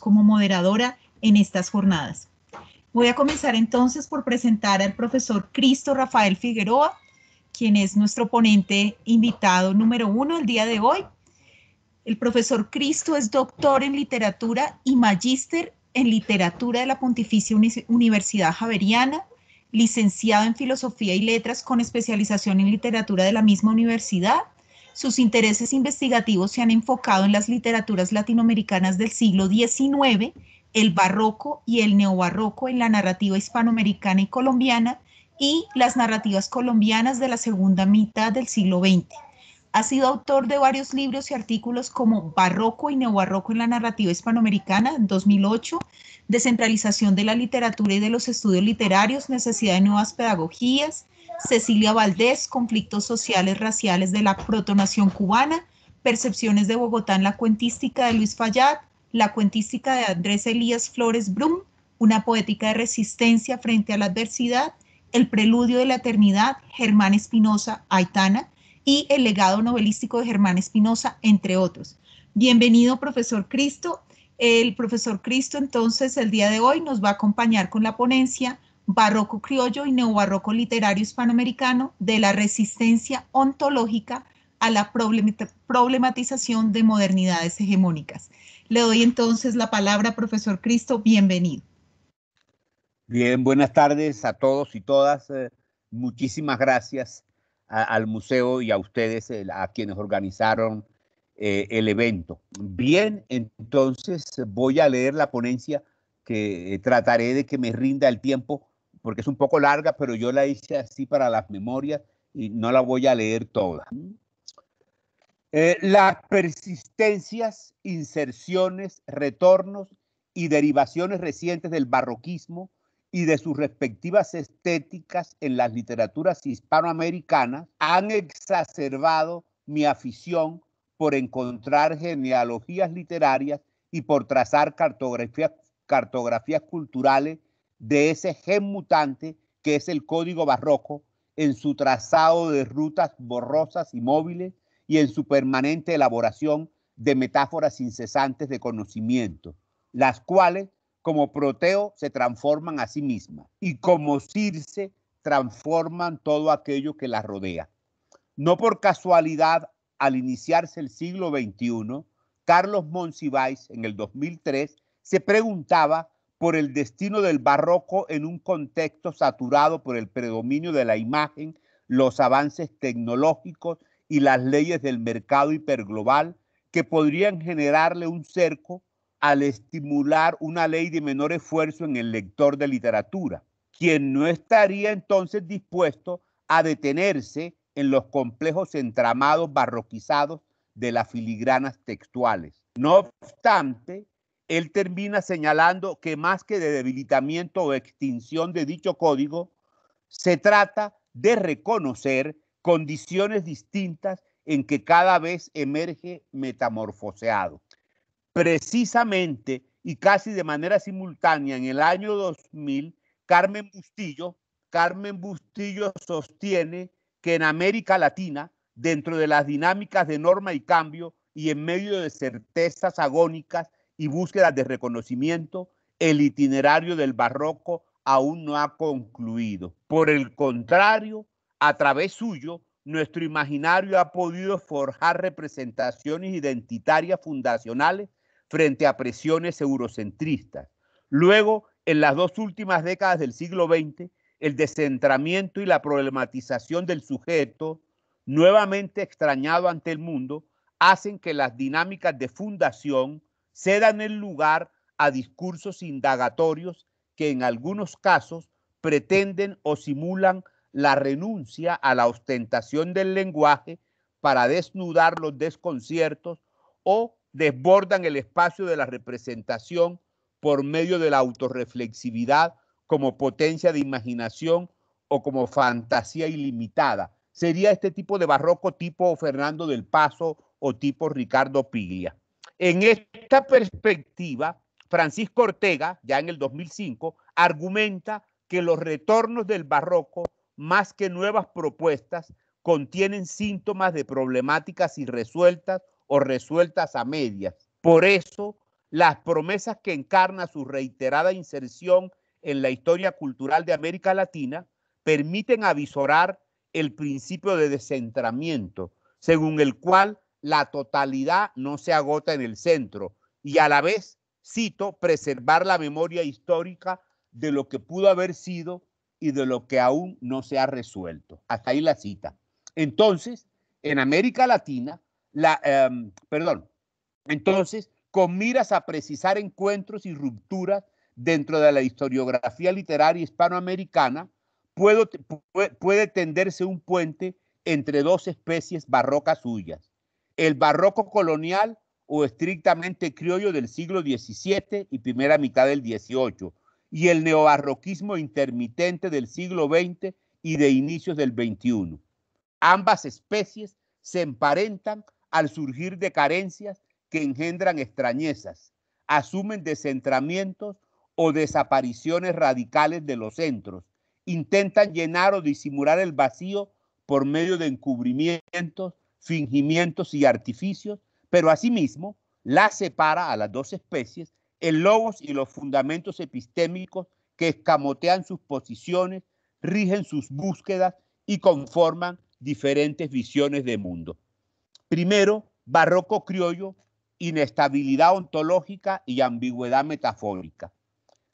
como moderadora en estas jornadas. Voy a comenzar entonces por presentar al profesor Cristo Rafael Figueroa, quien es nuestro ponente invitado número uno el día de hoy. El profesor Cristo es doctor en literatura y magíster en literatura de la Pontificia Universidad Javeriana, licenciado en filosofía y letras con especialización en literatura de la misma universidad sus intereses investigativos se han enfocado en las literaturas latinoamericanas del siglo XIX, el barroco y el neobarroco en la narrativa hispanoamericana y colombiana y las narrativas colombianas de la segunda mitad del siglo XX. Ha sido autor de varios libros y artículos como Barroco y Neobarroco en la narrativa hispanoamericana, 2008, Descentralización de la literatura y de los estudios literarios, Necesidad de nuevas pedagogías, Cecilia Valdés, conflictos sociales raciales de la protonación cubana, percepciones de Bogotá en la cuentística de Luis Fallat, la cuentística de Andrés Elías Flores Brum, una poética de resistencia frente a la adversidad, el preludio de la eternidad, Germán Espinosa, Aitana, y el legado novelístico de Germán Espinosa, entre otros. Bienvenido, profesor Cristo. El profesor Cristo, entonces, el día de hoy nos va a acompañar con la ponencia barroco criollo y neobarroco literario hispanoamericano de la resistencia ontológica a la problematización de modernidades hegemónicas. Le doy entonces la palabra, profesor Cristo, bienvenido. Bien, buenas tardes a todos y todas. Eh, muchísimas gracias al museo y a ustedes, a quienes organizaron eh, el evento. Bien, entonces voy a leer la ponencia que eh, trataré de que me rinda el tiempo porque es un poco larga, pero yo la hice así para las memorias y no la voy a leer toda. Eh, las persistencias, inserciones, retornos y derivaciones recientes del barroquismo y de sus respectivas estéticas en las literaturas hispanoamericanas han exacerbado mi afición por encontrar genealogías literarias y por trazar cartografías culturales de ese gen mutante que es el código barroco en su trazado de rutas borrosas y móviles y en su permanente elaboración de metáforas incesantes de conocimiento, las cuales como Proteo se transforman a sí mismas y como Circe transforman todo aquello que las rodea. No por casualidad, al iniciarse el siglo XXI, Carlos Monsiváis en el 2003 se preguntaba por el destino del barroco en un contexto saturado por el predominio de la imagen, los avances tecnológicos y las leyes del mercado hiperglobal que podrían generarle un cerco al estimular una ley de menor esfuerzo en el lector de literatura, quien no estaría entonces dispuesto a detenerse en los complejos entramados barroquizados de las filigranas textuales. No obstante, él termina señalando que más que de debilitamiento o extinción de dicho código, se trata de reconocer condiciones distintas en que cada vez emerge metamorfoseado. Precisamente y casi de manera simultánea en el año 2000, Carmen Bustillo, Carmen Bustillo sostiene que en América Latina, dentro de las dinámicas de norma y cambio y en medio de certezas agónicas y búsquedas de reconocimiento, el itinerario del barroco aún no ha concluido. Por el contrario, a través suyo, nuestro imaginario ha podido forjar representaciones identitarias fundacionales frente a presiones eurocentristas. Luego, en las dos últimas décadas del siglo XX, el descentramiento y la problematización del sujeto, nuevamente extrañado ante el mundo, hacen que las dinámicas de fundación cedan el lugar a discursos indagatorios que en algunos casos pretenden o simulan la renuncia a la ostentación del lenguaje para desnudar los desconciertos o desbordan el espacio de la representación por medio de la autorreflexividad como potencia de imaginación o como fantasía ilimitada. Sería este tipo de barroco tipo Fernando del Paso o tipo Ricardo Piglia. En esta perspectiva, Francisco Ortega, ya en el 2005, argumenta que los retornos del barroco, más que nuevas propuestas, contienen síntomas de problemáticas irresueltas o resueltas a medias. Por eso, las promesas que encarna su reiterada inserción en la historia cultural de América Latina permiten avisorar el principio de descentramiento, según el cual la totalidad no se agota en el centro y a la vez, cito, preservar la memoria histórica de lo que pudo haber sido y de lo que aún no se ha resuelto. Hasta ahí la cita. Entonces, en América Latina, la, em, perdón, entonces, con miras a precisar encuentros y rupturas dentro de la historiografía literaria hispanoamericana, puedo, puede tenderse un puente entre dos especies barrocas suyas, el barroco colonial o estrictamente criollo del siglo XVII y primera mitad del XVIII, y el neobarroquismo intermitente del siglo XX y de inicios del XXI. Ambas especies se emparentan al surgir de carencias que engendran extrañezas, asumen descentramientos o desapariciones radicales de los centros, intentan llenar o disimular el vacío por medio de encubrimientos fingimientos y artificios, pero asimismo la separa a las dos especies el lobos y los fundamentos epistémicos que escamotean sus posiciones, rigen sus búsquedas y conforman diferentes visiones de mundo. Primero, barroco criollo, inestabilidad ontológica y ambigüedad metafórica.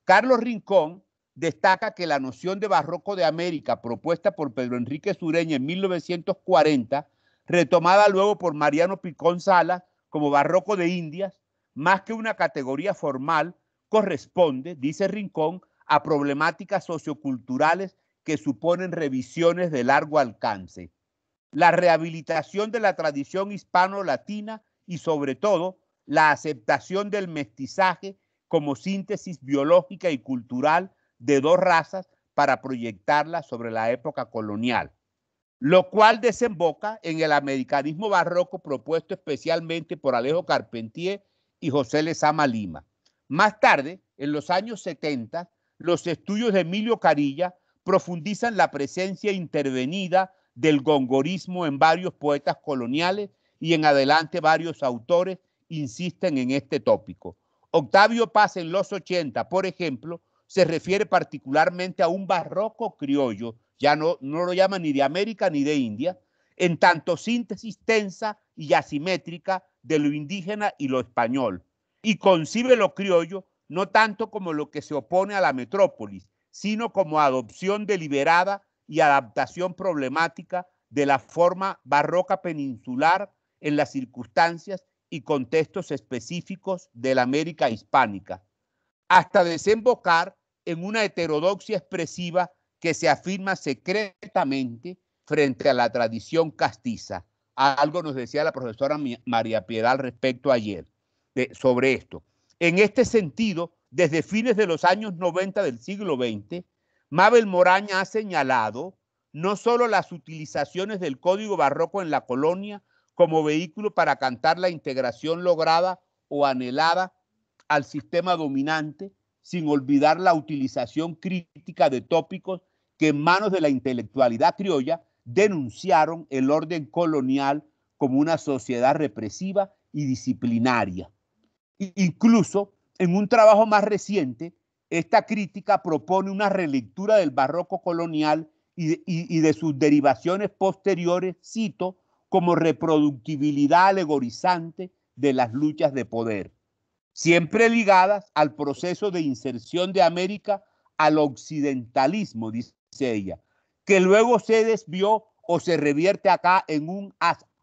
Carlos Rincón destaca que la noción de barroco de América propuesta por Pedro Enrique Sureña en 1940 retomada luego por Mariano Picón Sala como barroco de Indias, más que una categoría formal, corresponde, dice Rincón, a problemáticas socioculturales que suponen revisiones de largo alcance. La rehabilitación de la tradición hispano-latina y sobre todo la aceptación del mestizaje como síntesis biológica y cultural de dos razas para proyectarla sobre la época colonial lo cual desemboca en el americanismo barroco propuesto especialmente por Alejo Carpentier y José Lezama Lima. Más tarde, en los años 70, los estudios de Emilio Carilla profundizan la presencia intervenida del gongorismo en varios poetas coloniales y en adelante varios autores insisten en este tópico. Octavio Paz en los 80, por ejemplo, se refiere particularmente a un barroco criollo ya no, no lo llama ni de América ni de India, en tanto síntesis tensa y asimétrica de lo indígena y lo español, y concibe lo criollo no tanto como lo que se opone a la metrópolis, sino como adopción deliberada y adaptación problemática de la forma barroca peninsular en las circunstancias y contextos específicos de la América hispánica, hasta desembocar en una heterodoxia expresiva que se afirma secretamente frente a la tradición castiza. Algo nos decía la profesora María piedal respecto ayer sobre esto. En este sentido, desde fines de los años 90 del siglo XX, Mabel Moraña ha señalado no solo las utilizaciones del código barroco en la colonia como vehículo para cantar la integración lograda o anhelada al sistema dominante, sin olvidar la utilización crítica de tópicos que en manos de la intelectualidad criolla denunciaron el orden colonial como una sociedad represiva y disciplinaria. Incluso en un trabajo más reciente, esta crítica propone una relectura del barroco colonial y de, sus derivaciones posteriores, cito, como reproductibilidad alegorizante de las luchas de poder, siempre ligadas al proceso de inserción de América al occidentalismo, dice ella que luego se desvió o se revierte acá en un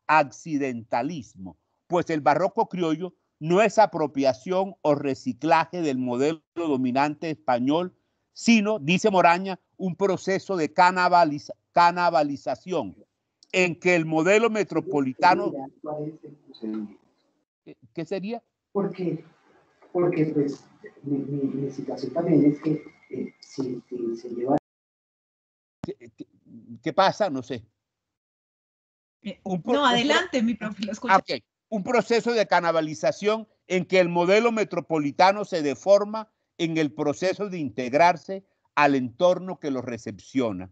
accidentalismo, pues el barroco criollo no es apropiación o reciclaje del modelo dominante español, sino, dice Moraña, un proceso de canabalización en que el modelo metropolitano... ¿Qué sería? Porque, porque pues, mi, situación también es que eh, si, se lleva ¿Qué, pasa? No sé. Eh, no, adelante, mi profe, lo ah, Un proceso de canabalización en que el modelo metropolitano se deforma en el proceso de integrarse al entorno que lo recepciona.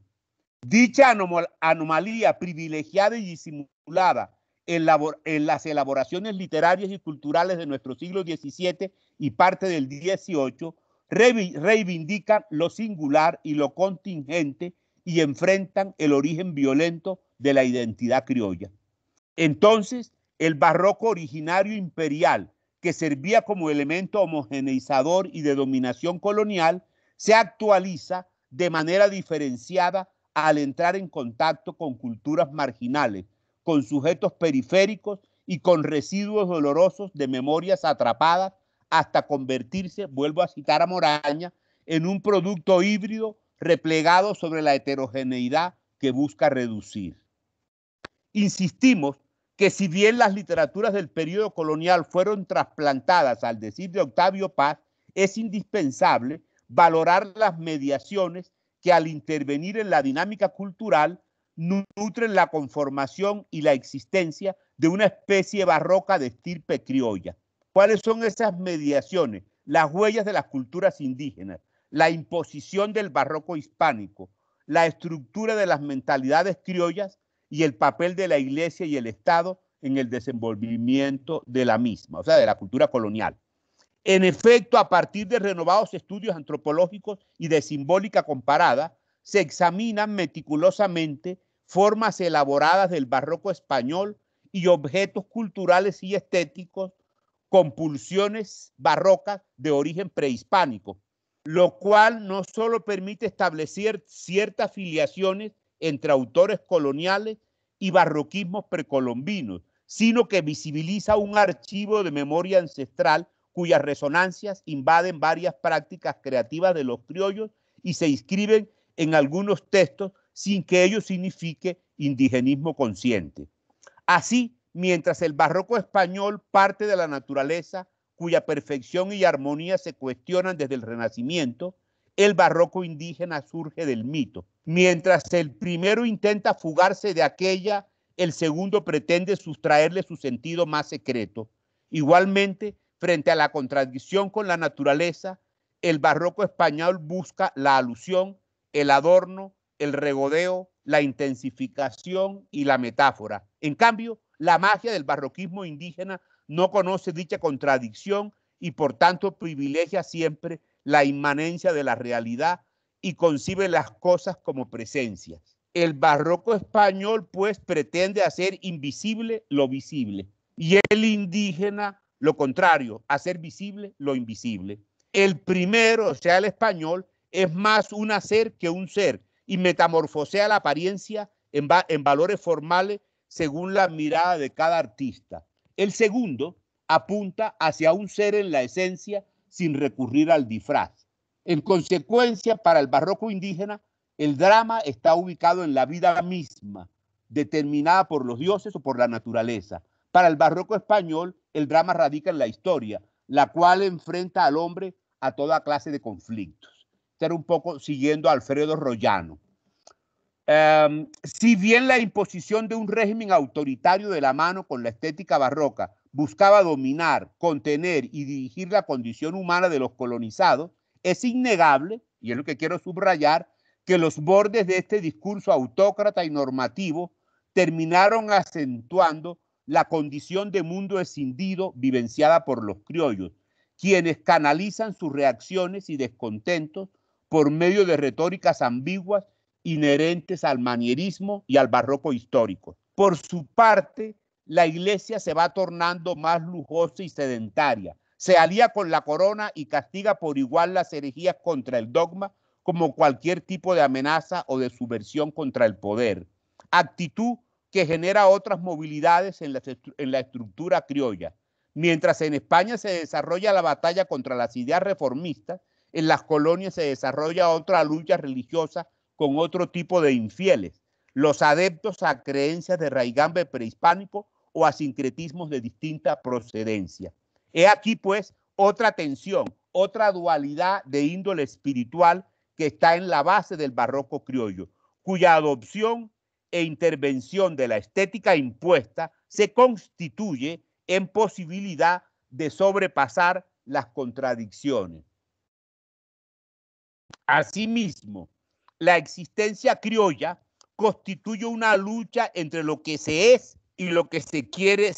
Dicha anomalía privilegiada y disimulada en, en, las elaboraciones literarias y culturales de nuestro siglo XVII y parte del XVIII reivindica lo singular y lo contingente y enfrentan el origen violento de la identidad criolla. Entonces, el barroco originario imperial, que servía como elemento homogeneizador y de dominación colonial, se actualiza de manera diferenciada al entrar en contacto con culturas marginales, con sujetos periféricos y con residuos dolorosos de memorias atrapadas hasta convertirse, vuelvo a citar a Moraña, en un producto híbrido replegado sobre la heterogeneidad que busca reducir. Insistimos que si bien las literaturas del periodo colonial fueron trasplantadas al decir de Octavio Paz, es indispensable valorar las mediaciones que al intervenir en la dinámica cultural nutren la conformación y la existencia de una especie barroca de estirpe criolla. ¿Cuáles son esas mediaciones? Las huellas de las culturas indígenas, la imposición del barroco hispánico, la estructura de las mentalidades criollas y el papel de la iglesia y el Estado en el desenvolvimiento de la misma, o sea, de la cultura colonial. En efecto, a partir de renovados estudios antropológicos y de simbólica comparada, se examinan meticulosamente formas elaboradas del barroco español y objetos culturales y estéticos, pulsiones barrocas de origen prehispánico, lo cual no solo permite establecer ciertas filiaciones entre autores coloniales y barroquismos precolombinos, sino que visibiliza un archivo de memoria ancestral cuyas resonancias invaden varias prácticas creativas de los criollos y se inscriben en algunos textos sin que ello signifique indigenismo consciente. Así, mientras el barroco español parte de la naturaleza, cuya perfección y armonía se cuestionan desde el Renacimiento, el barroco indígena surge del mito. Mientras el primero intenta fugarse de aquella, el segundo pretende sustraerle su sentido más secreto. Igualmente, frente a la contradicción con la naturaleza, el barroco español busca la alusión, el adorno, el regodeo, la intensificación y la metáfora. En cambio, la magia del barroquismo indígena no conoce dicha contradicción y por tanto privilegia siempre la inmanencia de la realidad y concibe las cosas como presencias. El barroco español pues pretende hacer invisible lo visible y el indígena lo contrario, hacer visible lo invisible. El primero, o sea, el español, es más un hacer que un ser y metamorfosea la apariencia en valores formales según la mirada de cada artista. El segundo apunta hacia un ser en la esencia sin recurrir al disfraz. En consecuencia, para el barroco indígena, el drama está ubicado en la vida misma, determinada por los dioses o por la naturaleza. Para el barroco español, el drama radica en la historia, la cual enfrenta al hombre a toda clase de conflictos. Ser un poco siguiendo a Alfredo Royano. Em, si bien la imposición de un régimen autoritario de la mano con la estética barroca buscaba dominar, contener y dirigir la condición humana de los colonizados, es innegable, y es lo que quiero subrayar, que los bordes de este discurso autócrata y normativo terminaron acentuando la condición de mundo escindido vivenciada por los criollos, quienes canalizan sus reacciones y descontentos por medio de retóricas ambiguas inherentes al manierismo y al barroco histórico. Por su parte, la iglesia se va tornando más lujosa y sedentaria. Se alía con la corona y castiga por igual las herejías contra el dogma como cualquier tipo de amenaza o de subversión contra el poder. Actitud que genera otras movilidades en la, en la estructura criolla. Mientras en España se desarrolla la batalla contra las ideas reformistas, en las colonias se desarrolla otra lucha religiosa con otro tipo de infieles, los adeptos a creencias de raigambe prehispánico o a sincretismos de distinta procedencia. He aquí, pues, otra tensión, otra dualidad de índole espiritual que está en la base del barroco criollo, cuya adopción e intervención de la estética impuesta se constituye en posibilidad de sobrepasar las contradicciones. Asimismo, la existencia criolla constituye una lucha entre lo que se es y lo que se quiere,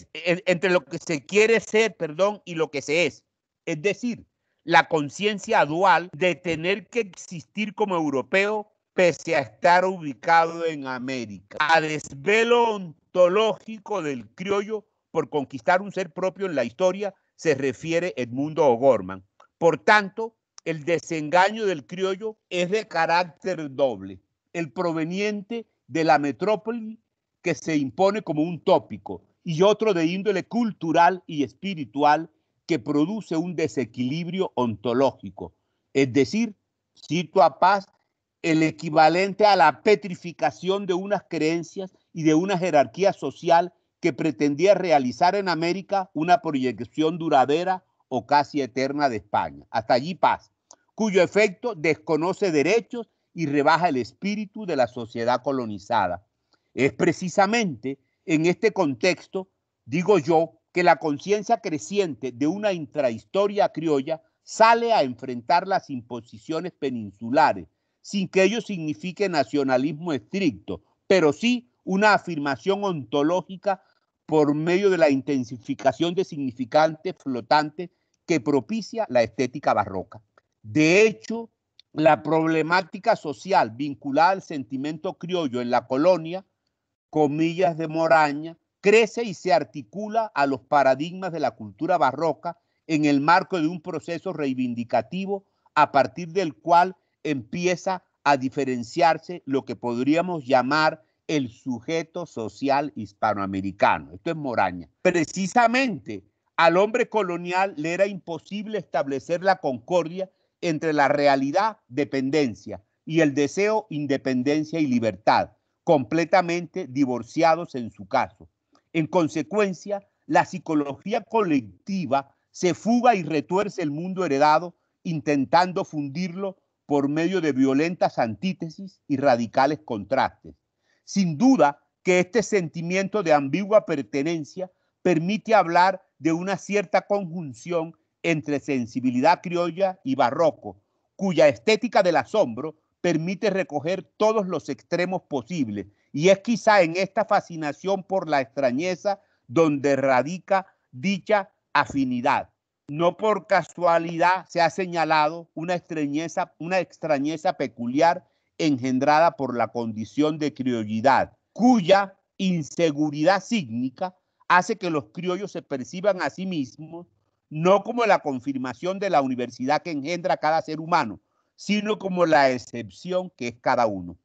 entre lo que se quiere ser, perdón, y lo que se es. Es decir, la conciencia dual de tener que existir como europeo pese a estar ubicado en América. A desvelo ontológico del criollo por conquistar un ser propio en la historia se refiere Edmundo O'Gorman. Por tanto, el desengaño del criollo es de carácter doble, el proveniente de la metrópoli que se impone como un tópico y otro de índole cultural y espiritual que produce un desequilibrio ontológico, es decir, cito a Paz, el equivalente a la petrificación de unas creencias y de una jerarquía social que pretendía realizar en América una proyección duradera o casi eterna de España. Hasta allí paz cuyo efecto desconoce derechos y rebaja el espíritu de la sociedad colonizada. Es precisamente en este contexto, digo yo, que la conciencia creciente de una intrahistoria criolla sale a enfrentar las imposiciones peninsulares, sin que ello signifique nacionalismo estricto, pero sí una afirmación ontológica por medio de la intensificación de significantes flotantes que propicia la estética barroca. De hecho, la problemática social vinculada al sentimiento criollo en la colonia, comillas de Moraña, crece y se articula a los paradigmas de la cultura barroca en el marco de un proceso reivindicativo a partir del cual empieza a diferenciarse lo que podríamos llamar el sujeto social hispanoamericano. Esto es Moraña. Precisamente al hombre colonial le era imposible establecer la concordia entre la realidad dependencia y el deseo independencia y libertad, completamente divorciados en su caso. En consecuencia, la psicología colectiva se fuga y retuerce el mundo heredado intentando fundirlo por medio de violentas antítesis y radicales contrastes. Sin duda que este sentimiento de ambigua pertenencia permite hablar de una cierta conjunción entre sensibilidad criolla y barroco, cuya estética del asombro permite recoger todos los extremos posibles, y es quizá en esta fascinación por la extrañeza donde radica dicha afinidad. No por casualidad se ha señalado una extrañeza, una extrañeza peculiar engendrada por la condición de criollidad, cuya inseguridad sígnica hace que los criollos se perciban a sí mismos no como la confirmación de la universidad que engendra cada ser humano, sino como la excepción que es cada uno.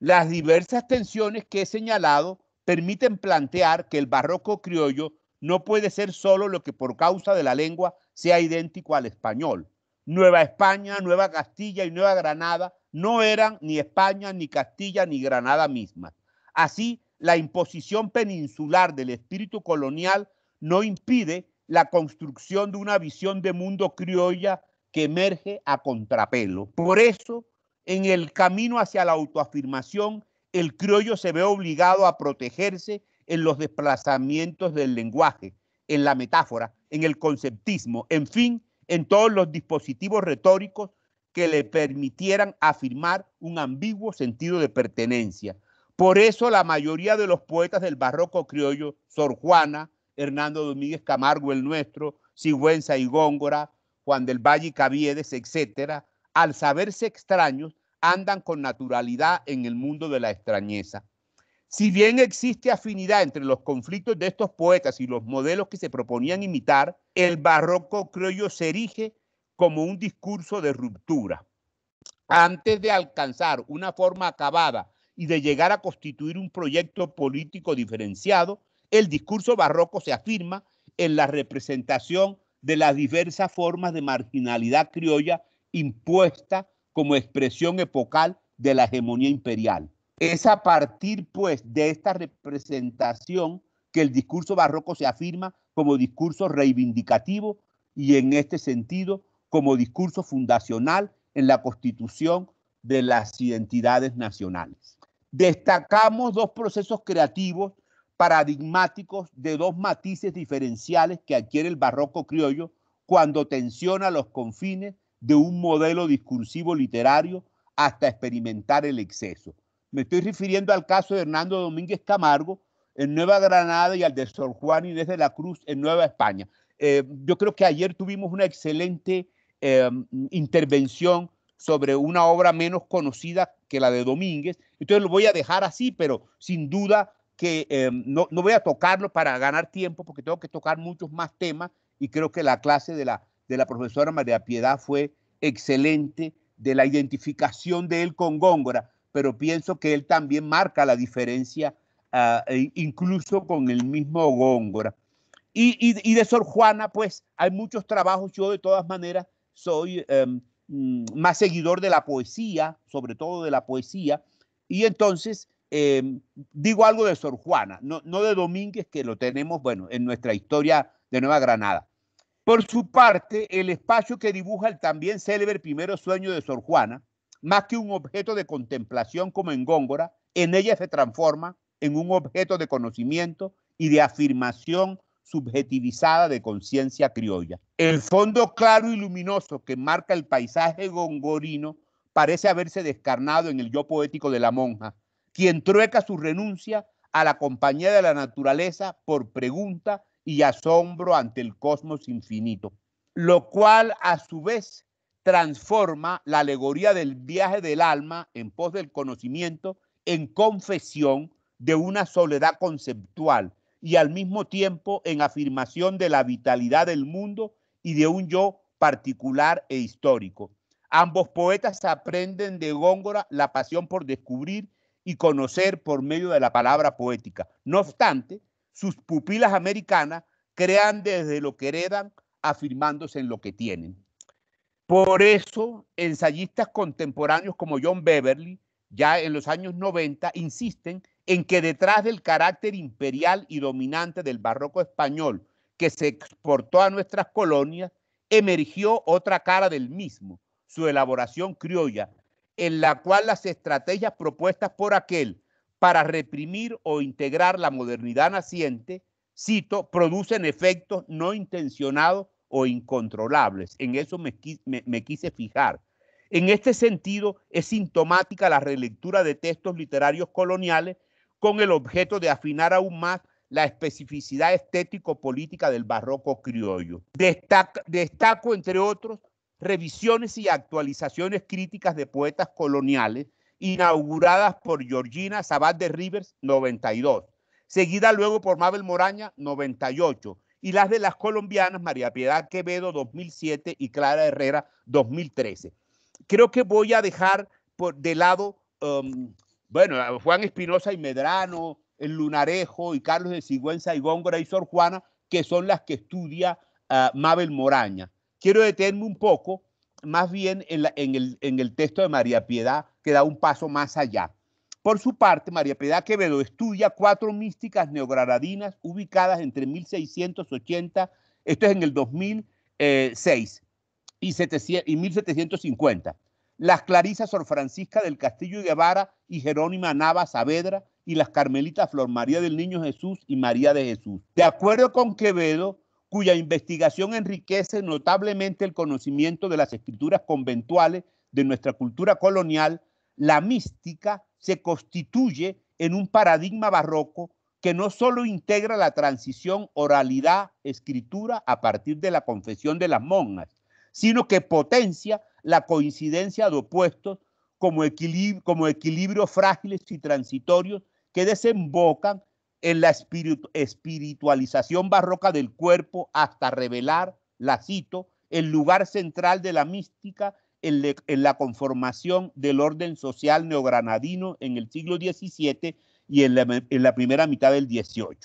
Las diversas tensiones que he señalado permiten plantear que el barroco criollo no puede ser solo lo que por causa de la lengua sea idéntico al español. Nueva España, Nueva Castilla y Nueva Granada no eran ni España, ni Castilla, ni Granada mismas. Así, la imposición peninsular del espíritu colonial no impide la construcción de una visión de mundo criolla que emerge a contrapelo. Por eso, en el camino hacia la autoafirmación, el criollo se ve obligado a protegerse en los desplazamientos del lenguaje, en la metáfora, en el conceptismo, en fin, en todos los dispositivos retóricos que le permitieran afirmar un ambiguo sentido de pertenencia. Por eso la mayoría de los poetas del barroco criollo, Sor Juana, Hernando Domínguez Camargo, el nuestro, Sigüenza y Góngora, Juan del Valle y Caviedes, etcétera, al saberse extraños, andan con naturalidad en el mundo de la extrañeza. Si bien existe afinidad entre los conflictos de estos poetas y los modelos que se proponían imitar, el barroco criollo se erige como un discurso de ruptura. Antes de alcanzar una forma acabada y de llegar a constituir un proyecto político diferenciado, el discurso barroco se afirma en la representación de las diversas formas de marginalidad criolla impuesta como expresión epocal de la hegemonía imperial. Es a partir, pues, de esta representación que el discurso barroco se afirma como discurso reivindicativo y en este sentido como discurso fundacional en la constitución de las identidades nacionales. Destacamos dos procesos creativos paradigmáticos de dos matices diferenciales que adquiere el barroco criollo cuando tensiona los confines de un modelo discursivo literario hasta experimentar el exceso. Me estoy refiriendo al caso de Hernando Domínguez Camargo en Nueva Granada y al de Sor Juan Inés de la Cruz en Nueva España. Eh, yo creo que ayer tuvimos una excelente eh, intervención sobre una obra menos conocida que la de Domínguez. Entonces lo voy a dejar así, pero sin duda que em, no, voy a tocarlo para ganar tiempo porque tengo que tocar muchos más temas y creo que la clase de la, de la profesora María Piedad fue excelente de la identificación de él con Góngora, pero pienso que él también marca la diferencia ah, e incluso con el mismo Góngora. Y, de Sor Juana, pues hay muchos trabajos, yo de todas maneras soy em, mm, más seguidor de la poesía, sobre todo de la poesía, y entonces Em, digo algo de Sor Juana, no, de Domínguez, que lo tenemos, bueno, en nuestra historia de Nueva Granada. Por su parte, el espacio que dibuja el también célebre primero sueño de Sor Juana, más que un objeto de contemplación como en Góngora, en ella se transforma en un objeto de conocimiento y de afirmación subjetivizada de conciencia criolla. El fondo claro y luminoso que marca el paisaje gongorino parece haberse descarnado en el yo poético de la monja, quien trueca su renuncia a la compañía de la naturaleza por pregunta y asombro ante el cosmos infinito, lo cual a su vez transforma la alegoría del viaje del alma en pos del conocimiento en confesión de una soledad conceptual y al mismo tiempo en afirmación de la vitalidad del mundo y de un yo particular e histórico. Ambos poetas aprenden de Góngora la pasión por descubrir y conocer por medio de la palabra poética. No obstante, sus pupilas americanas crean desde lo que heredan, afirmándose en lo que tienen. Por eso, ensayistas contemporáneos como John Beverly, ya en los años 90, insisten en que detrás del carácter imperial y dominante del barroco español que se exportó a nuestras colonias, emergió otra cara del mismo, su elaboración criolla, en la cual las estrategias propuestas por aquel para reprimir o integrar la modernidad naciente, cito, producen efectos no intencionados o incontrolables. En eso me, quise fijar. En este sentido, es sintomática la relectura de textos literarios coloniales con el objeto de afinar aún más la especificidad estético-política del barroco criollo. destaco, entre otros, revisiones y actualizaciones críticas de poetas coloniales inauguradas por Georgina Sabat de Rivers, 92, seguida luego por Mabel Moraña, 98, y las de las colombianas María Piedad Quevedo, 2007, y Clara Herrera, 2013. Creo que voy a dejar por, de lado, um, bueno, Juan Espinosa y Medrano, el Lunarejo y Carlos de Sigüenza y Góngora y Sor Juana, que son las que estudia ah, Mabel Moraña. Quiero detenerme un poco más bien en, el, texto de María Piedad, que da un paso más allá. Por su parte, María Piedad Quevedo estudia cuatro místicas neogranadinas ubicadas entre 1680, esto es en el 2006, y, 1750. Las clarisas Sor Francisca del Castillo y Guevara y Jerónima Nava Saavedra y las carmelitas Flor María del Niño Jesús y María de Jesús. De acuerdo con Quevedo, cuya investigación enriquece notablemente el conocimiento de las escrituras conventuales de nuestra cultura colonial, la mística se constituye en un paradigma barroco que no solo integra la transición oralidad-escritura a partir de la confesión de las monjas, sino que potencia la coincidencia de opuestos como, como equilibrios frágiles y transitorios que desembocan en la espiritualización barroca del cuerpo hasta revelar, la cito, el lugar central de la mística en, la conformación del orden social neogranadino en el siglo XVII y en la, en la primera mitad del XVIII.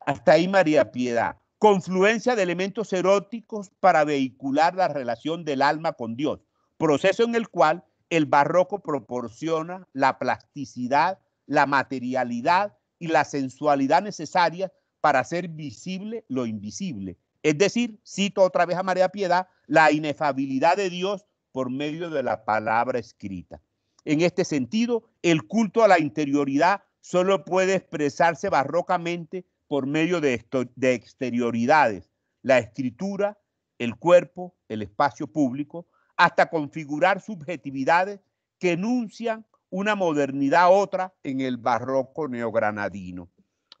Hasta ahí María Piedad. Confluencia de elementos eróticos para vehicular la relación del alma con Dios, proceso en el cual el barroco proporciona la plasticidad, la materialidad y la sensualidad necesaria para hacer visible lo invisible. Es decir, cito otra vez a María Piedad, la inefabilidad de Dios por medio de la palabra escrita. En este sentido, el culto a la interioridad solo puede expresarse barrocamente por medio de, de exterioridades, la escritura, el cuerpo, el espacio público, hasta configurar subjetividades que enuncian una modernidad otra en el barroco neogranadino.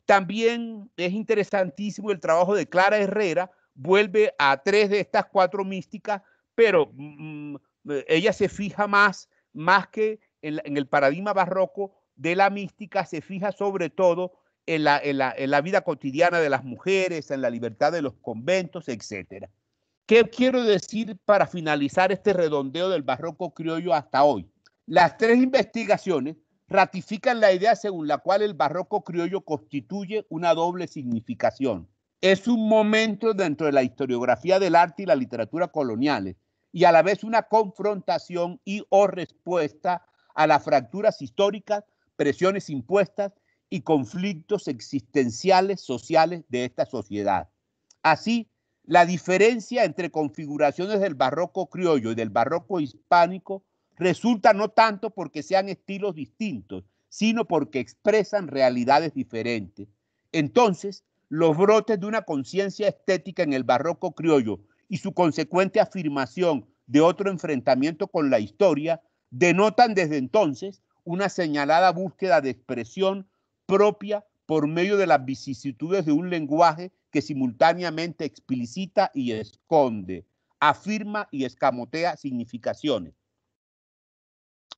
También es interesantísimo el trabajo de Clara Herrera, vuelve a tres de estas cuatro místicas, pero mm, mm, ella se fija más, más que en, el paradigma barroco de la mística, se fija sobre todo en la, en la, vida cotidiana de las mujeres, en la libertad de los conventos, etc. ¿Qué quiero decir para finalizar este redondeo del barroco criollo hasta hoy? Las tres investigaciones ratifican la idea según la cual el barroco criollo constituye una doble significación. Es un momento dentro de la historiografía del arte y la literatura coloniales y a la vez una confrontación y o respuesta a las fracturas históricas, presiones impuestas y conflictos existenciales sociales de esta sociedad. Así, la diferencia entre configuraciones del barroco criollo y del barroco hispánico resulta no tanto porque sean estilos distintos, sino porque expresan realidades diferentes. Entonces, los brotes de una conciencia estética en el barroco criollo y su consecuente afirmación de otro enfrentamiento con la historia denotan desde entonces una señalada búsqueda de expresión propia por medio de las vicisitudes de un lenguaje que simultáneamente explicita y esconde, afirma y escamotea significaciones.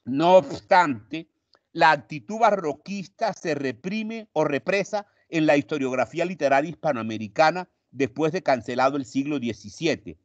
No obstante, la actitud barroquista se reprime o represa en la historiografía literaria hispanoamericana después de cancelado el siglo XVII,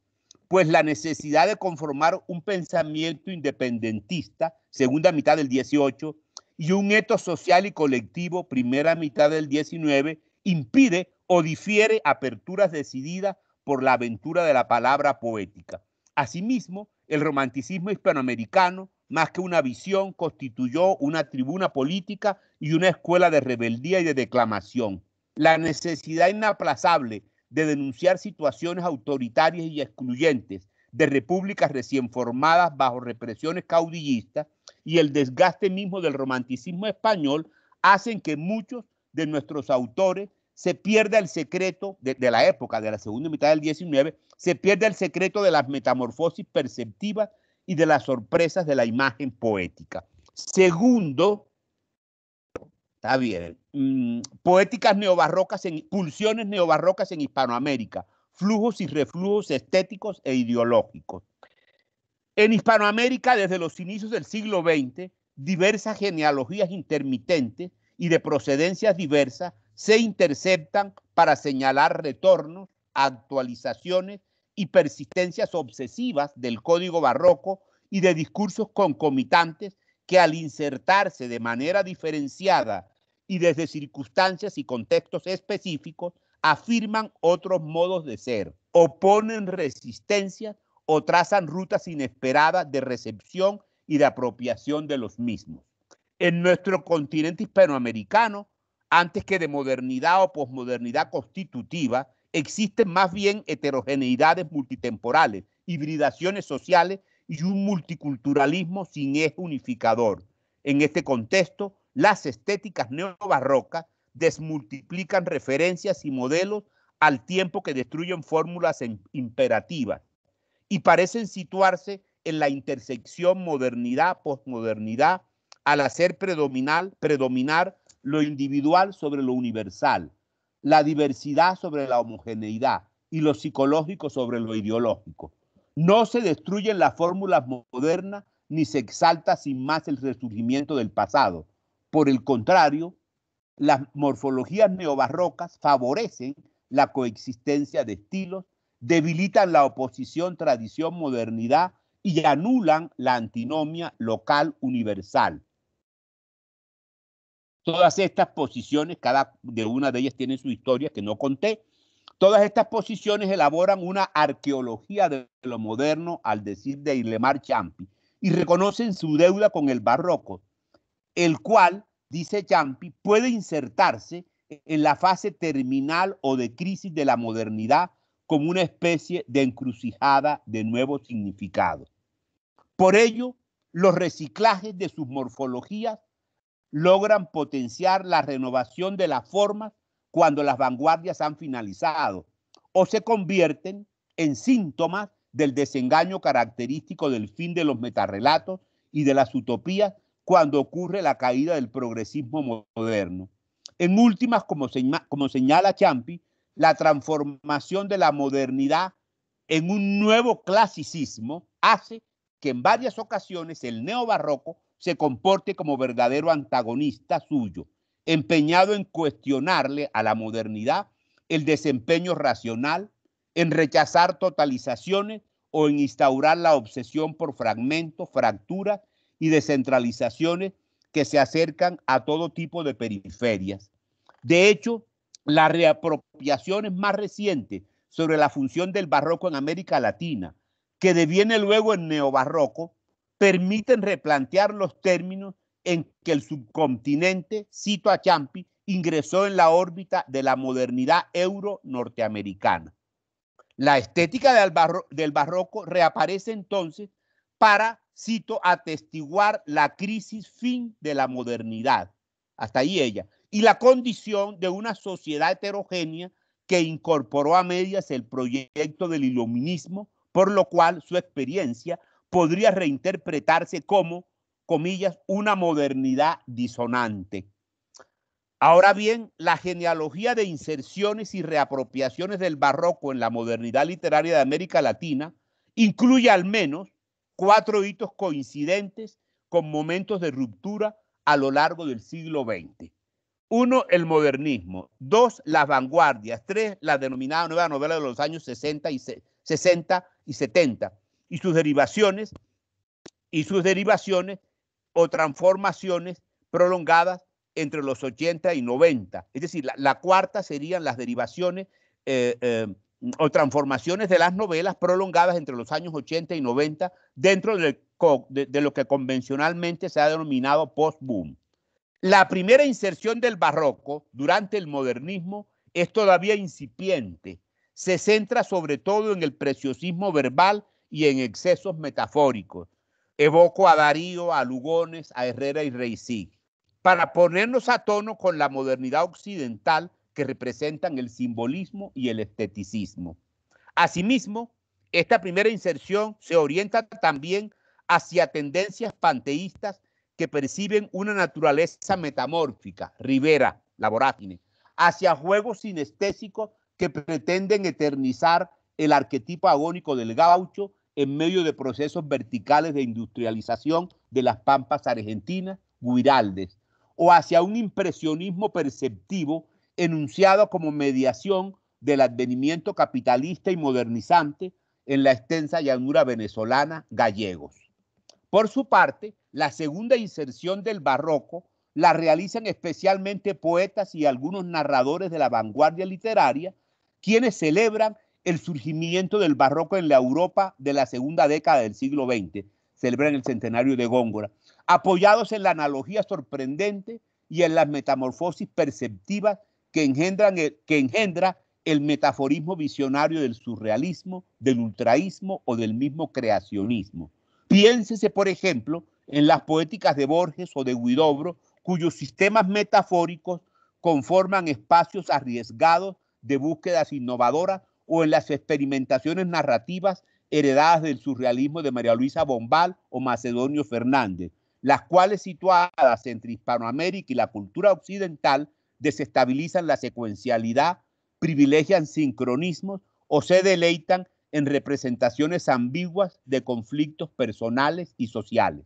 pues la necesidad de conformar un pensamiento independentista, segunda mitad del XVIII, y un eto social y colectivo, primera mitad del XIX, impide o difiere aperturas decididas por la aventura de la palabra poética. Asimismo, el romanticismo hispanoamericano más que una visión, constituyó una tribuna política y una escuela de rebeldía y de declamación. La necesidad inaplazable de denunciar situaciones autoritarias y excluyentes de repúblicas recién formadas bajo represiones caudillistas y el desgaste mismo del romanticismo español hacen que muchos de nuestros autores se pierda el secreto de, la época, de la segunda mitad del 19, se pierda el secreto de las metamorfosis perceptivas y de las sorpresas de la imagen poética. Segundo, está bien, mm, poéticas neobarrocas, en, pulsiones neobarrocas en Hispanoamérica, flujos y reflujos estéticos e ideológicos. En Hispanoamérica, desde los inicios del siglo XX, diversas genealogías intermitentes y de procedencias diversas se interceptan para señalar retornos, actualizaciones y persistencias obsesivas del código barroco y de discursos concomitantes que al insertarse de manera diferenciada y desde circunstancias y contextos específicos, afirman otros modos de ser, oponen resistencias o trazan rutas inesperadas de recepción y de apropiación de los mismos. En nuestro continente hispanoamericano, antes que de modernidad o posmodernidad constitutiva, existen más bien heterogeneidades multitemporales, hibridaciones sociales y un multiculturalismo sin eje unificador. En este contexto, las estéticas neobarrocas desmultiplican referencias y modelos al tiempo que destruyen fórmulas em-, imperativas y parecen situarse en la intersección modernidad postmodernidad al hacer predominar lo individual sobre lo universal, la diversidad sobre la homogeneidad y lo psicológico sobre lo ideológico. No se destruyen las fórmulas modernas ni se exalta sin más el resurgimiento del pasado. Por el contrario, las morfologías neobarrocas favorecen la coexistencia de estilos, debilitan la oposición tradición-modernidad y anulan la antinomia local-universal. Todas estas posiciones, cada de una de ellas tiene su historia que no conté. Todas estas posiciones elaboran una arqueología de lo moderno, al decir de Ilemar Champi, y reconocen su deuda con el barroco, el cual, dice Champi, puede insertarse en la fase terminal o de crisis de la modernidad como una especie de encrucijada de nuevo significado. Por ello, los reciclajes de sus morfologías logran potenciar la renovación de las formas cuando las vanguardias han finalizado o se convierten en síntomas del desengaño característico del fin de los metarrelatos y de las utopías cuando ocurre la caída del progresismo moderno. En últimas, como, señala, como señala Champi, la transformación de la modernidad en un nuevo clasicismo hace que en varias ocasiones el neobarroco se comporte como verdadero antagonista suyo, empeñado en cuestionarle a la modernidad el desempeño racional, en rechazar totalizaciones o en instaurar la obsesión por fragmentos, fracturas y descentralizaciones que se acercan a todo tipo de periferias. De hecho, las reapropiaciones más recientes sobre la función del barroco en América Latina, que deviene luego en neobarroco, permiten replantear los términos en que el subcontinente, cito a Champi, ingresó en la órbita de la modernidad euro-norteamericana. La estética del, del barroco reaparece entonces para, cito, atestiguar la crisis fin de la modernidad, hasta ahí ella, y la condición de una sociedad heterogénea que incorporó a medias el proyecto del iluminismo, por lo cual su experiencia podría reinterpretarse como, comillas, una modernidad disonante. Ahora bien, la genealogía de inserciones y reapropiaciones del barroco en la modernidad literaria de América Latina incluye al menos cuatro hitos coincidentes con momentos de ruptura a lo largo del siglo XX. Uno, el modernismo. Dos, las vanguardias. Tres, la denominada nueva novela de los años 60 y, 60 y 70 y sus derivaciones y sus derivaciones o transformaciones prolongadas entre los 80 y 90. Es decir, la, cuarta serían las derivaciones eh, eh, o transformaciones de las novelas prolongadas entre los años 80 y 90 dentro de lo que convencionalmente se ha denominado post-boom. La primera inserción del barroco durante el modernismo es todavía incipiente. Se centra sobre todo en el preciosismo verbal y en excesos metafóricos. Evoco a Darío, a Lugones, a Herrera y Reisig, para ponernos a tono con la modernidad occidental que representan el simbolismo y el esteticismo. Asimismo, esta primera inserción se orienta también hacia tendencias panteístas que perciben una naturaleza metamórfica, Rivera, la vorágine, hacia juegos sinestésicos que pretenden eternizar el arquetipo agónico del gaucho en medio de procesos verticales de industrialización de las pampas argentinas, guiraldes, o hacia un impresionismo perceptivo enunciado como mediación del advenimiento capitalista y modernizante en la extensa llanura venezolana gallegos. Por su parte, la segunda inserción del barroco la realizan especialmente poetas y algunos narradores de la vanguardia literaria, quienes celebran el surgimiento del barroco en la Europa de la segunda década del siglo XX, celebran el centenario de Góngora, apoyados en la analogía sorprendente y en las metamorfosis perceptivas que, engendran que engendra el metaforismo visionario del surrealismo, del ultraísmo o del mismo creacionismo. Piénsese, por ejemplo, en las poéticas de Borges o de Guidobro, cuyos sistemas metafóricos conforman espacios arriesgados de búsquedas innovadoras o en las experimentaciones narrativas heredadas del surrealismo de María Luisa Bombal o Macedonio Fernández, las cuales situadas entre Hispanoamérica y la cultura occidental desestabilizan la secuencialidad, privilegian sincronismos o se deleitan en representaciones ambiguas de conflictos personales y sociales.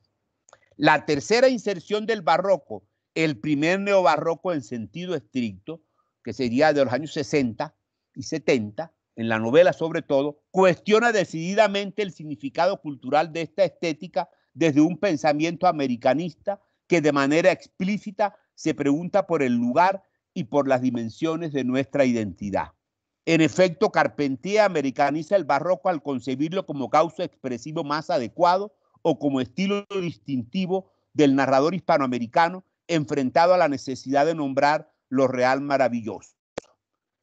La tercera inserción del barroco, el primer neobarroco en sentido estricto, que sería de los años 60 y 70, en la novela sobre todo, cuestiona decididamente el significado cultural de esta estética desde un pensamiento americanista que de manera explícita se pregunta por el lugar y por las dimensiones de nuestra identidad. En efecto, Carpentier americaniza el barroco al concebirlo como causa expresivo más adecuado o como estilo distintivo del narrador hispanoamericano enfrentado a la necesidad de nombrar lo real maravilloso.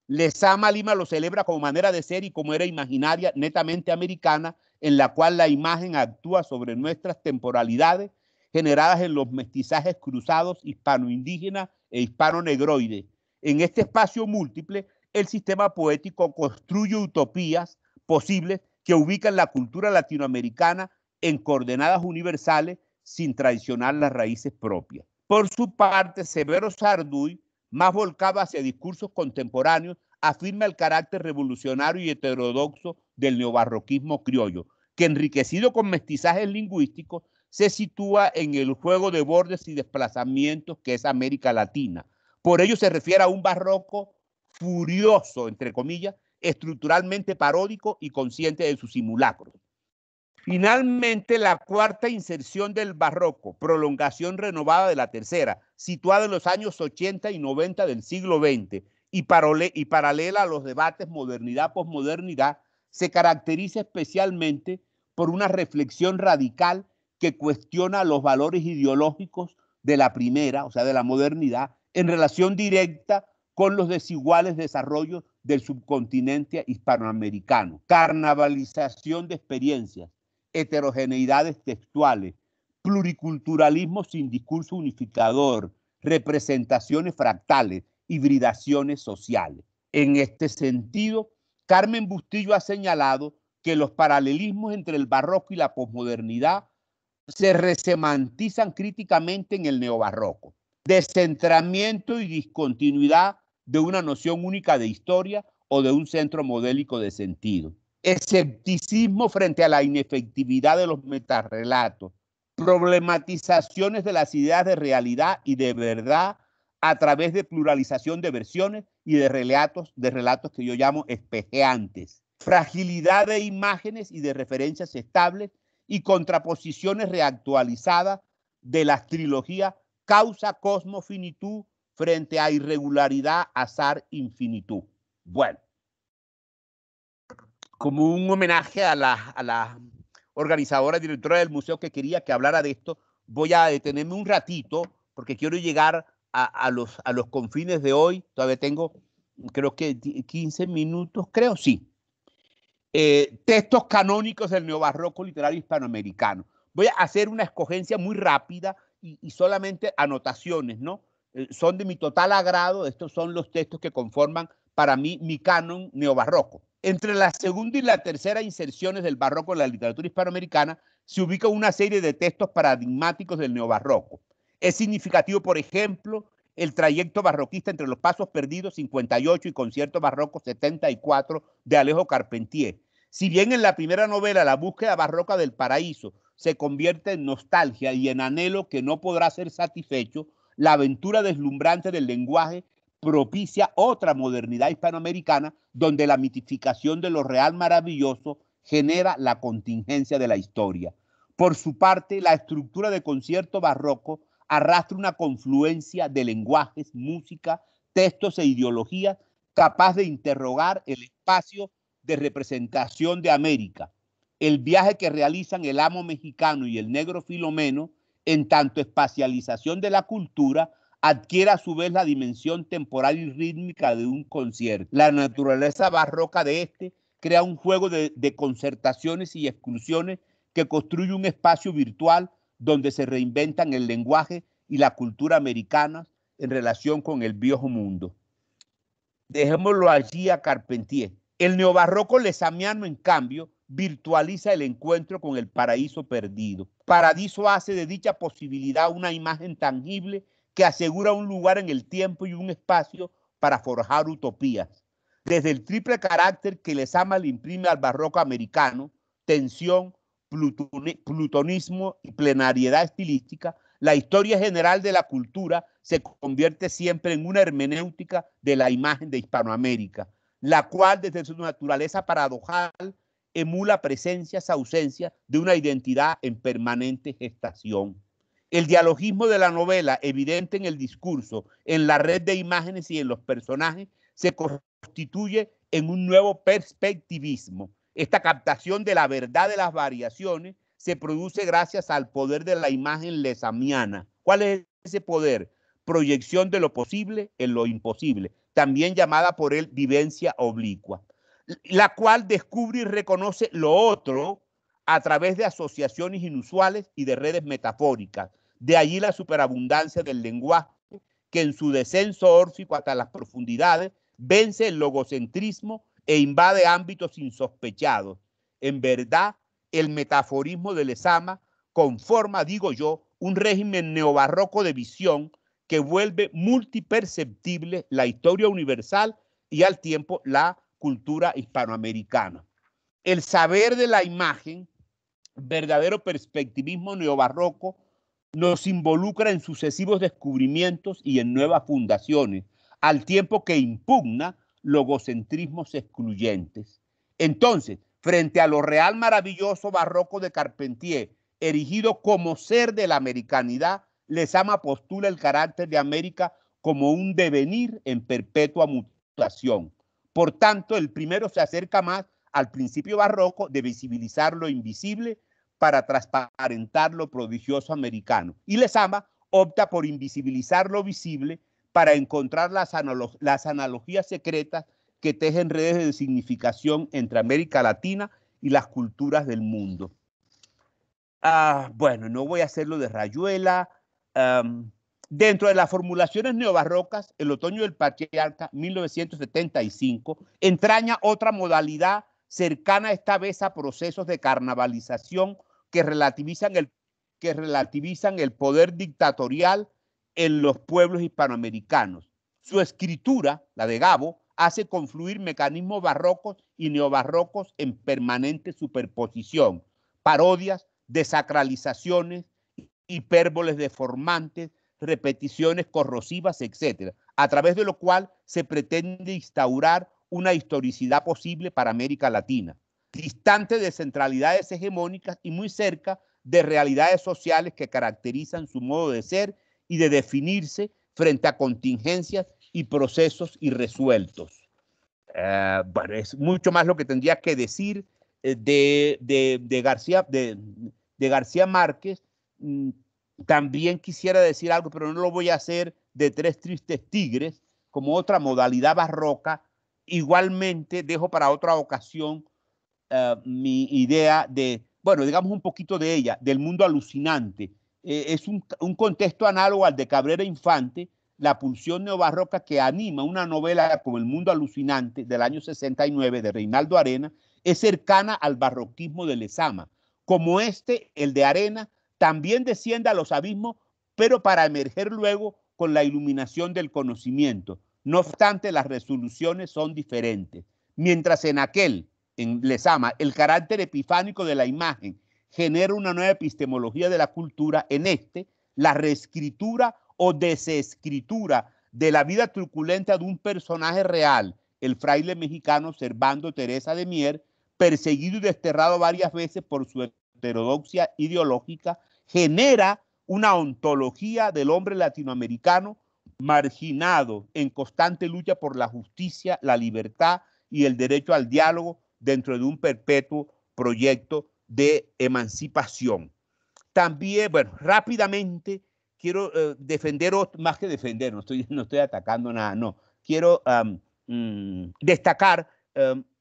Lezama Lima lo celebra como manera de ser y como era imaginaria netamente americana, en la cual la imagen actúa sobre nuestras temporalidades generadas en los mestizajes cruzados hispano-indígena e hispano-negroide. En este espacio múltiple, el sistema poético construye utopías posibles que ubican la cultura latinoamericana en coordenadas universales sin traicionar las raíces propias. Por su parte, Severo Sarduy más volcaba hacia discursos contemporáneos, afirma el carácter revolucionario y heterodoxo del neobarroquismo criollo, que enriquecido con mestizajes lingüísticos, se sitúa en el juego de bordes y desplazamientos que es América Latina. Por ello se refiere a un barroco furioso, entre comillas, estructuralmente paródico y consciente de su simulacro. Finalmente, la cuarta inserción del barroco, prolongación renovada de la tercera, situada en los años 80 y 90 del siglo XX y, paralela a los debates modernidad-posmodernidad, se caracteriza especialmente por una reflexión radical que cuestiona los valores ideológicos de la primera, o sea, de la modernidad, en relación directa con los desiguales desarrollos del subcontinente hispanoamericano. Carnavalización de experiencias, heterogeneidades textuales, pluriculturalismo sin discurso unificador, representaciones fractales, hibridaciones sociales. En este sentido, Carmen Bustillo ha señalado que los paralelismos entre el barroco y la posmodernidad se resemantizan críticamente en el neobarroco. Descentramiento y discontinuidad de una noción única de historia o de un centro modélico de sentido escepticismo frente a la inefectividad de los metarrelatos, problematizaciones de las ideas de realidad y de verdad a través de pluralización de versiones y de relatos, de relatos que yo llamo espejeantes, fragilidad de imágenes y de referencias estables y contraposiciones reactualizadas de las trilogías causa, cosmo, finitud frente a irregularidad, azar, infinitud. Bueno, como un homenaje a la a la organizadora, directora del museo que quería que hablara de esto, voy a detenerme un ratito porque quiero llegar a, los, a los confines de hoy. Todavía tengo, creo que 15 minutos, creo, sí. Eh, textos canónicos del neobarroco literario hispanoamericano. Voy a hacer una escogencia muy rápida y, solamente anotaciones, ¿no? Eh, son de mi total agrado, estos son los textos que conforman para mí mi canon neobarroco. Entre la segunda y la tercera inserciones del barroco en la literatura hispanoamericana se ubica una serie de textos paradigmáticos del neobarroco. Es significativo, por ejemplo, el trayecto barroquista entre los Pasos Perdidos 58 y Concierto Barroco 74 de Alejo Carpentier. Si bien en la primera novela, La búsqueda barroca del paraíso, se convierte en nostalgia y en anhelo que no podrá ser satisfecho, la aventura deslumbrante del lenguaje propicia otra modernidad hispanoamericana donde la mitificación de lo real maravilloso genera la contingencia de la historia. Por su parte, la estructura de concierto barroco arrastra una confluencia de lenguajes, música, textos e ideologías capaz de interrogar el espacio de representación de América. El viaje que realizan el amo mexicano y el negro filomeno en tanto espacialización de la cultura adquiere a su vez la dimensión temporal y rítmica de un concierto. La naturaleza barroca de este crea un juego de, concertaciones y exclusiones que construye un espacio virtual donde se reinventan el lenguaje y la cultura americana en relación con el viejo mundo. Dejémoslo allí a Carpentier. El neobarroco lesamiano, en cambio, virtualiza el encuentro con el paraíso perdido. Paradiso hace de dicha posibilidad una imagen tangible que asegura un lugar en el tiempo y un espacio para forjar utopías. Desde el triple carácter que ama le imprime al barroco americano, tensión, plutonismo y plenariedad estilística, la historia general de la cultura se convierte siempre en una hermenéutica de la imagen de Hispanoamérica, la cual desde su naturaleza paradojal emula presencias, ausencia de una identidad en permanente gestación. El dialogismo de la novela, evidente en el discurso, en la red de imágenes y en los personajes, se constituye en un nuevo perspectivismo. Esta captación de la verdad de las variaciones se produce gracias al poder de la imagen lesamiana. ¿Cuál es ese poder? Proyección de lo posible en lo imposible, también llamada por él vivencia oblicua, la cual descubre y reconoce lo otro a través de asociaciones inusuales y de redes metafóricas. De allí la superabundancia del lenguaje que en su descenso órfico hasta las profundidades vence el logocentrismo e invade ámbitos insospechados. En verdad, el metaforismo de Lezama conforma, digo yo, un régimen neobarroco de visión que vuelve multiperceptible la historia universal y al tiempo la cultura hispanoamericana. El saber de la imagen verdadero perspectivismo neobarroco nos involucra en sucesivos descubrimientos y en nuevas fundaciones, al tiempo que impugna logocentrismos excluyentes. Entonces, frente a lo real maravilloso barroco de Carpentier, erigido como ser de la americanidad, Lesama postula el carácter de América como un devenir en perpetua mutación. Por tanto, el primero se acerca más al principio barroco de visibilizar lo invisible para transparentar lo prodigioso americano. Y Lezama opta por invisibilizar lo visible para encontrar las, analogías secretas que tejen redes de significación entre América Latina y las culturas del mundo. Ah, bueno, no voy a hacerlo de rayuela. dentro de las formulaciones neobarrocas, el otoño del patriarca 1975 entraña otra modalidad cercana esta vez a procesos de carnavalización que relativizan el, que relativizan el poder dictatorial en los pueblos hispanoamericanos. Su escritura, la de Gabo, hace confluir mecanismos barrocos y neobarrocos en permanente superposición, parodias, desacralizaciones, hipérboles deformantes, repeticiones corrosivas, etc., a través de lo cual se pretende instaurar una historicidad posible para América Latina distante de centralidades hegemónicas y muy cerca de realidades sociales que caracterizan su modo de ser y de definirse frente a contingencias y procesos irresueltos. Eh, bueno, es mucho más lo que tendría que decir eh, de, García, de, de, García Márquez. Mm, también quisiera decir algo, pero no lo voy a hacer de Tres Tristes Tigres, como otra modalidad barroca. Igualmente dejo para otra ocasión eh, mi idea de, bueno, digamos un poquito de ella, del mundo alucinante. Eh, es un, un, contexto análogo al de Cabrera Infante, la pulsión neobarroca que anima una novela como El mundo alucinante del año 69 de Reinaldo Arena, es cercana al barroquismo de Lezama. Como este, el de Arena, también desciende a los abismos, pero para emerger luego con la iluminación del conocimiento. No obstante, las resoluciones son diferentes. Mientras en aquel en Lesama, el carácter epifánico de la imagen genera una nueva epistemología de la cultura en este, la reescritura o desescritura de la vida truculenta de un personaje real, el fraile mexicano Servando Teresa de Mier, perseguido y desterrado varias veces por su heterodoxia ideológica, genera una ontología del hombre latinoamericano marginado en constante lucha por la justicia, la libertad y el derecho al diálogo, dentro de un perpetuo proyecto de emancipación. También, bueno, rápidamente quiero eh, defender, más que defender, no estoy, no estoy atacando nada, no, quiero mm, destacar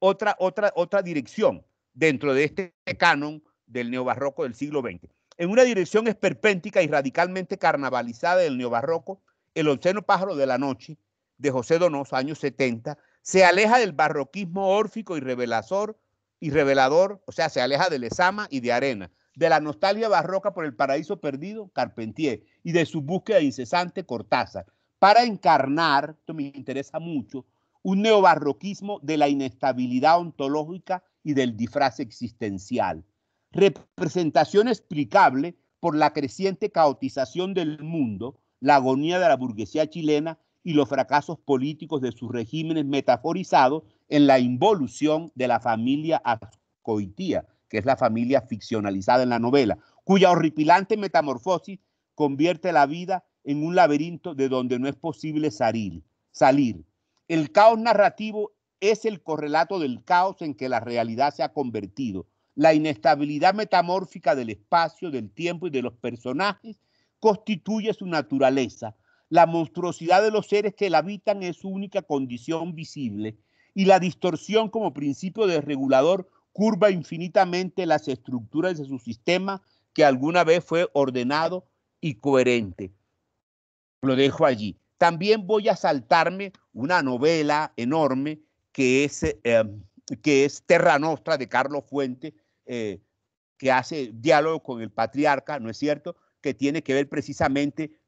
otra, otra, otra dirección dentro de este canon del neobarroco del siglo XX. En una dirección esperpéntica y radicalmente carnavalizada del neobarroco, El onceno pájaro de la noche, de José Donoso, años 70, se aleja del barroquismo órfico y revelador, y revelador, o sea, se aleja de Lezama y de Arena, de la nostalgia barroca por el paraíso perdido, Carpentier, y de su búsqueda incesante, Cortázar, para encarnar, esto me interesa mucho, un neobarroquismo de la inestabilidad ontológica y del disfraz existencial. Representación explicable por la creciente caotización del mundo, la agonía de la burguesía chilena y los fracasos políticos de sus regímenes metaforizados en la involución de la familia Ascoitía, que es la familia ficcionalizada en la novela, cuya horripilante metamorfosis convierte la vida en un laberinto de donde no es posible salir. salir. El caos narrativo es el correlato del caos en que la realidad se ha convertido. La inestabilidad metamórfica del espacio, del tiempo y de los personajes constituye su naturaleza, la monstruosidad de los seres que la habitan es su única condición visible y la distorsión como principio desregulador curva infinitamente las estructuras de su sistema que alguna vez fue ordenado y coherente. Lo dejo allí. También voy a saltarme una novela enorme que es, em, que es Terra Nostra de Carlos Fuente, eh, que hace diálogo con el patriarca, ¿no es cierto? Que tiene que ver precisamente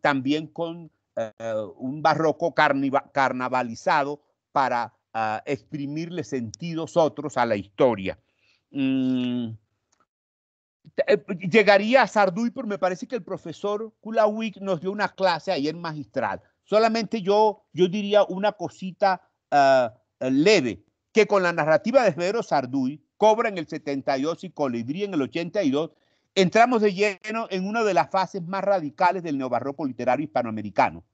también con eh, un barroco carnavalizado para ah, exprimirle sentidos otros a la historia. Mm, eh, llegaría a Sarduy, pero me parece que el profesor Kulawik nos dio una clase ayer magistral. Solamente yo, yo diría una cosita ah, leve, que con la narrativa de Pedro Sarduy, Cobra en el 72 y Colibrí en el 82, entramos de lleno en una de las fases más radicales del neobarroco literario hispanoamericano.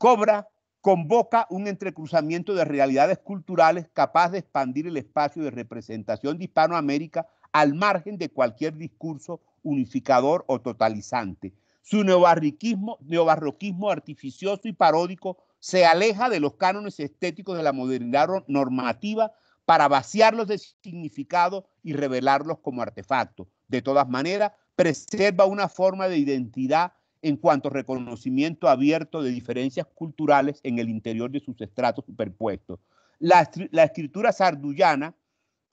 Cobra convoca un entrecruzamiento de realidades culturales capaz de expandir el espacio de representación de Hispanoamérica al margen de cualquier discurso unificador o totalizante. Su neobarroquismo, neobarroquismo artificioso y paródico se aleja de los cánones estéticos de la modernidad normativa para vaciarlos de significado y revelarlos como artefactos. De todas maneras, preserva una forma de identidad en cuanto reconocimiento abierto de diferencias culturales en el interior de sus estratos superpuestos. La, escritura sarduyana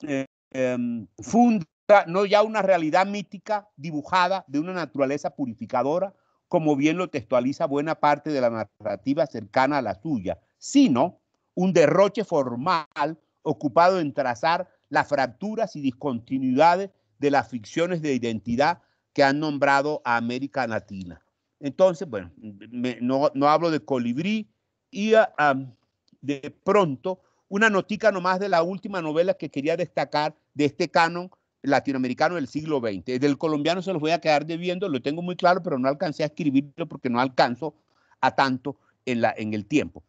eh, em, funda no ya una realidad mítica dibujada de una naturaleza purificadora, como bien lo textualiza buena parte de la narrativa cercana a la suya, sino un derroche formal ocupado en trazar las fracturas y discontinuidades de las ficciones de identidad que han nombrado a América Latina. Entonces, bueno, no, hablo de colibrí y ah, de pronto una notica nomás de la última novela que quería destacar de este canon latinoamericano del siglo XX. Del colombiano se los voy a quedar debiendo, lo tengo muy claro, pero no alcancé a escribirlo porque no alcanzo a tanto en, la, en el tiempo.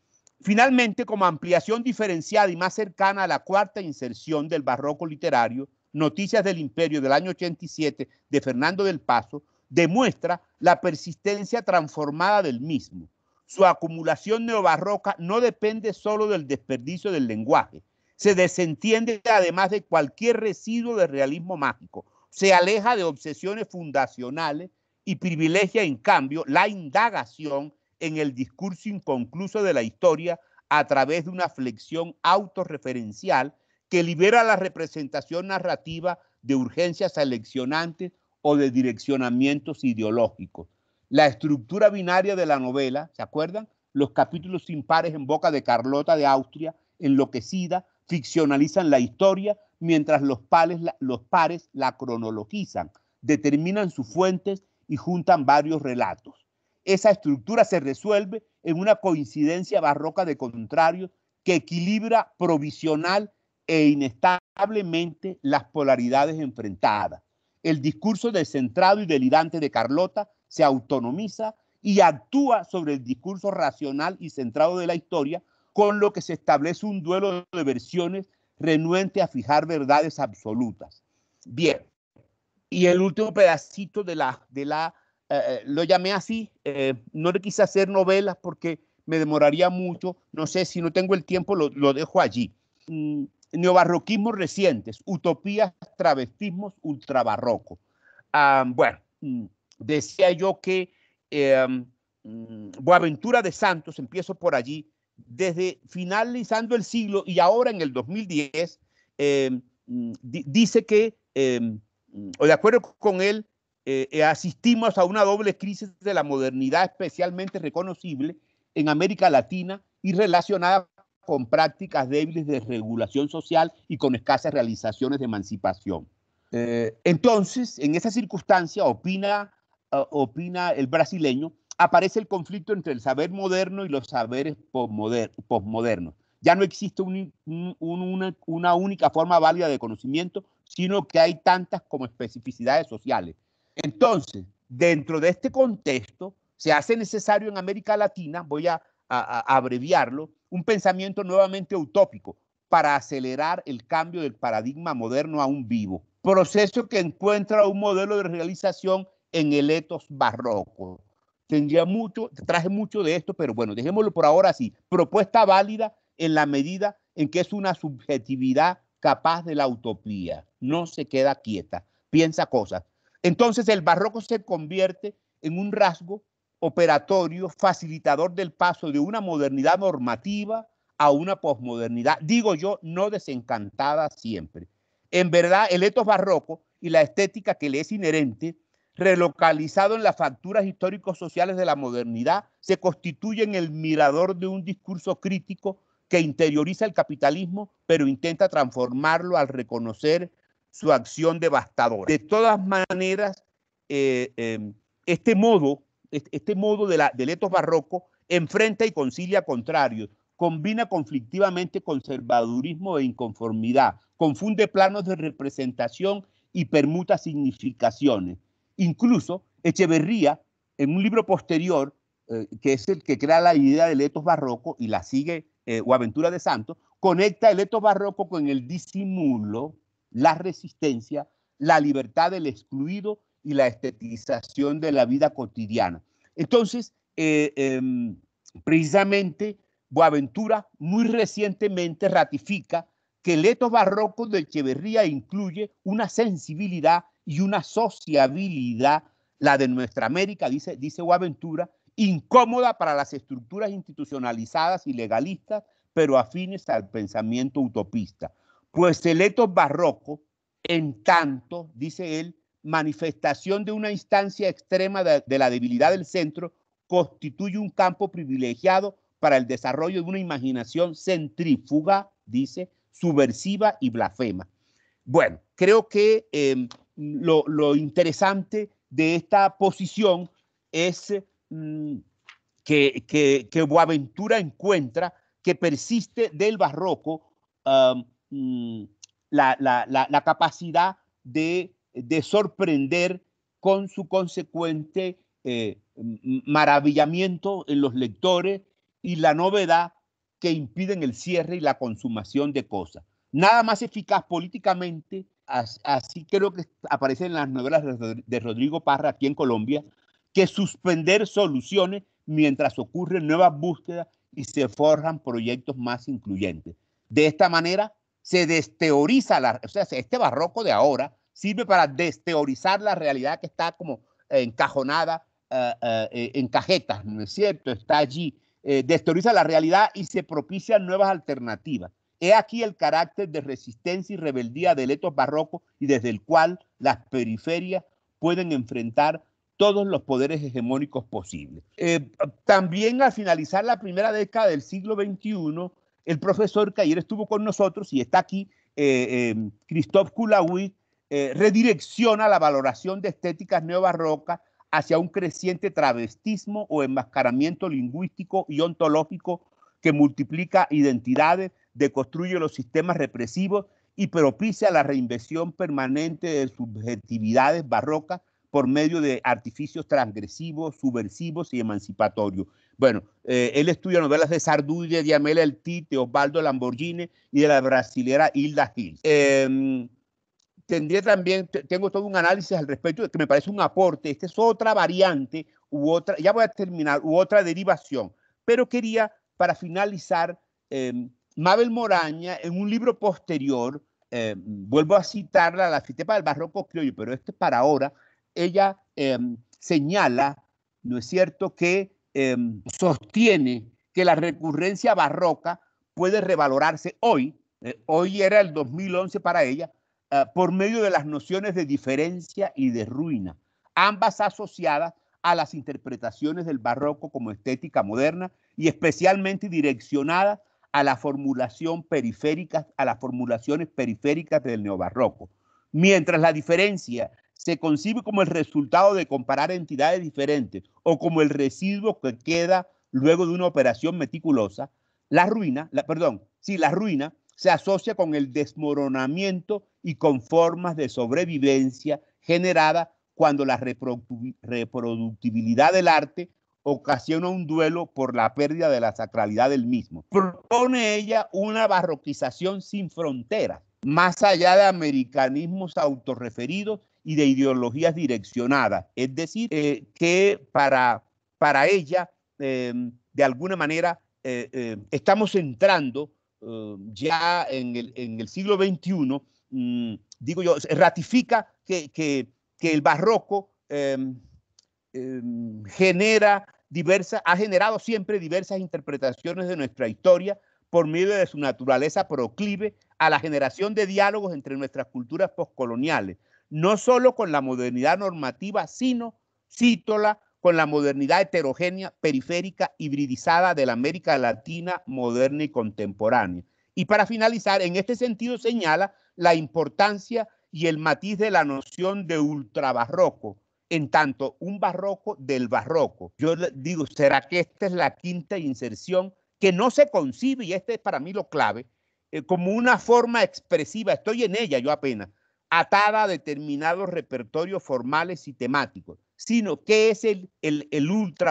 Finalmente, como ampliación diferenciada y más cercana a la cuarta inserción del barroco literario, Noticias del Imperio del año 87 de Fernando del Paso, demuestra la persistencia transformada del mismo. Su acumulación neobarroca no depende solo del desperdicio del lenguaje, se desentiende además de cualquier residuo de realismo mágico, se aleja de obsesiones fundacionales y privilegia en cambio la indagación en el discurso inconcluso de la historia a través de una flexión autorreferencial que libera la representación narrativa de urgencias seleccionantes o de direccionamientos ideológicos. La estructura binaria de la novela, ¿se acuerdan? Los capítulos impares en boca de Carlota de Austria, enloquecida, ficcionalizan la historia, mientras los pares, los pares la cronologizan, determinan sus fuentes y juntan varios relatos. Esa estructura se resuelve en una coincidencia barroca de contrarios que equilibra provisional e inestablemente las polaridades enfrentadas. El discurso descentrado y delirante de Carlota se autonomiza y actúa sobre el discurso racional y centrado de la historia, con lo que se establece un duelo de versiones renuente a fijar verdades absolutas. Bien, y el último pedacito de la, de la eh, eh, lo llamé así, eh, no le quise hacer novelas porque me demoraría mucho, no sé, si no tengo el tiempo lo, dejo allí. Mm, neobarroquismos recientes, utopías, travestismos, ultrabarroco. bueno, mm, decía yo que eh, em, mm, Boaventura de Santos, empiezo por allí, desde finalizando el siglo y ahora en el 2010, em, dice que, em, o de acuerdo con él, eh, eh, asistimos a una doble crisis de la modernidad especialmente reconocible en América Latina y relacionada con prácticas débiles de regulación social y con escasas realizaciones de emancipación. Eh, entonces, en esa circunstancia, opina, opina el brasileño, aparece el conflicto entre el saber moderno y los saberes posmodernos. Ya no existe una, una única forma válida de conocimiento, sino que hay tantas como especificidades sociales. Entonces, dentro de este contexto, se hace necesario en América Latina, voy a, abreviarlo, un pensamiento nuevamente utópico para acelerar el cambio del paradigma moderno a un vivo, proceso que encuentra un modelo de realización en el etos barroco. Tendría mucho, traje mucho de esto, pero bueno, dejémoslo por ahora así. Propuesta válida en la medida en que es una subjetividad capaz de la utopía. No se queda quieta, piensa cosas. Entonces el barroco se convierte en un rasgo operatorio facilitador del paso de una modernidad normativa a una posmodernidad, digo yo, no desencantada siempre. En verdad, el etos barroco y la estética que le es inherente, relocalizado en las facturas históricos sociales de la modernidad, se constituye en el mirador de un discurso crítico que interioriza el capitalismo, pero intenta transformarlo al reconocer su acción devastadora. De todas maneras, eh, eh, este modo, este, este modo de la, del etos barroco enfrenta y concilia contrarios, combina conflictivamente conservadurismo e inconformidad, confunde planos de representación y permuta significaciones. Incluso Echeverría, en un libro posterior, eh, que es el que crea la idea del etos barroco y la sigue, o aventura de Santos, conecta el etos barroco con el disimulo, la resistencia, la libertad del excluido y la estetización de la vida cotidiana. Entonces, eh, em, precisamente Boaventura muy recientemente ratifica que el eto barroco de Echeverría incluye una sensibilidad y una sociabilidad, la de nuestra América, dice, dice Boaventura, incómoda para las estructuras institucionalizadas y legalistas, pero afines al pensamiento utopista pues el etos barroco, en tanto, dice él, manifestación de una instancia extrema de, la debilidad del centro, constituye un campo privilegiado para el desarrollo de una imaginación centrífuga, dice, subversiva y blasfema. Bueno, creo que em, lo, interesante de esta posición es mm, que, que, Boaventura encuentra que persiste del barroco Mm, la, capacidad de, sorprender con su consecuente eh, maravillamiento en los lectores y la novedad que impiden el cierre y la consumación de cosas. Nada más eficaz políticamente, así creo que aparece en las novelas de Rodrigo Parra aquí en Colombia, que suspender soluciones mientras ocurren nuevas búsquedas y se forjan proyectos más incluyentes. De esta manera, se desteoriza, la, o sea, este barroco de ahora sirve para desteorizar la realidad que está como encajonada eh, eh, en cajetas, ¿no es cierto? Está allí, eh, desteoriza la realidad y se propician nuevas alternativas. He aquí el carácter de resistencia y rebeldía del etos barroco y desde el cual las periferias pueden enfrentar todos los poderes hegemónicos posibles. también al finalizar la primera década del siglo XXI, el profesor que ayer estuvo con nosotros y está aquí, eh, eh, Christophe Kulawi, eh, redirecciona la valoración de estéticas neobarrocas hacia un creciente travestismo o enmascaramiento lingüístico y ontológico que multiplica identidades, deconstruye los sistemas represivos y propicia la reinvención permanente de subjetividades barrocas por medio de artificios transgresivos, subversivos y emancipatorios. Bueno, eh, él estudia novelas de Sarduy, de Amela El Tite, Osvaldo Lamborghini y de la brasilera Hilda Gil. Em, tendría también, tengo todo un análisis al respecto que me parece un aporte. Esta es otra variante u otra, ya voy a terminar, u otra derivación. Pero quería, para finalizar, em, Mabel Moraña, en un libro posterior, em, vuelvo a citarla, la fitepa del barroco criollo, pero este es para ahora, ella señala, ¿no es cierto?, que Em, sostiene que la recurrencia barroca puede revalorarse hoy, eh, hoy era el 2011 para ella, eh, por medio de las nociones de diferencia y de ruina, ambas asociadas a las interpretaciones del barroco como estética moderna y especialmente direccionadas a la formulación periférica, a las formulaciones periféricas del neobarroco. Mientras la diferencia se concibe como el resultado de comparar entidades diferentes o como el residuo que queda luego de una operación meticulosa, la ruina, perdón, sí, la ruina se asocia con el desmoronamiento y con formas de sobrevivencia generada cuando la reproductibilidad del arte ocasiona un duelo por la pérdida de la sacralidad del mismo. Propone ella una barroquización sin fronteras, más allá de americanismos autorreferidos y de ideologías direccionadas. Es decir, eh, que para, para ella, em, de alguna manera, eh, em, estamos entrando em, ya en el, siglo XXI, mm, digo yo, ratifica que, el barroco genera diversas, ha generado siempre diversas interpretaciones de nuestra historia por medio de su naturaleza proclive a la generación de diálogos entre nuestras culturas postcoloniales, no solo con la modernidad normativa, sino, cítola, con la modernidad heterogénea, periférica, hibridizada de la América Latina moderna y contemporánea. Y para finalizar, en este sentido señala la importancia y el matiz de la noción de ultrabarroco, en tanto un barroco del barroco. Yo digo, ¿será que esta es la quinta inserción que no se concibe, y este es para mí lo clave, eh, como una forma expresiva, estoy en ella yo apenas, atada a determinados repertorios formales y temáticos, sino que es el, el,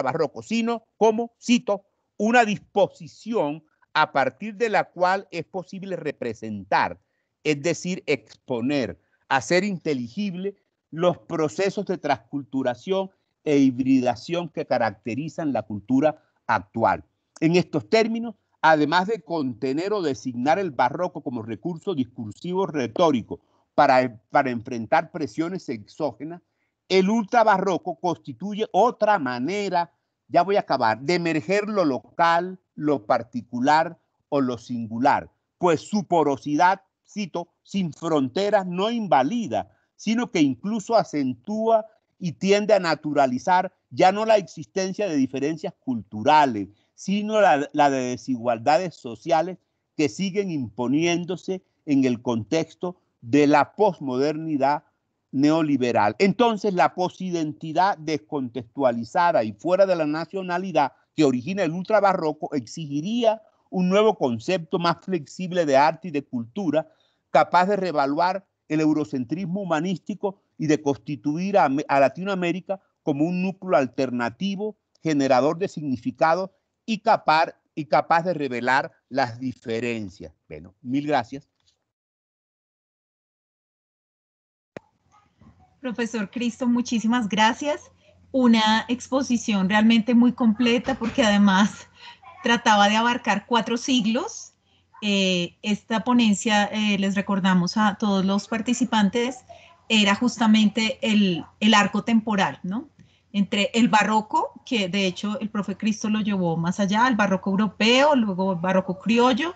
barroco, sino como, cito, una disposición a partir de la cual es posible representar, es decir, exponer, hacer inteligible los procesos de transculturación e hibridación que caracterizan la cultura actual. En estos términos, además de contener o designar el barroco como recurso discursivo retórico para, enfrentar presiones exógenas, el ultrabarroco constituye otra manera, ya voy a acabar, de emerger lo local, lo particular o lo singular, pues su porosidad, cito, sin fronteras no invalida, sino que incluso acentúa y tiende a naturalizar ya no la existencia de diferencias culturales, sino la de desigualdades sociales que siguen imponiéndose en el contexto de la posmodernidad neoliberal. Entonces, la posidentidad descontextualizada y fuera de la nacionalidad que origina el ultrabarroco exigiría un nuevo concepto más flexible de arte y de cultura, capaz de revaluar el eurocentrismo humanístico y de constituir a, Latinoamérica como un núcleo alternativo, generador de significado y capaz, y capaz de revelar las diferencias. Bueno, mil gracias. Profesor Cristo, muchísimas gracias. Una exposición realmente muy completa porque además trataba de abarcar cuatro siglos. Eh, esta ponencia, eh, les recordamos a todos los participantes, era justamente el, el, arco temporal, ¿no? Entre el barroco, que de hecho el profe Cristo lo llevó más allá, el barroco europeo, luego el barroco criollo,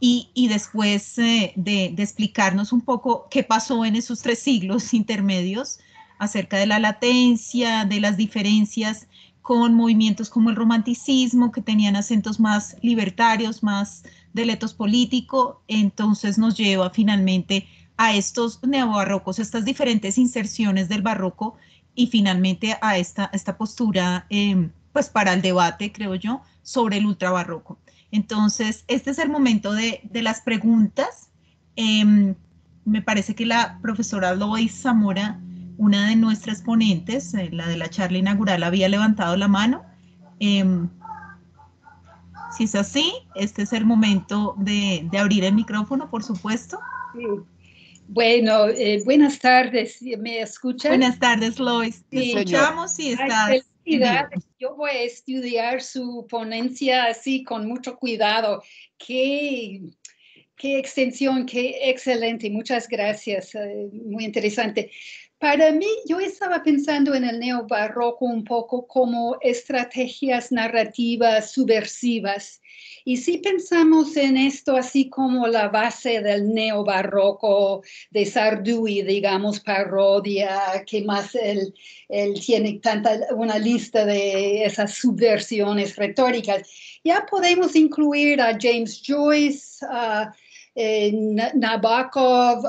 y, después eh, de, explicarnos un poco qué pasó en esos tres siglos intermedios acerca de la latencia, de las diferencias con movimientos como el romanticismo, que tenían acentos más libertarios, más deletos político, entonces nos lleva finalmente a estos neobarrocos, estas diferentes inserciones del barroco y finalmente a esta, esta postura em, pues para el debate, creo yo, sobre el ultrabarroco. Entonces, este es el momento de, las preguntas. Em, me parece que la profesora Lois Zamora, una de nuestras ponentes, eh, la de la charla inaugural, había levantado la mano. Em, si es así, este es el momento de, abrir el micrófono, por supuesto. Bueno, eh, buenas tardes, ¿me escuchan? Buenas tardes, Lois. Te escuchamos y estás pues, yo voy a estudiar su ponencia así con mucho cuidado. Qué, qué extensión, qué excelente. Muchas gracias. Eh, muy interesante. Para mí, yo estaba pensando en el neobarroco un poco como estrategias narrativas subversivas y si pensamos en esto así como la base del neobarroco de Sarduy, digamos, parodia, que más él, tiene tanta, una lista de esas subversiones retóricas, ya podemos incluir a James Joyce, eh, Nabokov,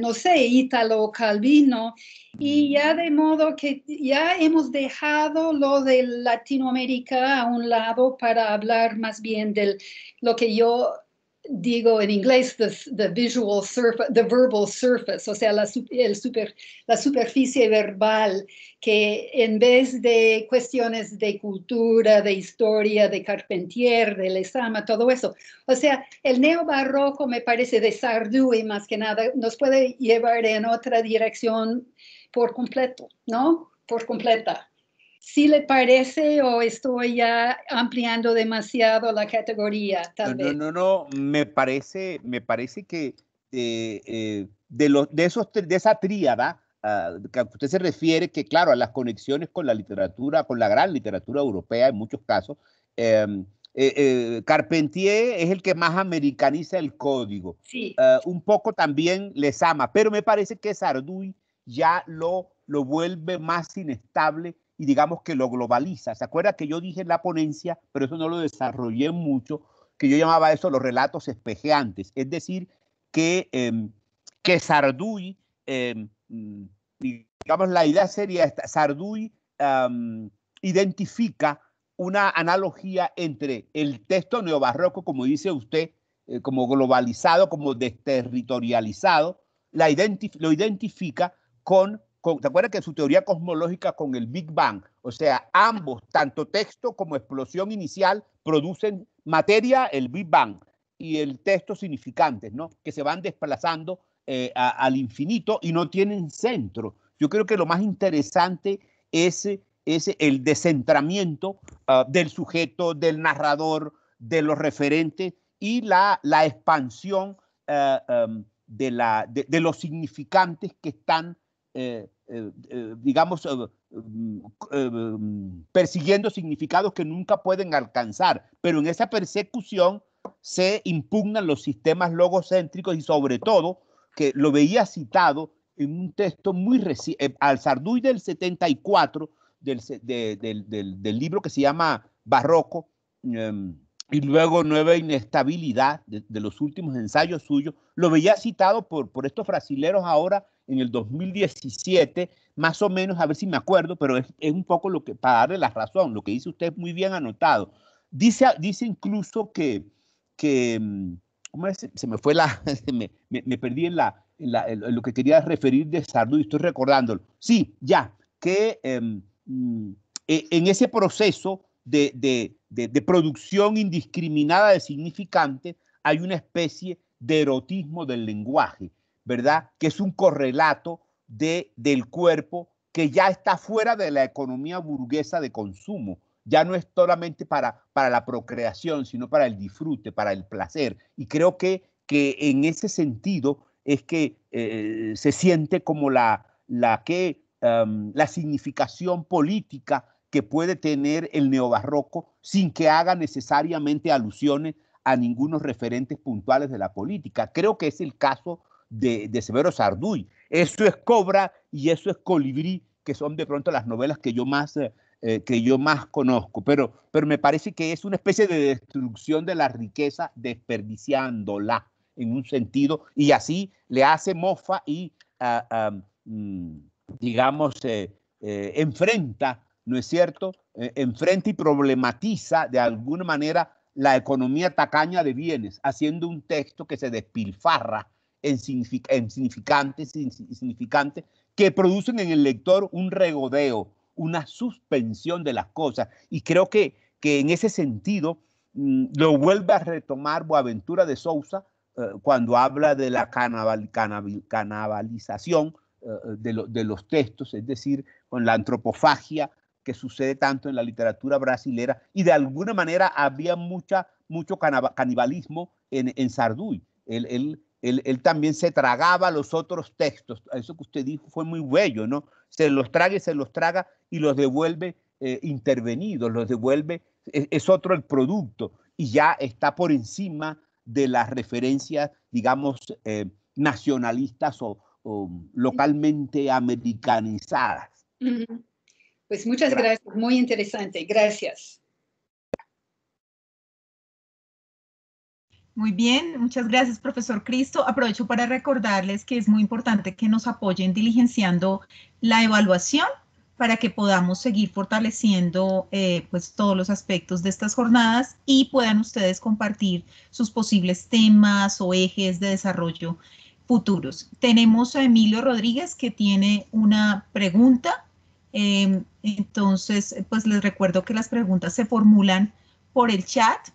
no sé, Ítalo Calvino. Y ya de modo que ya hemos dejado lo de Latinoamérica a un lado para hablar más bien de lo que yo digo en inglés, the, the visual surface, the verbal surface, o sea, la, el super, la superficie verbal, que en vez de cuestiones de cultura, de historia, de Carpentier, de Lezama, todo eso. O sea, el neo barroco me parece, de Sardou y más que nada, nos puede llevar en otra dirección por completo, ¿no? Por completa si le parece o estoy ya ampliando demasiado la categoría. Tal no, vez. no, no, no, me parece, me parece que eh, eh, de, los, de, esos, de esa tríada ah, que usted se refiere, que claro, a las conexiones con la literatura, con la gran literatura europea en muchos casos, em, eh, Carpentier es el que más americaniza el código. Sí. Ah, un poco también les ama, pero me parece que Sarduy ya lo, lo vuelve más inestable y digamos que lo globaliza. ¿Se acuerda que yo dije en la ponencia, pero eso no lo desarrollé mucho, que yo llamaba eso los relatos espejeantes? Es decir, que, em, que Sarduy, em, digamos, la idea sería esta, Sarduy identifica una analogía entre el texto neobarroco, como dice usted, eh, como globalizado, como desterritorializado, lo identifica con ¿te acuerdas que su teoría cosmológica con el Big Bang? O sea, ambos, tanto texto como explosión inicial, producen materia, el Big Bang, y el texto significantes, ¿no? Que se van desplazando eh, al infinito y no tienen centro. Yo creo que lo más interesante es, es el descentramiento ah, del sujeto, del narrador, de los referentes y la, la expansión eh, em, de, la, de los significantes que están eh, eh, eh, digamos, mm, mm, persiguiendo significados que nunca pueden alcanzar, pero en esa persecución se impugnan los sistemas logocéntricos y sobre todo, que lo veía citado en un texto muy reciente, al Sarduy del 74, del, del, libro que se llama Barroco, em, y luego nueva inestabilidad de, los últimos ensayos suyos. Lo veía citado por, por estos brasileros ahora en el 2017, más o menos, a ver si me acuerdo, pero es, un poco lo que, para darle la razón, lo que dice usted es muy bien anotado. Dice, dice incluso que, que mm, ¿cómo es? se me fue la, me, perdí en, la, lo que quería referir de Sardu y estoy recordándolo. Sí, ya, que em, mm, e, en ese proceso de, producción indiscriminada de significantes, hay una especie de erotismo del lenguaje, ¿verdad? Que es un correlato de, del cuerpo que ya está fuera de la economía burguesa de consumo. Ya no es solamente para, para la procreación, sino para el disfrute, para el placer. Y creo que, que en ese sentido es que eh, se siente como la, la, que, la significación política que puede tener el neobarroco sin que haga necesariamente alusiones a ningunos referentes puntuales de la política. Creo que es el caso de, Severo Sarduy. Eso es Cobra y eso es Colibrí, que son de pronto las novelas que yo más, eh, eh, que yo más conozco. Pero, pero me parece que es una especie de destrucción de la riqueza, desperdiciándola en un sentido, y así le hace mofa y, ah, ah, mm, digamos, eh, enfrenta ¿no es cierto?, eh, enfrenta y problematiza de alguna manera la economía tacaña de bienes, haciendo un texto que se despilfarra en, en significantes, que producen en el lector un regodeo, una suspensión de las cosas. Y creo que, que en ese sentido mm, lo vuelve a retomar Boaventura de Sousa eh, cuando habla de la canabal, eh, de, los textos, es decir, con la antropofagia que sucede tanto en la literatura brasilera y de alguna manera había mucha, mucho canibalismo en, Sarduy. Él, también se tragaba los otros textos. Eso que usted dijo fue muy bello, ¿no? Se los traga y se los traga y los devuelve eh, intervenidos, los devuelve, es, otro el producto y ya está por encima de las referencias, digamos, eh, nacionalistas o, localmente americanizadas. Pues muchas gracias. muy interesante, gracias. Muy bien, muchas gracias, profesor Cristo. Aprovecho para recordarles que es muy importante que nos apoyen diligenciando la evaluación para que podamos seguir fortaleciendo eh, pues, todos los aspectos de estas jornadas y puedan ustedes compartir sus posibles temas o ejes de desarrollo futuros. Tenemos a Emilio Rodríguez que tiene una pregunta Em, entonces, pues les recuerdo que las preguntas se formulan por el chat,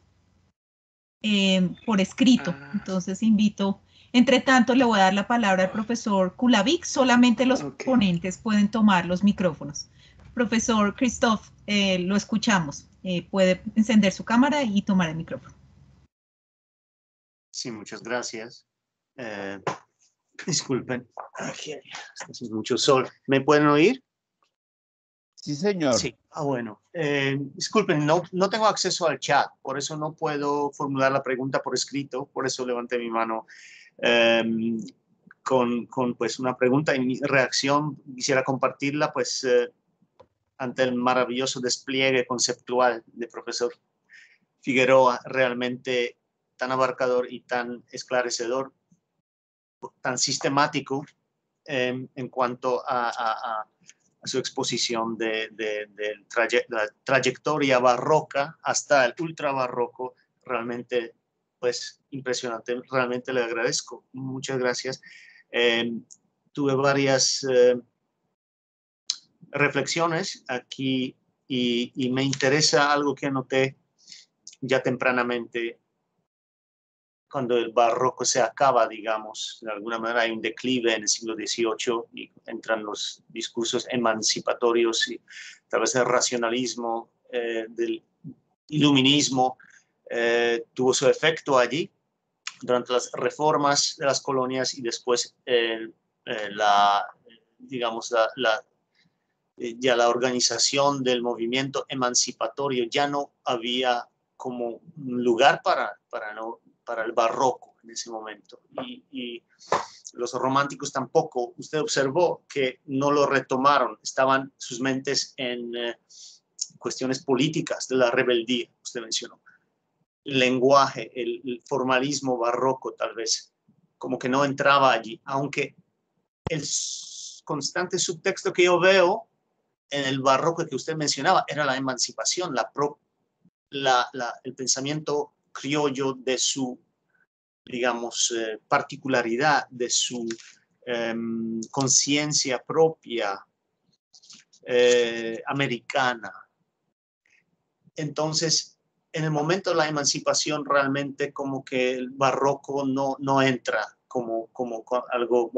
em, por escrito. Ah. Entonces, invito. Entre tanto, le voy a dar la palabra al profesor Kulavik Solamente los ponentes pueden tomar los micrófonos. Profesor Christoph, eh, lo escuchamos. Eh, puede encender su cámara y tomar el micrófono. Sí, muchas gracias. Eh, disculpen, mucho sol. ¿Me pueden oír? Sí, señor. Sí, ah, bueno. Eh, disculpen, no, no tengo acceso al chat, por eso no puedo formular la pregunta por escrito, por eso levanté mi mano em, con, pues, una pregunta y mi reacción quisiera compartirla pues eh, ante el maravilloso despliegue conceptual de profesor Figueroa, realmente tan abarcador y tan esclarecedor, tan sistemático em, en cuanto a su exposición de, la trayectoria barroca hasta el ultra barroco, realmente, pues impresionante, realmente le agradezco, muchas gracias. Em, tuve varias em, reflexiones aquí y, y, me interesa algo que anoté ya tempranamente cuando el barroco se acaba, digamos, de alguna manera hay un declive en el siglo XVIII y entran los discursos emancipatorios y tal vez el racionalismo eh, del iluminismo eh, tuvo su efecto allí durante las reformas de las colonias y después eh, eh, la, digamos, la, ya la organización del movimiento emancipatorio ya no había como un lugar para, para no para el barroco en ese momento. Y, los románticos tampoco, usted observó que no lo retomaron, estaban sus mentes en eh, cuestiones políticas de la rebeldía, usted mencionó. El lenguaje, el, formalismo barroco tal vez, como que no entraba allí, aunque el constante subtexto que yo veo en el barroco que usted mencionaba era la emancipación, la, la el pensamiento criollo, de su, digamos, eh, particularidad, de su em, conciencia propia eh, americana. Entonces, en el momento de la emancipación, realmente como que el barroco no, no entra como, como algo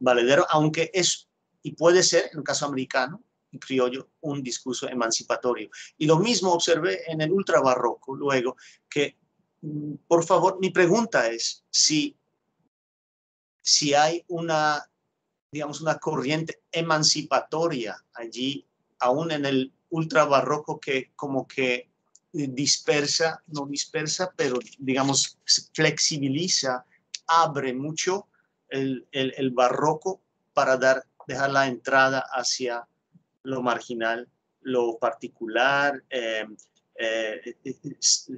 valedero, aunque es, y puede ser, en el caso americano, criollo un discurso emancipatorio. Y lo mismo observé en el ultrabarroco, luego, que por favor, mi pregunta es si, hay una, digamos, una corriente emancipatoria allí, aún en el ultra barroco que como que dispersa, no dispersa, pero digamos, flexibiliza, abre mucho el, barroco para dar, dejar la entrada hacia lo marginal, lo particular, eh, eh, eh, eh,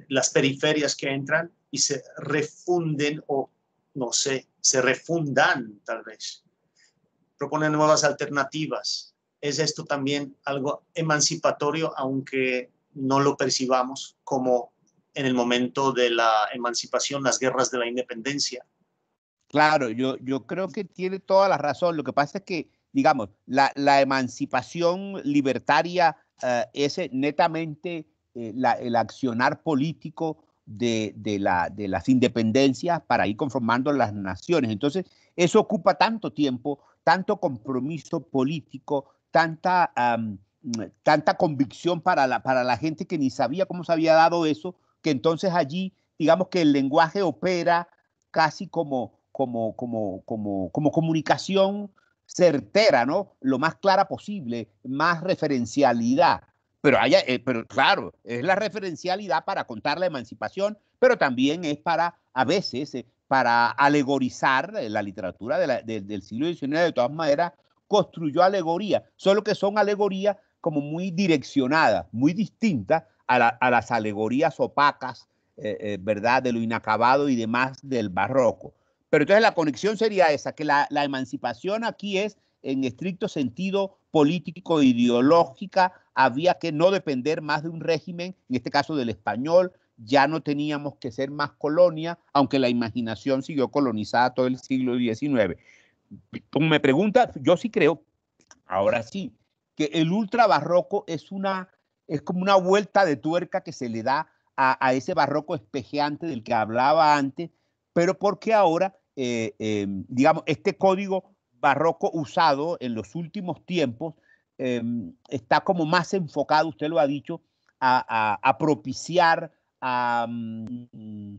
las periferias que entran y se refunden o no sé, se refundan tal vez. Proponen nuevas alternativas. ¿Es esto también algo emancipatorio, aunque no lo percibamos como en el momento de la emancipación, las guerras de la independencia? Claro, yo, yo creo que tiene toda la razón. Lo que pasa es que, digamos, la, emancipación libertaria es netamente eh, el accionar político de, las independencias para ir conformando las naciones. Entonces, eso ocupa tanto tiempo, tanto compromiso político, tanta, tanta convicción para la, para la gente que ni sabía cómo se había dado eso, que entonces allí, digamos que el lenguaje opera casi como, como, como, como comunicación certera, ¿no? Lo más clara posible, más referencialidad pero, eh, pero claro, es la referencialidad para contar la emancipación, pero también es para, a veces, eh, para alegorizar eh, la literatura del siglo XIX, de todas maneras, construyó alegoría, solo que son alegorías como muy direccionadas, muy distintas a, las alegorías opacas, ¿verdad?, de lo inacabado y demás del barroco. Pero entonces la conexión sería esa, que la, la emancipación aquí es en estricto sentido político, ideológica, había que no depender más de un régimen, en este caso del español, ya no teníamos que ser más colonia, aunque la imaginación siguió colonizada todo el siglo XIX. me pregunta, yo sí creo, ahora sí, que el ultrabarroco es una es como una vuelta de tuerca que se le da a, ese barroco espejeante del que hablaba antes, pero porque ahora, eh, eh, digamos, este código barroco usado en los últimos tiempos Em, está como más enfocado, usted lo ha dicho, a, propiciar, a, mm,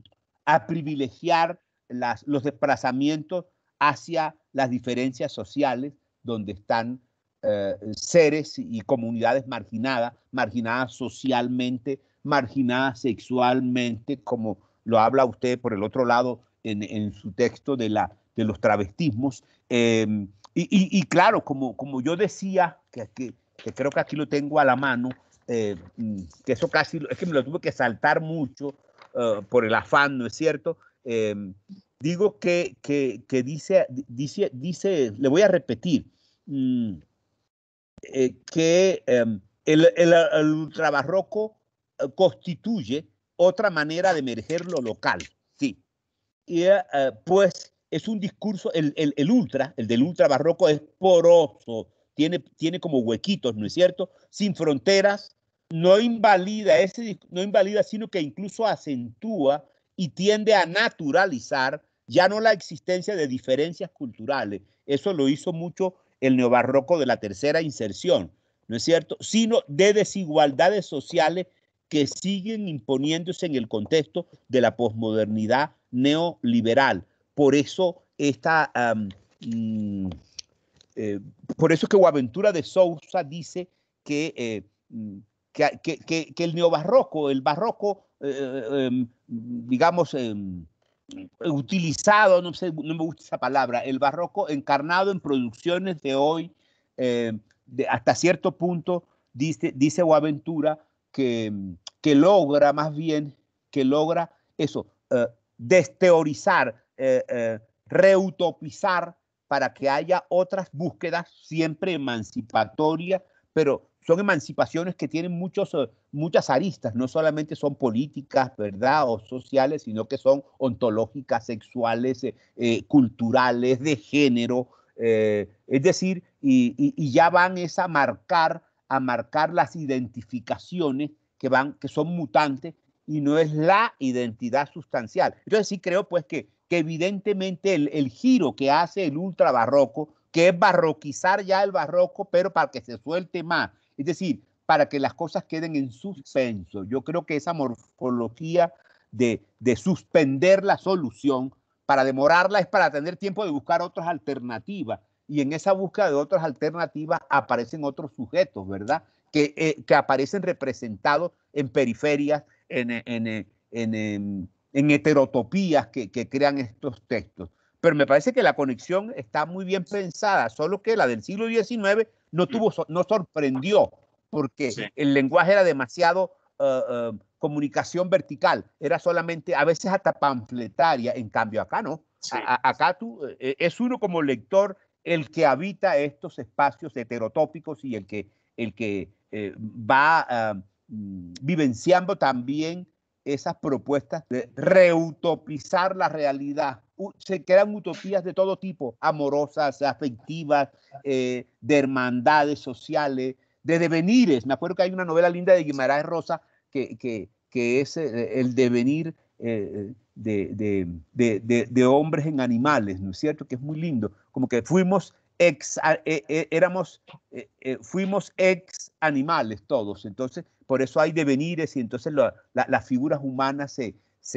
privilegiar los desplazamientos hacia las diferencias sociales donde están eh, seres y comunidades marginadas, marginadas socialmente, marginadas sexualmente, como lo habla usted por el otro lado en, su texto de, la, de los travestismos, em, y, claro, como, como yo decía, que, creo que aquí lo tengo a la mano, eh, mm, que eso casi, es que me lo tuve que saltar mucho eh, por el afán, ¿no es cierto? Eh, digo que, dice, dice, le voy a repetir, mm, que em, el, el, el ultrabarroco constituye otra manera de emerger lo local, sí. Y, pues es un discurso, el, ultra, el del ultra barroco es poroso, tiene, tiene como huequitos, ¿no es cierto? Sin fronteras, no invalida, ese, no invalida, sino que incluso acentúa y tiende a naturalizar ya no la existencia de diferencias culturales, eso lo hizo mucho el neobarroco de la tercera inserción, ¿no es cierto? Sino de desigualdades sociales que siguen imponiéndose en el contexto de la posmodernidad neoliberal por eso mm, eh, por eso que Guaventura de Sousa dice eh, mm, que, que, que, el neobarroco, el barroco, eh, em, digamos, em, utilizado, no, sé, no me gusta esa palabra, el barroco encarnado en producciones de hoy, hasta cierto punto, dice, dice Guaventura em, que, logra más bien, que logra eso, desteorizar, eh, eh, reutopizar para que haya otras búsquedas siempre emancipatorias, pero son emancipaciones que tienen muchos, eh, muchas aristas, no solamente son políticas, ¿verdad? O sociales, sino que son ontológicas, sexuales, culturales, de género. es decir, y, ya van a marcar, a marcar las identificaciones que, van, que son mutantes y no es la identidad sustancial. Entonces sí creo pues que que evidentemente el, giro que hace el ultra barroco, que es barroquizar ya el barroco, pero para que se suelte más, es decir, para que las cosas queden en suspenso. Yo creo que esa morfología de, suspender la solución para demorarla es para tener tiempo de buscar otras alternativas. Y en esa búsqueda de otras alternativas aparecen otros sujetos, ¿verdad? Que, eh, aparecen representados en periferias, en en heterotopías que, crean estos textos. Pero me parece que la conexión está muy bien pensada, solo que la del siglo XIX no, mm. tuvo, no sorprendió, porque el lenguaje era demasiado eh, eh, comunicación vertical, era solamente a veces hasta panfletaria, en cambio acá no. acá tú, eh, es uno como lector el que habita estos espacios heterotópicos y el que, el que va mm, vivenciando también esas propuestas de reutopizar la realidad. Se crean utopías de todo tipo, amorosas, afectivas, eh, de hermandades sociales, de devenires. Me acuerdo que hay una novela linda de Guimarães Rosa que, que, es eh, el devenir eh, de, de, hombres en animales, ¿no es cierto? Que es muy lindo, como que fuimos e, e, éramos, eh, eh, fuimos ex animales todos, entonces por eso hay devenires y entonces las figuras humanas se,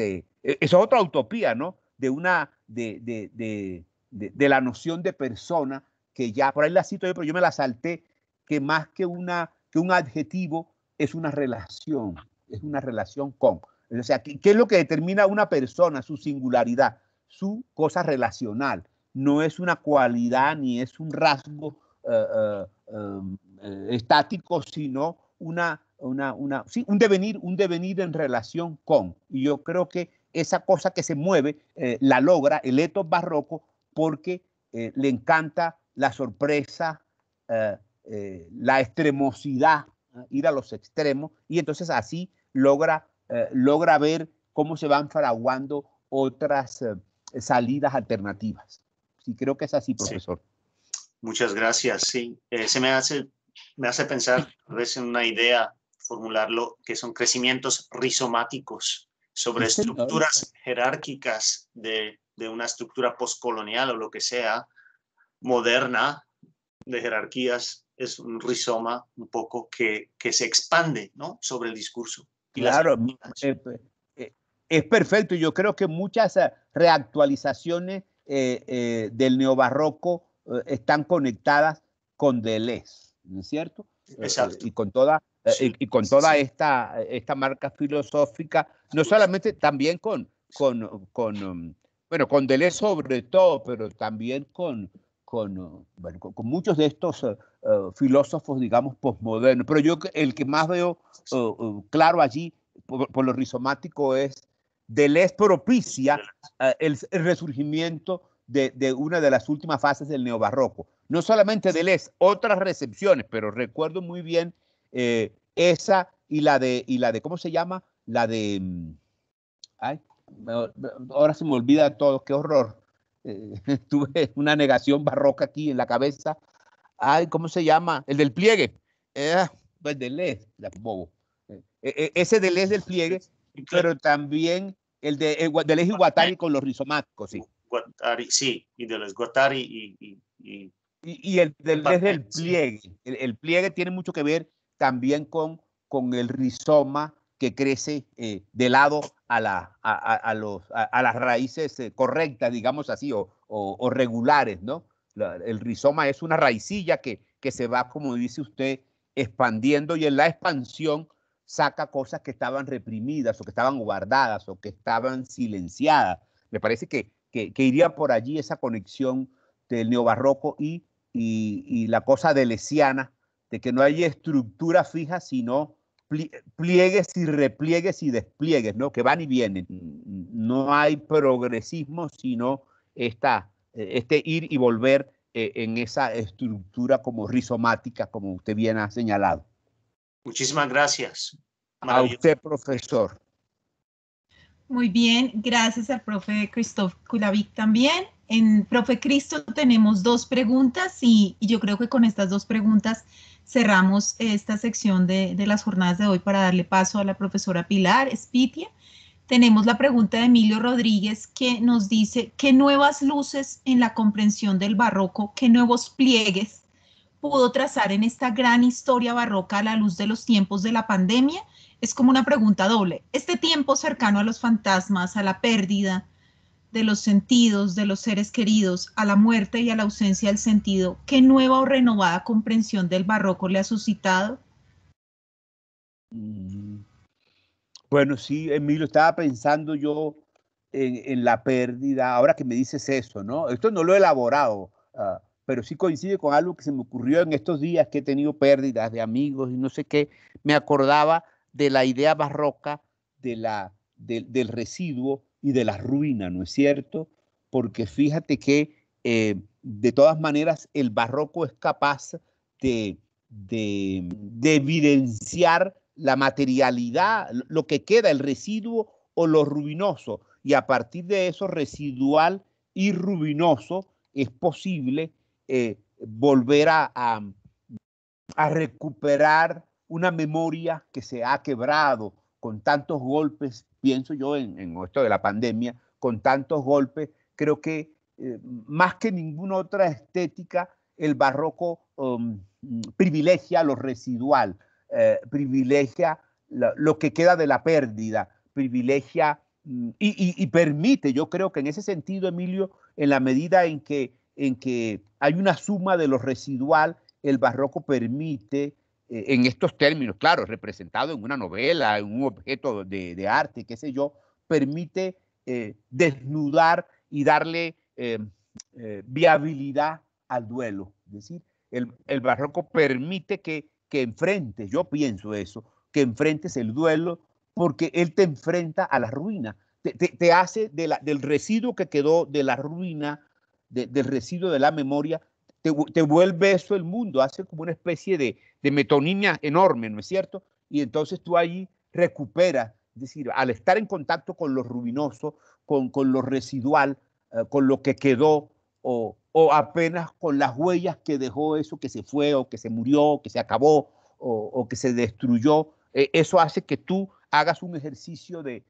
e, Eso es otra utopía, ¿no? De una, de, de, de, la noción de persona que ya, por ahí la cito yo, pero yo me la salté, que más que, una, que un adjetivo es una relación, es una relación con. O sea, ¿qué, qué es lo que determina una persona, su singularidad, su cosa relacional? no es una cualidad ni es un rasgo eh, eh, em, eh, estático, sino una, un, devenir, un devenir en relación con. Y yo creo que esa cosa que se mueve la logra el eto barroco porque le encanta la sorpresa, la extremosidad, ir a los extremos, y entonces así logra, logra ver cómo se van fraguando otras salidas alternativas. Y creo que es así, profesor. Muchas gracias. Sí, eh, se me hace, me hace pensar a veces en una idea, formularlo, que son crecimientos rizomáticos sobre estructuras jerárquicas de, una estructura postcolonial o lo que sea, moderna, de jerarquías, es un rizoma un poco que, se expande ¿no? sobre el discurso. Y claro, eh, eh, es perfecto. Yo creo que muchas reactualizaciones eh, eh, del neobarroco eh, están conectadas con Deleuze, ¿no es cierto? y con toda, y, con toda esta, esta marca filosófica, no solamente también con, con, con um, Deleuze sobre todo, pero también con, con, uh, con, muchos de estos filósofos, digamos, posmodernos. Pero yo el que más veo uh, uh, claro allí, por, lo rizomático, es de les propicia eh, el, resurgimiento de, una de las últimas fases del neobarroco. No solamente de les, otras recepciones, pero recuerdo muy bien eh, esa y la de, y la de, ¿cómo se llama? La de, mm, ay, ahora se me olvida todo, qué horror. Eh, tuve una negación barroca aquí en la cabeza. Ay, ¿cómo se llama? El del pliegue. Pues el de la bobo. ese de les del pliegue pero también el de del eje Guatari con los rizomáticos, sí. Guatari, sí, y de los Guatari y... y, y, el del desde el pliegue. El, el, pliegue tiene mucho que ver también con, con el rizoma que crece eh, de lado a, la, a, a, los, a las raíces eh, correctas, digamos así, o, o, o regulares, ¿no? el rizoma es una raicilla que, que se va, como dice usted, expandiendo y en la expansión saca cosas que estaban reprimidas o que estaban guardadas o que estaban silenciadas. Me parece que, iría por allí esa conexión del neobarroco y, y, la cosa de lesiana, de que no hay estructura fija, sino pliegues y repliegues y despliegues, ¿no? Que van y vienen. No hay progresismo, sino eh, este ir y volver eh, en esa estructura como rizomática, como usted bien ha señalado. Muchísimas gracias. A usted, profesor. Muy bien, gracias al profe Christoph Kulavik también. En profe Cristo tenemos dos preguntas y, yo creo que con estas dos preguntas cerramos esta sección de, de las jornadas de hoy para darle paso a la profesora Pilar Spitia. Tenemos la pregunta de Emilio Rodríguez que nos dice, ¿qué nuevas luces en la comprensión del barroco, qué nuevos pliegues pudo trazar en esta gran historia barroca a la luz de los tiempos de la pandemia? Es como una pregunta doble. Este tiempo cercano a los fantasmas, a la pérdida de los sentidos, de los seres queridos, a la muerte y a la ausencia del sentido, ¿qué nueva o renovada comprensión del barroco le ha suscitado? Mm, bueno, sí, Emilio, estaba pensando yo en, la pérdida, ahora que me dices eso, ¿no? Esto no lo he elaborado. Ah, pero sí coincide con algo que se me ocurrió en estos días que he tenido pérdidas de amigos y no sé qué. Me acordaba de la idea barroca de la, del residuo y de la ruina, ¿no es cierto? Porque fíjate que eh, de todas maneras el barroco es capaz de, de, evidenciar la materialidad, lo que queda, el residuo o lo ruinoso. Y a partir de eso, residual y rubinoso, es posible eh, volver a, recuperar una memoria que se ha quebrado con tantos golpes, pienso yo en, esto de la pandemia, con tantos golpes, creo que eh, más que ninguna otra estética, el barroco um, privilegia lo residual, eh, privilegia lo, que queda de la pérdida, privilegia mm, y, y, permite, yo creo que en ese sentido, Emilio, en la medida en que en que hay una suma de lo residual, el barroco permite, eh, en estos términos, claro, representado en una novela, en un objeto de, arte, qué sé yo, permite eh, desnudar y darle eh, viabilidad al duelo. Es decir, el, barroco permite que, enfrentes, yo pienso eso, que enfrentes el duelo porque él te enfrenta a la ruina, te, hace del residuo que quedó de la ruina del residuo de la memoria, te, vuelve eso el mundo, hace como una especie de, metonimia enorme, ¿no es cierto? Y entonces tú ahí recuperas, es decir, al estar en contacto con lo rubinoso, con, con lo residual, eh, con lo que quedó, o, apenas con las huellas que dejó eso que se fue, o que se murió, que se acabó, o, que se destruyó, eh, eso hace que tú hagas un ejercicio de,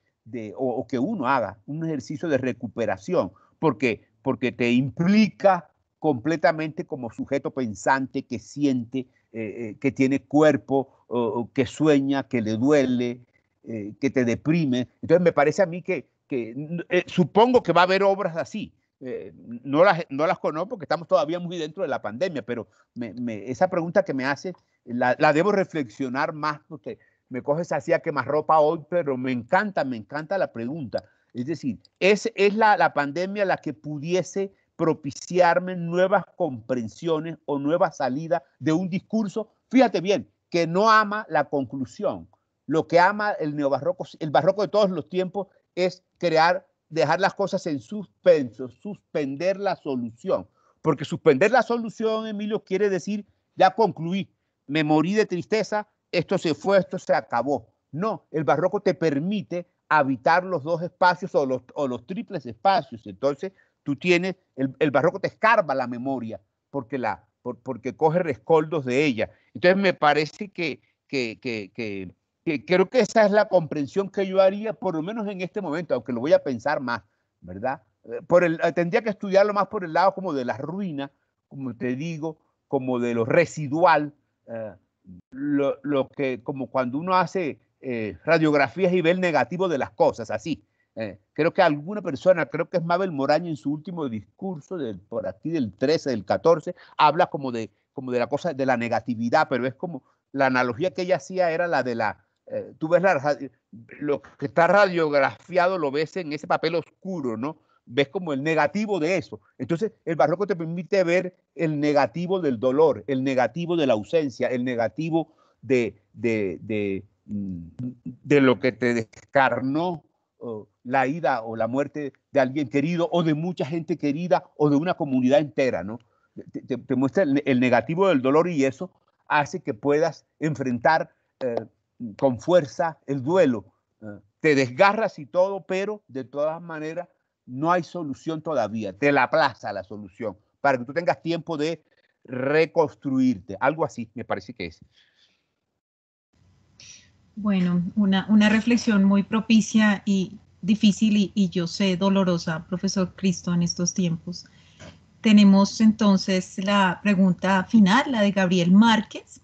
o, que uno haga un ejercicio de recuperación, porque porque te implica completamente como sujeto pensante que siente, eh, eh, que tiene cuerpo, que sueña, que le duele, eh, que te deprime. Entonces me parece a mí que, supongo que va a haber obras así. no, las, no las conozco porque estamos todavía muy dentro de la pandemia, pero esa pregunta que me hace la, debo reflexionar más porque me coges así a ropa hoy, pero me encanta, me encanta la pregunta. Es decir, es, es la, pandemia la que pudiese propiciarme nuevas comprensiones o nuevas salidas de un discurso, fíjate bien, que no ama la conclusión. Lo que ama el neobarroco, el barroco de todos los tiempos, es crear, dejar las cosas en suspenso, suspender la solución. Porque suspender la solución, Emilio, quiere decir, ya concluí, me morí de tristeza, esto se fue, esto se acabó. No, el barroco te permite habitar los dos espacios o los, triples espacios. Entonces, tú tienes, el, barroco te escarba la memoria porque, la, porque coge rescoldos de ella. Entonces, me parece que, que, que, que, creo que esa es la comprensión que yo haría, por lo menos en este momento, aunque lo voy a pensar más, ¿verdad? Eh, por el, eh, tendría que estudiarlo más por el lado como de la ruina, como te digo, como de lo residual, eh, lo, lo que, como cuando uno hace eh, radiografías y ver el negativo de las cosas, así. Eh, creo que alguna persona, creo que es Mabel Moraño en su último discurso, del, por aquí del 13, del 14, habla como de, como de la cosa, de la negatividad, pero es como la analogía que ella hacía era la de la, eh, tú ves la, lo que está radiografiado, lo ves en ese papel oscuro, ¿no? Ves como el negativo de eso. Entonces, el barroco te permite ver el negativo del dolor, el negativo de la ausencia, el negativo de de lo que te descarnó la ida o la muerte de alguien querido o de mucha gente querida o de una comunidad entera, ¿no? Te, muestra el, negativo del dolor y eso hace que puedas enfrentar eh, con fuerza el duelo. Eh, te desgarras y todo, pero de todas maneras no hay solución todavía. Te la aplaza la solución para que tú tengas tiempo de reconstruirte. Algo así me parece que es. Bueno, una, reflexión muy propicia y difícil y, yo sé dolorosa, profesor Cristo, en estos tiempos. Tenemos entonces la pregunta final, la de Gabriel Márquez.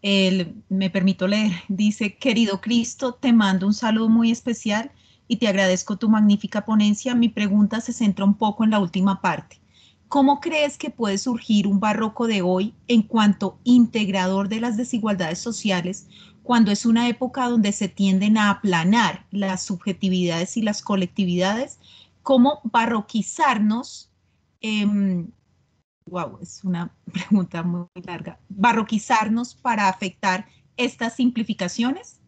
Él, me permito leer, dice, querido Cristo, te mando un saludo muy especial y te agradezco tu magnífica ponencia. Mi pregunta se centra un poco en la última parte. ¿Cómo crees que puede surgir un barroco de hoy en cuanto integrador de las desigualdades sociales cuando es una época donde se tienden a aplanar las subjetividades y las colectividades, cómo barroquizarnos. wow, em, es una pregunta muy larga. ¿Barroquizarnos para afectar estas simplificaciones?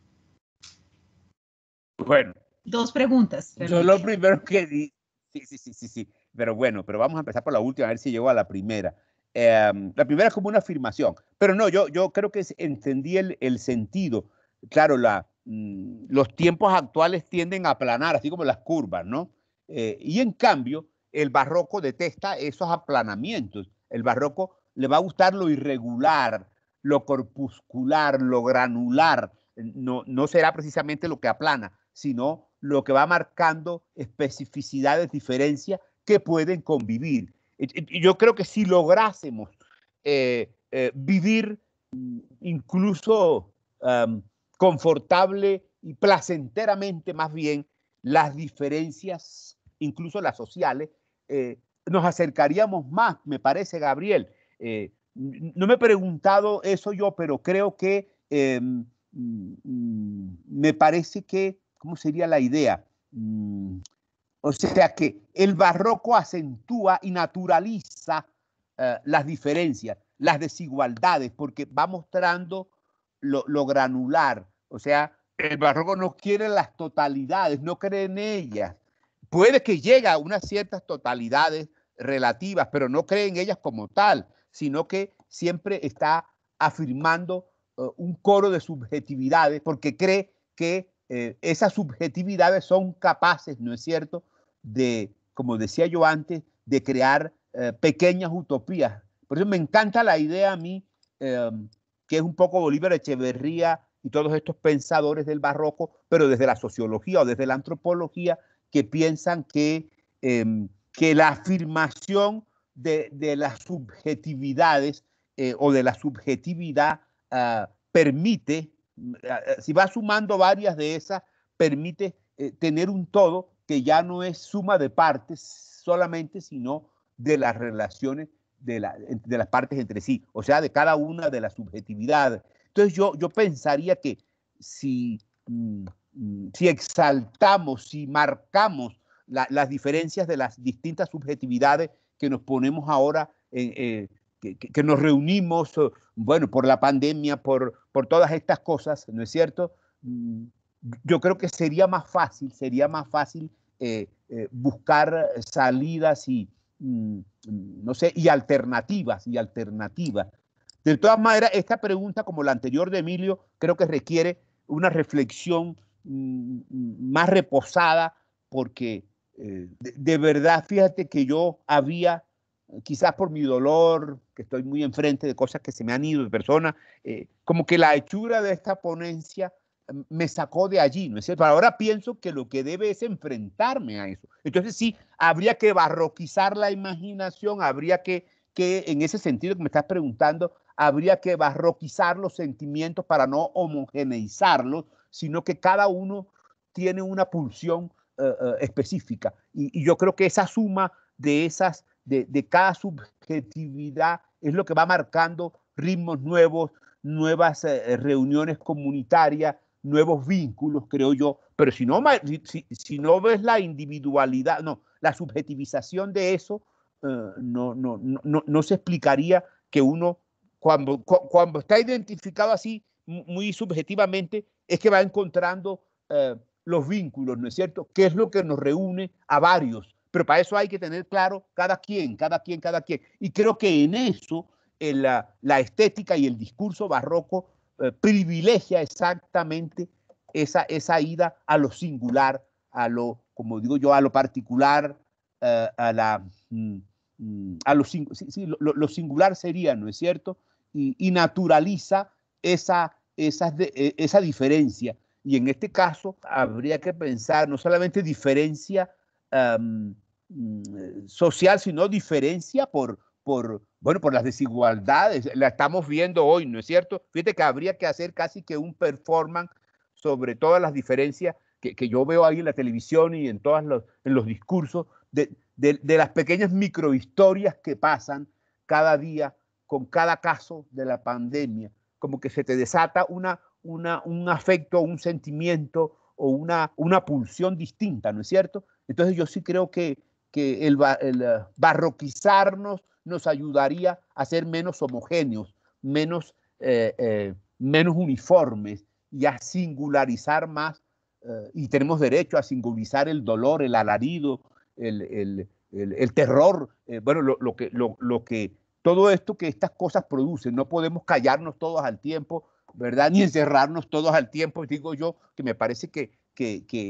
Bueno. Dos preguntas. Yo lo primero que di. Sí, sí, sí, sí, sí. Pero bueno, pero vamos a empezar por la última, a ver si llego a la primera. Em, la primera es como una afirmación, pero no, yo, yo creo que entendí el, el sentido. Claro, la, mm, los tiempos actuales tienden a aplanar, así como las curvas, ¿no? Eh, y en cambio, el barroco detesta esos aplanamientos. El barroco le va a gustar lo irregular, lo corpuscular, lo granular. No, no será precisamente lo que aplana, sino lo que va marcando especificidades, diferencias que pueden convivir yo creo que si lográsemos eh, eh, vivir mm, incluso confortable y placenteramente más bien las diferencias, incluso las sociales, eh, nos acercaríamos más, me parece, Gabriel. no me he preguntado eso yo, pero creo que em, mm, mm, me parece que, ¿cómo sería la idea? O sea que el barroco acentúa y naturaliza eh, las diferencias, las desigualdades, porque va mostrando lo, granular. O sea, el barroco no quiere las totalidades, no cree en ellas. Puede que llegue a unas ciertas totalidades relativas, pero no cree en ellas como tal, sino que siempre está afirmando eh, un coro de subjetividades porque cree que eh, esas subjetividades son capaces, ¿no es cierto?, de, como decía yo antes, de crear eh, pequeñas utopías. Por eso me encanta la idea a mí, em, que es un poco Bolívar Echeverría y todos estos pensadores del barroco, pero desde la sociología o desde la antropología, que piensan que, em, que la afirmación de, de las subjetividades eh, o de la subjetividad ah, permite, mm, ah, ah, si va sumando varias de esas, permite eh, tener un todo que ya no es suma de partes solamente, sino de las relaciones de, las partes entre sí, o sea, de cada una de las subjetividades. Entonces yo, yo pensaría que si, mm, mm, si exaltamos, si marcamos las diferencias de las distintas subjetividades que nos ponemos ahora, eh, eh, que, nos reunimos, bueno, por la pandemia, por, por todas estas cosas, ¿no es cierto? Mm, yo creo que sería más fácil, sería más fácil eh, eh, buscar salidas y, mm, no sé, y alternativas, y alternativas. De todas maneras, esta pregunta, como la anterior de Emilio, creo que requiere una reflexión mm, más reposada, porque eh, de, verdad, fíjate que yo había, quizás por mi dolor, que estoy muy enfrente de cosas que se me han ido de persona, como que la hechura de esta ponencia me sacó de allí, ¿no es cierto? Ahora pienso que lo que debe es enfrentarme a eso. Entonces sí, habría que barroquizar la imaginación, habría que, que en ese sentido que me estás preguntando, habría que barroquizar los sentimientos para no homogeneizarlos, sino que cada uno tiene una pulsión eh, eh, específica. Y, yo creo que esa suma de esas, de, cada subjetividad es lo que va marcando ritmos nuevos, nuevas eh, reuniones comunitarias, nuevos vínculos, creo yo. Pero si no, si, no ves la individualidad, no, la subjetivización de eso, eh, no, no, no, se explicaría que uno, cuando, cuando está identificado así, muy subjetivamente, es que va encontrando eh, los vínculos, ¿no es cierto? ¿Qué es lo que nos reúne a varios? Pero para eso hay que tener claro cada quien, cada quien, cada quien. Y creo que en eso en la, estética y el discurso barroco eh, privilegia exactamente esa, esa ida a lo singular, a lo, como digo yo, a lo particular, eh, a, la, mm, mm, a lo, lo, singular sería, ¿no es cierto? Y, naturaliza esa, e, esa diferencia. Y en este caso habría que pensar no solamente diferencia mm, eh, social, sino diferencia por, por, bueno, por las desigualdades, la estamos viendo hoy, ¿no es cierto? Fíjate que habría que hacer casi que un performance sobre todas las diferencias que, yo veo ahí en la televisión y en todos los, en los discursos de, las pequeñas microhistorias que pasan cada día con cada caso de la pandemia. Como que se te desata una, un afecto, un sentimiento o una, una pulsión distinta, ¿no es cierto? Entonces yo sí creo que, que el eh, barroquizarnos nos ayudaría a ser menos homogéneos, menos, eh, eh, menos uniformes y a singularizar más. Eh, y tenemos derecho a singularizar el dolor, el alarido, el, terror, bueno, lo, que, lo, que todo esto que estas cosas producen. No podemos callarnos todos al tiempo, ¿verdad? Ni encerrarnos todos al tiempo, digo yo, que me parece que,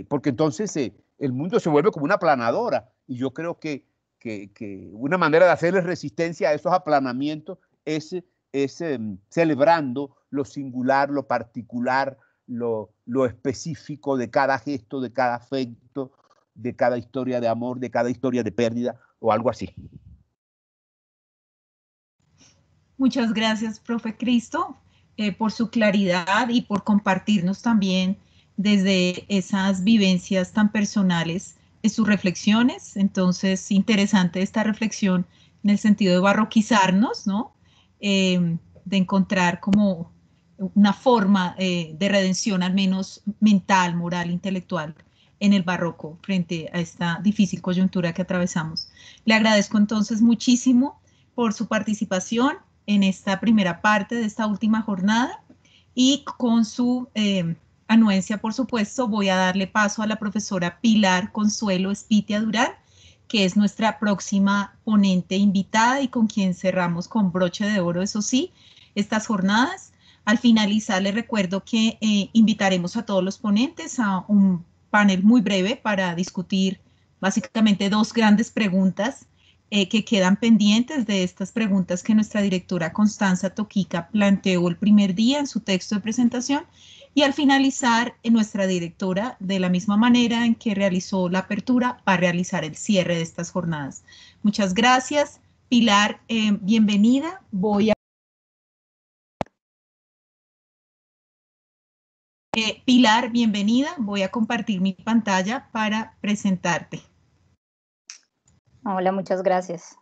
porque entonces el mundo se vuelve como una planadora. Y yo creo que que, una manera de hacerles resistencia a esos aplanamientos es, es em, celebrando lo singular, lo particular, lo, específico de cada gesto, de cada afecto, de cada historia de amor, de cada historia de pérdida o algo así. Muchas gracias, profe Cristo, eh, por su claridad y por compartirnos también desde esas vivencias tan personales sus reflexiones. Entonces, interesante esta reflexión en el sentido de barroquizarnos, ¿no? Eh, de encontrar como una forma eh, de redención, al menos mental, moral, intelectual, en el barroco frente a esta difícil coyuntura que atravesamos. Le agradezco entonces muchísimo por su participación en esta primera parte de esta última jornada y con su eh, anuencia, por supuesto, voy a darle paso a la profesora Pilar Consuelo Espitia Durán, que es nuestra próxima ponente invitada y con quien cerramos con broche de oro, eso sí, estas jornadas. Al finalizar, les recuerdo que eh, invitaremos a todos los ponentes a un panel muy breve para discutir básicamente dos grandes preguntas eh, que quedan pendientes de estas preguntas que nuestra directora Constanza Toquica planteó el primer día en su texto de presentación y al finalizar, eh, nuestra directora, de la misma manera en que realizó la apertura, va a realizar el cierre de estas jornadas. Muchas gracias. Pilar, eh, bienvenida. Voy a... Eh, Pilar, bienvenida. Voy a compartir mi pantalla para presentarte. Hola, muchas gracias.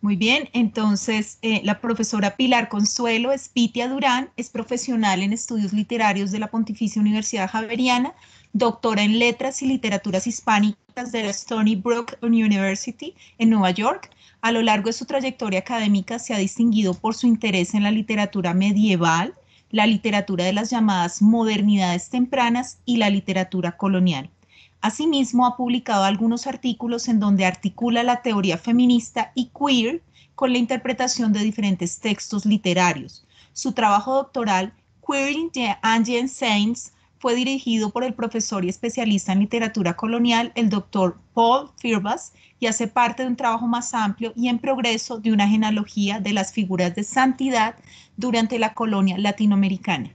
Muy bien, entonces eh, la profesora Pilar Consuelo Espitia Durán es profesional en estudios literarios de la Pontificia Universidad Javeriana, doctora en letras y literaturas hispánicas de la Stony Brook University en Nueva York. A lo largo de su trayectoria académica se ha distinguido por su interés en la literatura medieval, la literatura de las llamadas modernidades tempranas y la literatura colonial. Asimismo, ha publicado algunos artículos en donde articula la teoría feminista y queer con la interpretación de diferentes textos literarios. Su trabajo doctoral, Queering the Saints, fue dirigido por el profesor y especialista en literatura colonial, el doctor Paul Firbas, y hace parte de un trabajo más amplio y en progreso de una genealogía de las figuras de santidad durante la colonia latinoamericana.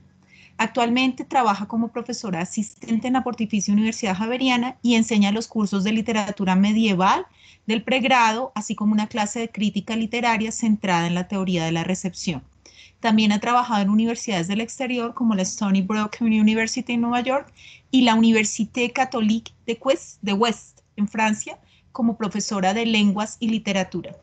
Actualmente trabaja como profesora asistente en la Pontificia Universidad Javeriana y enseña los cursos de literatura medieval del pregrado, así como una clase de crítica literaria centrada en la teoría de la recepción. También ha trabajado en universidades del exterior como la Stony Brook University en Nueva York y la Université Catholique de de West en Francia como profesora de lenguas y literatura.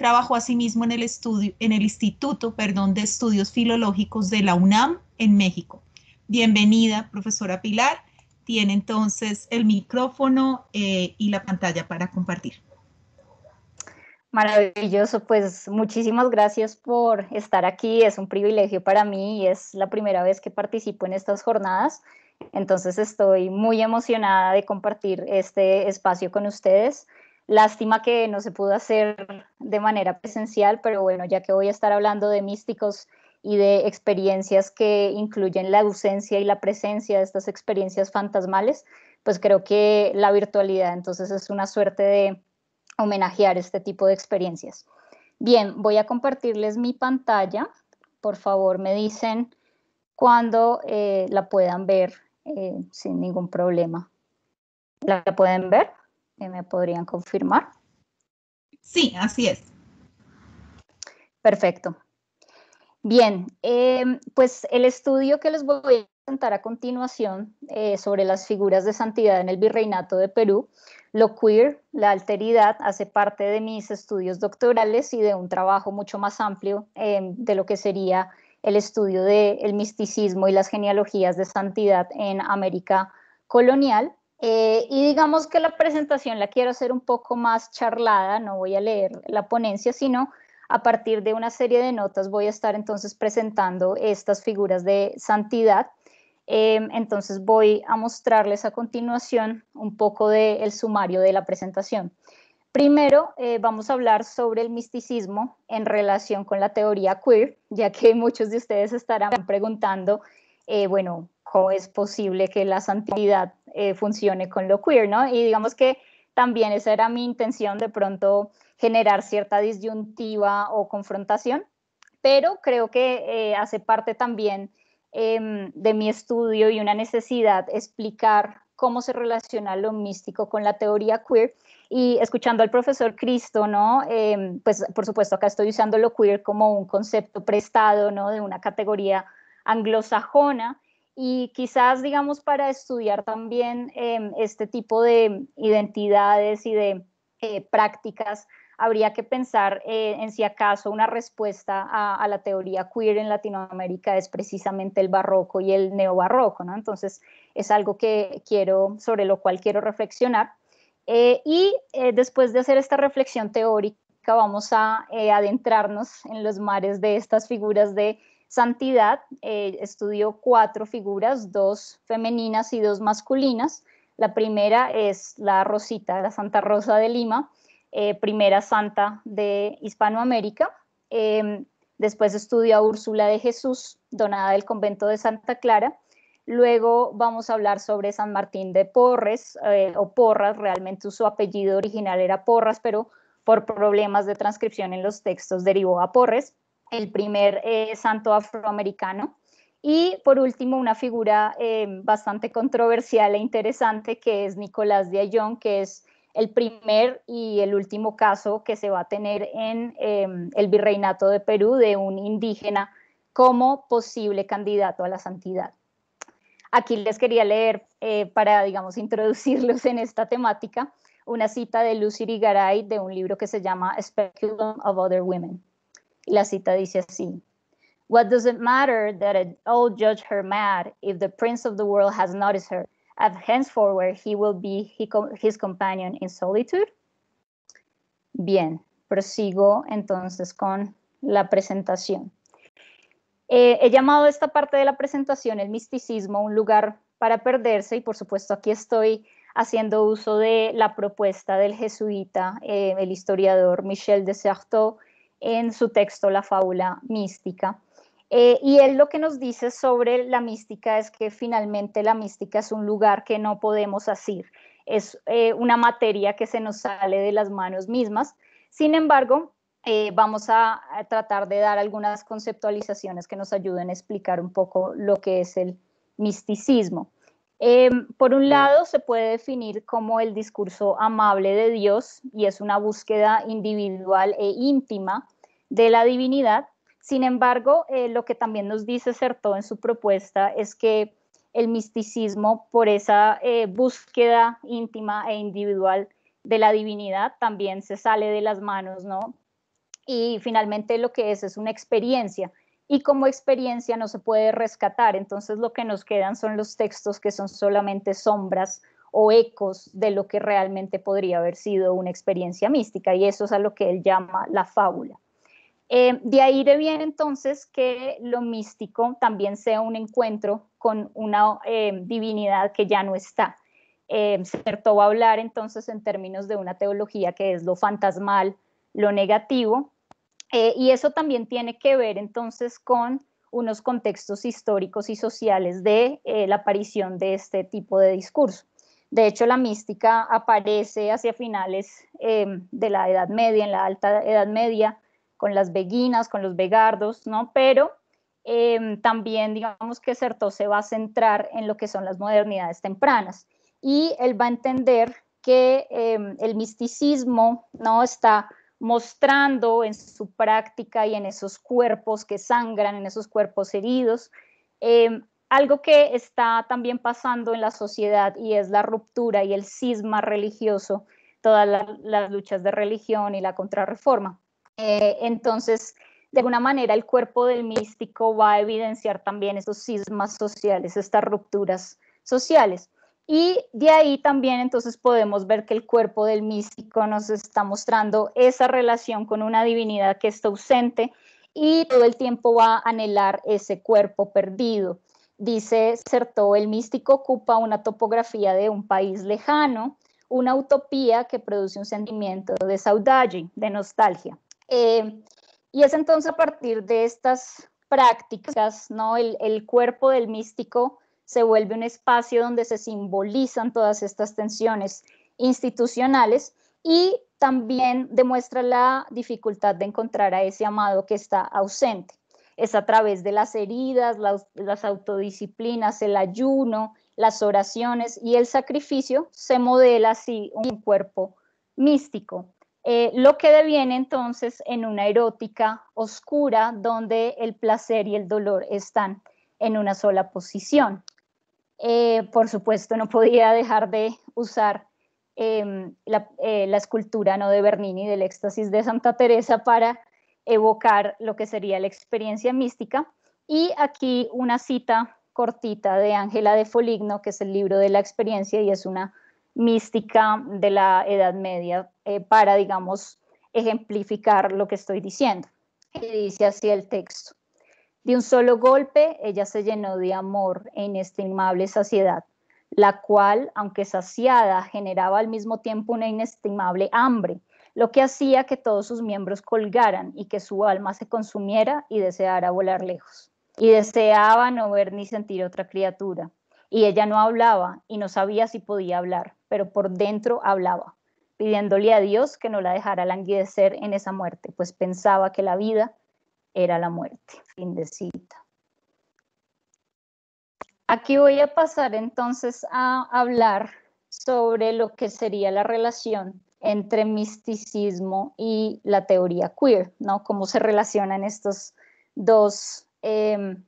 Trabajó asimismo en el, estudio, en el Instituto perdón, de Estudios Filológicos de la UNAM en México. Bienvenida, profesora Pilar. Tiene entonces el micrófono eh, y la pantalla para compartir. Maravilloso, pues muchísimas gracias por estar aquí. Es un privilegio para mí y es la primera vez que participo en estas jornadas. Entonces estoy muy emocionada de compartir este espacio con ustedes. Lástima que no se pudo hacer de manera presencial, pero bueno, ya que voy a estar hablando de místicos y de experiencias que incluyen la ausencia y la presencia de estas experiencias fantasmales, pues creo que la virtualidad entonces es una suerte de homenajear este tipo de experiencias. Bien, voy a compartirles mi pantalla. Por favor, me dicen cuando eh, la puedan ver eh, sin ningún problema. ¿La pueden ver? ¿Me podrían confirmar? Sí, así es. Perfecto. Bien, em, pues el estudio que les voy a presentar a continuación eh, sobre las figuras de santidad en el virreinato de Perú, lo queer, la alteridad, hace parte de mis estudios doctorales y de un trabajo mucho más amplio em, de lo que sería el estudio del misticismo y las genealogías de santidad en América colonial. Eh, y digamos que la presentación la quiero hacer un poco más charlada, no voy a leer la ponencia, sino a partir de una serie de notas voy a estar entonces presentando estas figuras de santidad. Em, entonces voy a mostrarles a continuación un poco del sumario de la presentación. Primero eh, vamos a hablar sobre el misticismo en relación con la teoría queer, ya que muchos de ustedes estarán preguntando, eh, bueno, ¿cómo es posible que la santidad eh, funcione con lo queer, ¿no? Y digamos que también esa era mi intención de pronto generar cierta disyuntiva o confrontación, pero creo que eh, hace parte también em, de mi estudio y una necesidad explicar cómo se relaciona lo místico con la teoría queer. Y escuchando al profesor Cristo, ¿no? Em, pues por supuesto acá estoy usando lo queer como un concepto prestado, ¿no? De una categoría anglosajona y quizás, digamos, para estudiar también em, este tipo de identidades y de eh, prácticas, habría que pensar eh, en si acaso una respuesta a, a, la teoría queer en Latinoamérica es precisamente el barroco y el neobarroco, ¿no? Entonces, es algo que quiero, sobre lo cual quiero reflexionar. Eh, y después de hacer esta reflexión teórica, vamos a adentrarnos en los mares de estas figuras de Santidad eh, estudió cuatro figuras, dos femeninas y dos masculinas. La primera es la Rosita, la Santa Rosa de Lima, eh, primera santa de Hispanoamérica. Em, después estudió a Úrsula de Jesús, donada del convento de Santa Clara. Luego vamos a hablar sobre San Martín de Porres eh, o Porras, realmente su apellido original era Porras, pero por problemas de transcripción en los textos derivó a Porres el primer eh, santo afroamericano. Y por último, una figura eh, bastante controversial e interesante que es Nicolás de Ayón, que es el primer y el último caso que se va a tener en em, el virreinato de Perú de un indígena como posible candidato a la santidad. Aquí les quería leer eh, para, digamos, introducirlos en esta temática una cita de Lucy Rigaray de un libro que se llama Speculum of Other Women la cita dice así. What does it matter that an old judge her mad if the prince of the world has noticed her? And henceforward he will be his companion in solitude. Bien, prosigo entonces con la presentación. Eh, he llamado esta parte de la presentación el misticismo, un lugar para perderse y por supuesto aquí estoy haciendo uso de la propuesta del jesuita, eh, el historiador Michel de Certeau, en su texto La fábula mística. Eh, y él lo que nos dice sobre la mística es que finalmente la mística es un lugar que no podemos asir, es eh, una materia que se nos sale de las manos mismas. Sin embargo, eh, vamos a, tratar de dar algunas conceptualizaciones que nos ayuden a explicar un poco lo que es el misticismo. Em, por un lado, se puede definir como el discurso amable de Dios y es una búsqueda individual e íntima de la divinidad. Sin embargo, eh, lo que también nos dice Certó en su propuesta es que el misticismo, por esa eh, búsqueda íntima e individual de la divinidad, también se sale de las manos, ¿no? Y finalmente lo que es es una experiencia y como experiencia no se puede rescatar. Entonces lo que nos quedan son los textos que son solamente sombras o ecos de lo que realmente podría haber sido una experiencia mística, y eso es a lo que él llama la fábula. Eh, de ahí de viene entonces que lo místico también sea un encuentro con una eh, divinidad que ya no está. Eh, Certo va a hablar entonces en términos de una teología que es lo fantasmal, lo negativo, eh, y eso también tiene que ver entonces con unos contextos históricos y sociales de eh, la aparición de este tipo de discurso. De hecho, la mística aparece hacia finales em, de la Edad Media, en la Alta Edad Media, con las beguinas, con los vegardos, ¿no? Pero em, también, digamos que Certó se va a centrar en lo que son las modernidades tempranas y él va a entender que em, el misticismo no está mostrando en su práctica y en esos cuerpos que sangran, en esos cuerpos heridos, em, algo que está también pasando en la sociedad y es la ruptura y el cisma religioso, todas las luchas de religión y la contrarreforma. Eh, entonces, de alguna manera, el cuerpo del místico va a evidenciar también esos cismas sociales, estas rupturas sociales. Y de ahí también entonces podemos ver que el cuerpo del místico nos está mostrando esa relación con una divinidad que está ausente y todo el tiempo va a anhelar ese cuerpo perdido. Dice Certó, el místico ocupa una topografía de un país lejano, una utopía que produce un sentimiento de saudade, de nostalgia. Eh, y es entonces a partir de estas prácticas, ¿no? el cuerpo del místico se vuelve un espacio donde se simbolizan todas estas tensiones institucionales y también demuestra la dificultad de encontrar a ese amado que está ausente. Es a través de las heridas, las, autodisciplinas, el ayuno, las oraciones y el sacrificio, se modela así un cuerpo místico. Eh, lo que deviene entonces en una erótica oscura donde el placer y el dolor están en una sola posición. Eh, por supuesto, no podía dejar de usar em, eh, la, escultura ¿no? de Bernini del éxtasis de Santa Teresa para evocar lo que sería la experiencia mística. Y aquí una cita cortita de Ángela de Foligno, que es el libro de la experiencia y es una mística de la Edad Media eh, para, digamos, ejemplificar lo que estoy diciendo. Y dice así el texto. De un solo golpe, ella se llenó de amor e inestimable saciedad, la cual, aunque saciada, generaba al mismo tiempo una inestimable hambre, lo que hacía que todos sus miembros colgaran y que su alma se consumiera y deseara volar lejos. Y deseaba no ver ni sentir otra criatura. Y ella no hablaba y no sabía si podía hablar, pero por dentro hablaba, pidiéndole a Dios que no la dejara languidecer en esa muerte, pues pensaba que la vida era la muerte. Fin de cita. Aquí voy a pasar entonces a hablar sobre lo que sería la relación entre misticismo y la teoría queer, ¿no? Cómo se relacionan estos dos em,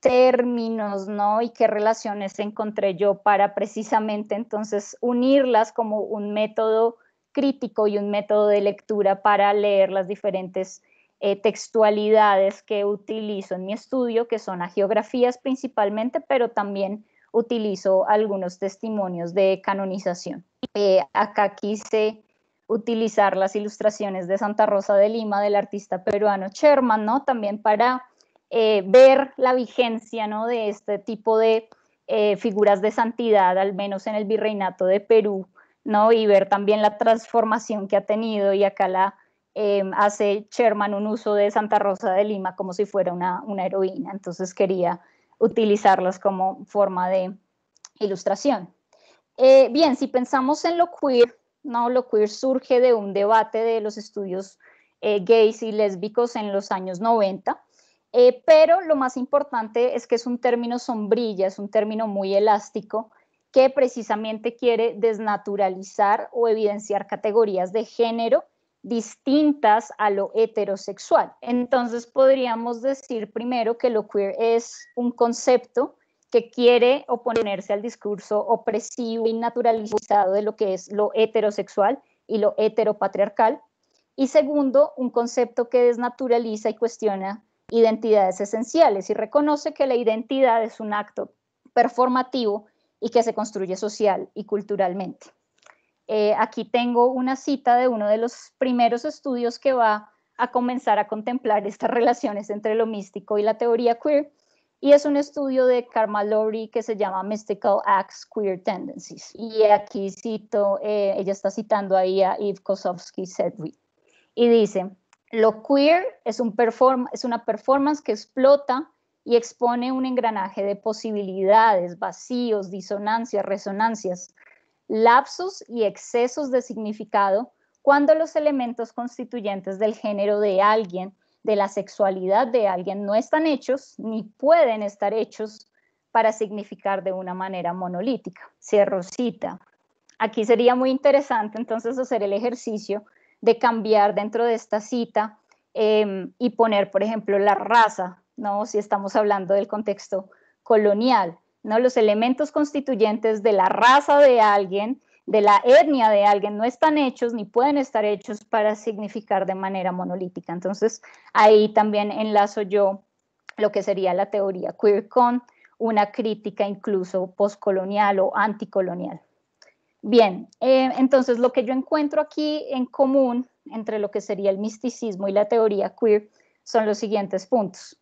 términos, ¿no? Y qué relaciones encontré yo para precisamente entonces unirlas como un método crítico y un método de lectura para leer las diferentes eh, textualidades que utilizo en mi estudio, que son a geografías principalmente, pero también utilizo algunos testimonios de canonización. Eh, acá quise utilizar las ilustraciones de Santa Rosa de Lima del artista peruano Sherman, ¿no? También para eh, ver la vigencia, ¿no? De este tipo de figuras de santidad, al menos en el virreinato de Perú, ¿no? Y ver también la transformación que ha tenido y acá la Em, hace Sherman un uso de Santa Rosa de Lima como si fuera una, heroína, entonces quería utilizarlas como forma de ilustración. Eh, bien, si pensamos en lo queer, ¿no? lo queer surge de un debate de los estudios eh, gays y lésbicos en los años 90, eh, pero lo más importante es que es un término sombrilla, es un término muy elástico, que precisamente quiere desnaturalizar o evidenciar categorías de género distintas a lo heterosexual. Entonces podríamos decir primero que lo queer es un concepto que quiere oponerse al discurso opresivo y naturalizado de lo que es lo heterosexual y lo heteropatriarcal. Y segundo, un concepto que desnaturaliza y cuestiona identidades esenciales y reconoce que la identidad es un acto performativo y que se construye social y culturalmente. Eh, aquí tengo una cita de uno de los primeros estudios que va a comenzar a contemplar estas relaciones entre lo místico y la teoría queer, y es un estudio de Karma Lowry que se llama Mystical Acts Queer Tendencies. Y aquí cito, eh, ella está citando ahí a Eve Kosofsky Sedgwick, y dice, lo queer es una performance que explota y expone un engranaje de posibilidades, vacíos, disonancias, resonancias, lapsos y excesos de significado cuando los elementos constituyentes del género de alguien, de la sexualidad de alguien, no están hechos ni pueden estar hechos para significar de una manera monolítica. Cierro cita. Aquí sería muy interesante entonces hacer el ejercicio de cambiar dentro de esta cita em, y poner, por ejemplo, la raza, ¿no? si estamos hablando del contexto colonial, ¿no? Los elementos constituyentes de la raza de alguien, de la etnia de alguien, no están hechos ni pueden estar hechos para significar de manera monolítica. Entonces, ahí también enlazo yo lo que sería la teoría queer con una crítica incluso postcolonial o anticolonial. Bien, eh, entonces lo que yo encuentro aquí en común entre lo que sería el misticismo y la teoría queer son los siguientes puntos.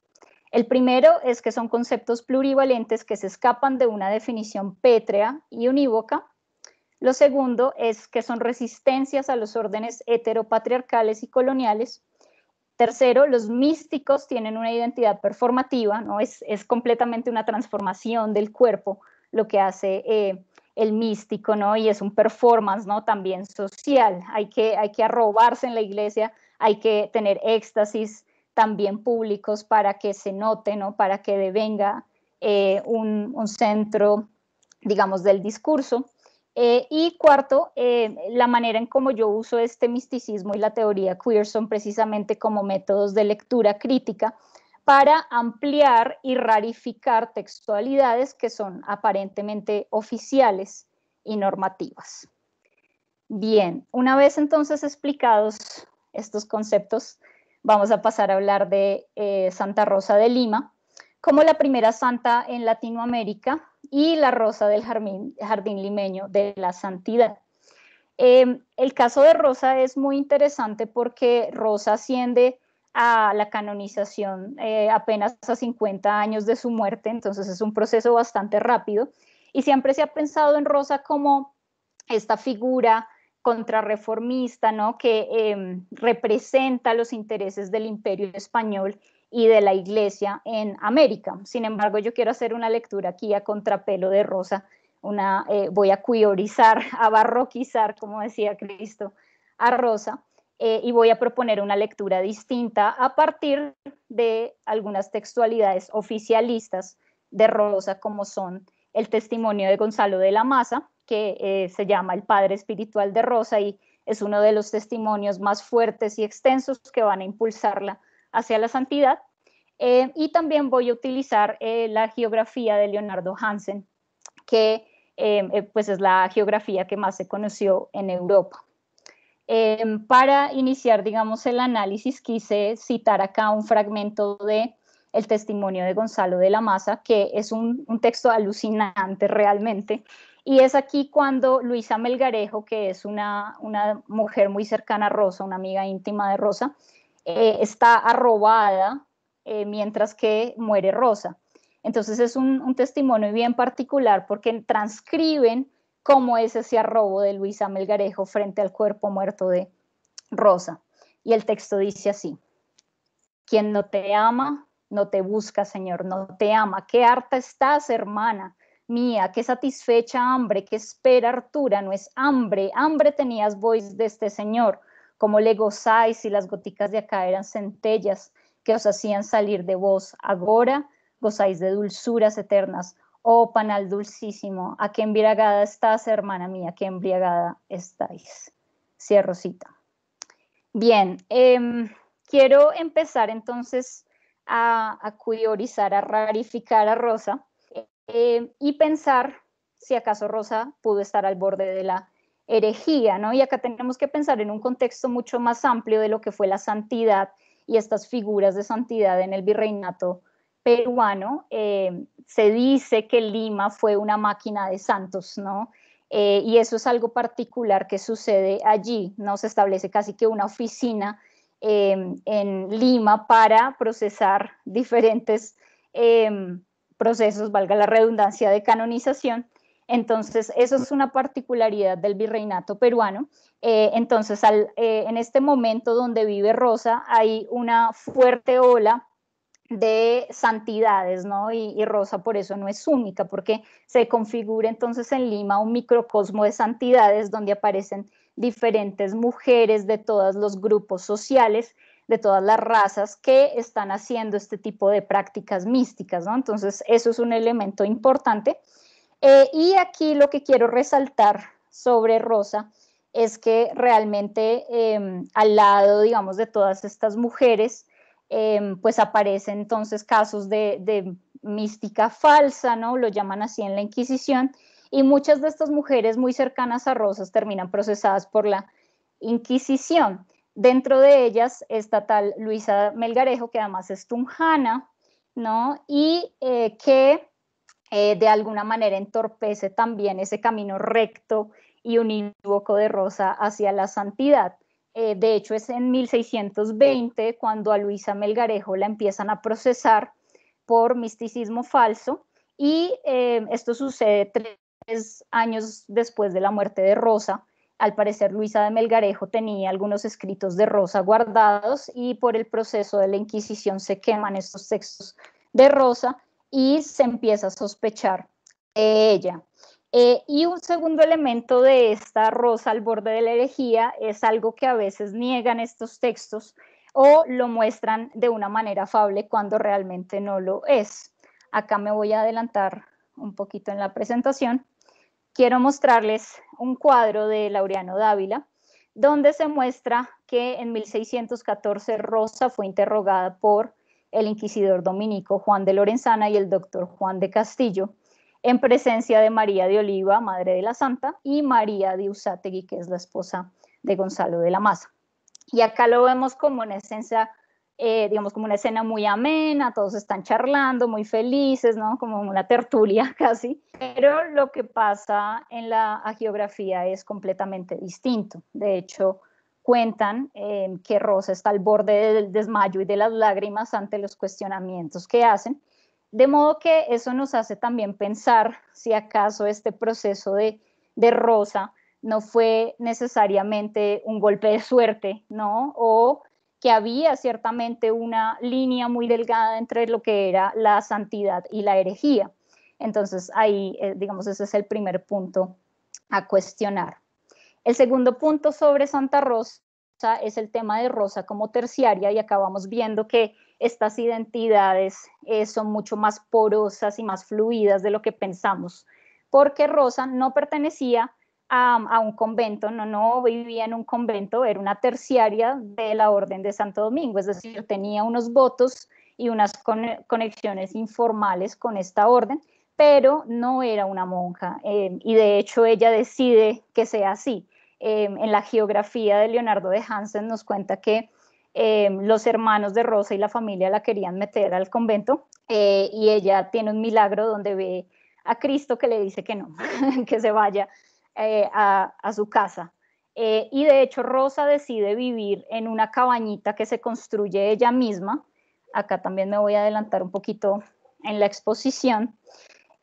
El primero es que son conceptos plurivalentes que se escapan de una definición pétrea y unívoca. Lo segundo es que son resistencias a los órdenes heteropatriarcales y coloniales. Tercero, los místicos tienen una identidad performativa, ¿no? es, es completamente una transformación del cuerpo lo que hace eh, el místico, ¿no? Y es un performance, ¿no? También social. Hay que, hay que arrobarse en la iglesia, hay que tener éxtasis, también públicos para que se note, ¿no? para que devenga eh, un, centro, digamos, del discurso. Eh, y cuarto, eh, la manera en cómo yo uso este misticismo y la teoría queer son precisamente como métodos de lectura crítica para ampliar y rarificar textualidades que son aparentemente oficiales y normativas. Bien, una vez entonces explicados estos conceptos, vamos a pasar a hablar de eh, Santa Rosa de Lima, como la primera santa en Latinoamérica y la Rosa del Jardín, jardín Limeño de la Santidad. Em, el caso de Rosa es muy interesante porque Rosa asciende a la canonización eh, apenas a 50 años de su muerte, entonces es un proceso bastante rápido. Y siempre se ha pensado en Rosa como esta figura contrarreformista, ¿no? que em, representa los intereses del imperio español y de la iglesia en América. Sin embargo, yo quiero hacer una lectura aquí a contrapelo de Rosa, una, eh, voy a cuiorizar, a barroquizar, como decía Cristo, a Rosa, eh, y voy a proponer una lectura distinta a partir de algunas textualidades oficialistas de Rosa, como son el testimonio de Gonzalo de la Maza, que eh, se llama El Padre Espiritual de Rosa y es uno de los testimonios más fuertes y extensos que van a impulsarla hacia la santidad. Eh, y también voy a utilizar eh, la geografía de Leonardo Hansen, que em, pues es la geografía que más se conoció en Europa. Em, para iniciar, digamos, el análisis, quise citar acá un fragmento de el testimonio de Gonzalo de la Maza, que es un texto alucinante realmente, y es aquí cuando Luisa Melgarejo, que es una, mujer muy cercana a Rosa, una amiga íntima de Rosa, eh, está arrobada eh, mientras que muere Rosa. Entonces es un, un, testimonio bien particular porque transcriben cómo es ese arrobo de Luisa Melgarejo frente al cuerpo muerto de Rosa. Y el texto dice así, quien no te ama, no te busca, Señor, no te ama. Qué harta estás, hermana, Mía, qué satisfecha hambre, que espera Artura, no es hambre, hambre tenías vos de este señor, como le gozáis si las goticas de acá eran centellas que os hacían salir de vos, Ahora gozáis de dulzuras eternas, oh panal dulcísimo, a qué embriagada estás, hermana mía, qué embriagada estáis. Cierro cita. Bien, em, quiero empezar entonces a, a a rarificar a Rosa eh, y pensar si acaso Rosa pudo estar al borde de la herejía, ¿no? Y acá tenemos que pensar en un contexto mucho más amplio de lo que fue la santidad y estas figuras de santidad en el virreinato peruano. Eh, se dice que Lima fue una máquina de santos, ¿no? Eh, y eso es algo particular que sucede allí, ¿no? Se establece casi que una oficina en Lima para procesar diferentes procesos, valga la redundancia, de canonización. Entonces, eso es una particularidad del virreinato peruano. Eh, entonces, eh, en este momento donde vive Rosa, hay una fuerte ola de santidades, ¿no? y, Rosa por eso no es única, porque se configura entonces en Lima un microcosmo de santidades donde aparecen diferentes mujeres de todos los grupos sociales de todas las razas que están haciendo este tipo de prácticas místicas, ¿no? Entonces, eso es un elemento importante. Eh, y aquí lo que quiero resaltar sobre Rosa es que realmente em, al lado, digamos, de todas estas mujeres, em, pues aparecen entonces casos de, mística falsa, ¿no? Lo llaman así en la Inquisición. Y muchas de estas mujeres muy cercanas a Rosas terminan procesadas por la Inquisición. Dentro de ellas está tal Luisa Melgarejo, que además es tunjana, ¿no? Y eh, que eh, de alguna manera entorpece también ese camino recto y unívoco de Rosa hacia la santidad. Eh, de hecho, es en 1620 cuando a Luisa Melgarejo la empiezan a procesar por misticismo falso y esto sucede tres años después de la muerte de Rosa al parecer, Luisa de Melgarejo tenía algunos escritos de Rosa guardados y por el proceso de la Inquisición se queman estos textos de Rosa y se empieza a sospechar ella. Eh, y un segundo elemento de esta rosa al borde de la herejía es algo que a veces niegan estos textos o lo muestran de una manera afable cuando realmente no lo es. Acá me voy a adelantar un poquito en la presentación quiero mostrarles un cuadro de Laureano Dávila, donde se muestra que en 1614 Rosa fue interrogada por el inquisidor dominico Juan de Lorenzana y el doctor Juan de Castillo, en presencia de María de Oliva, madre de la santa, y María de Usátegui, que es la esposa de Gonzalo de la Maza. Y acá lo vemos como en esencia eh, digamos, como una escena muy amena, todos están charlando, muy felices, ¿no? Como una tertulia casi. Pero lo que pasa en la geografía es completamente distinto. De hecho, cuentan eh, que Rosa está al borde del desmayo y de las lágrimas ante los cuestionamientos que hacen. De modo que eso nos hace también pensar si acaso este proceso de, de Rosa no fue necesariamente un golpe de suerte, ¿no? O que había ciertamente una línea muy delgada entre lo que era la santidad y la herejía. Entonces ahí, eh, digamos, ese es el primer punto a cuestionar. El segundo punto sobre Santa Rosa es el tema de Rosa como terciaria y acabamos viendo que estas identidades eh, son mucho más porosas y más fluidas de lo que pensamos, porque Rosa no pertenecía a, un convento, no, no vivía en un convento, era una terciaria de la Orden de Santo Domingo, es decir, tenía unos votos y unas conexiones informales con esta orden, pero no era una monja em, y de hecho ella decide que sea así. Em, en la geografía de Leonardo de Hansen nos cuenta que em, los hermanos de Rosa y la familia la querían meter al convento eh, y ella tiene un milagro donde ve a Cristo que le dice que no, que se vaya eh, a, su casa. Eh, y de hecho Rosa decide vivir en una cabañita que se construye ella misma. Acá también me voy a adelantar un poquito en la exposición.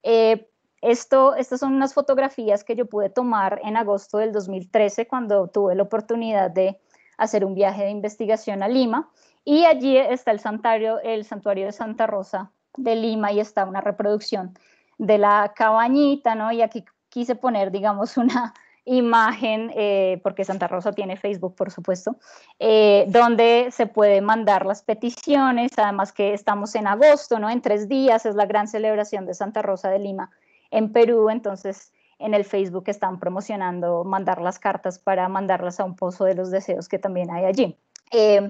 Eh, esto, estas son unas fotografías que yo pude tomar en agosto del 2013 cuando tuve la oportunidad de hacer un viaje de investigación a Lima. Y allí está el santuario, el santuario de Santa Rosa de Lima y está una reproducción de la cabañita, ¿no? Y aquí quise poner, digamos, una imagen, eh, porque Santa Rosa tiene Facebook, por supuesto, eh, donde se puede mandar las peticiones, además que estamos en agosto, ¿no? En tres días es la gran celebración de Santa Rosa de Lima en Perú, entonces en el Facebook están promocionando mandar las cartas para mandarlas a un pozo de los deseos que también hay allí. Eh,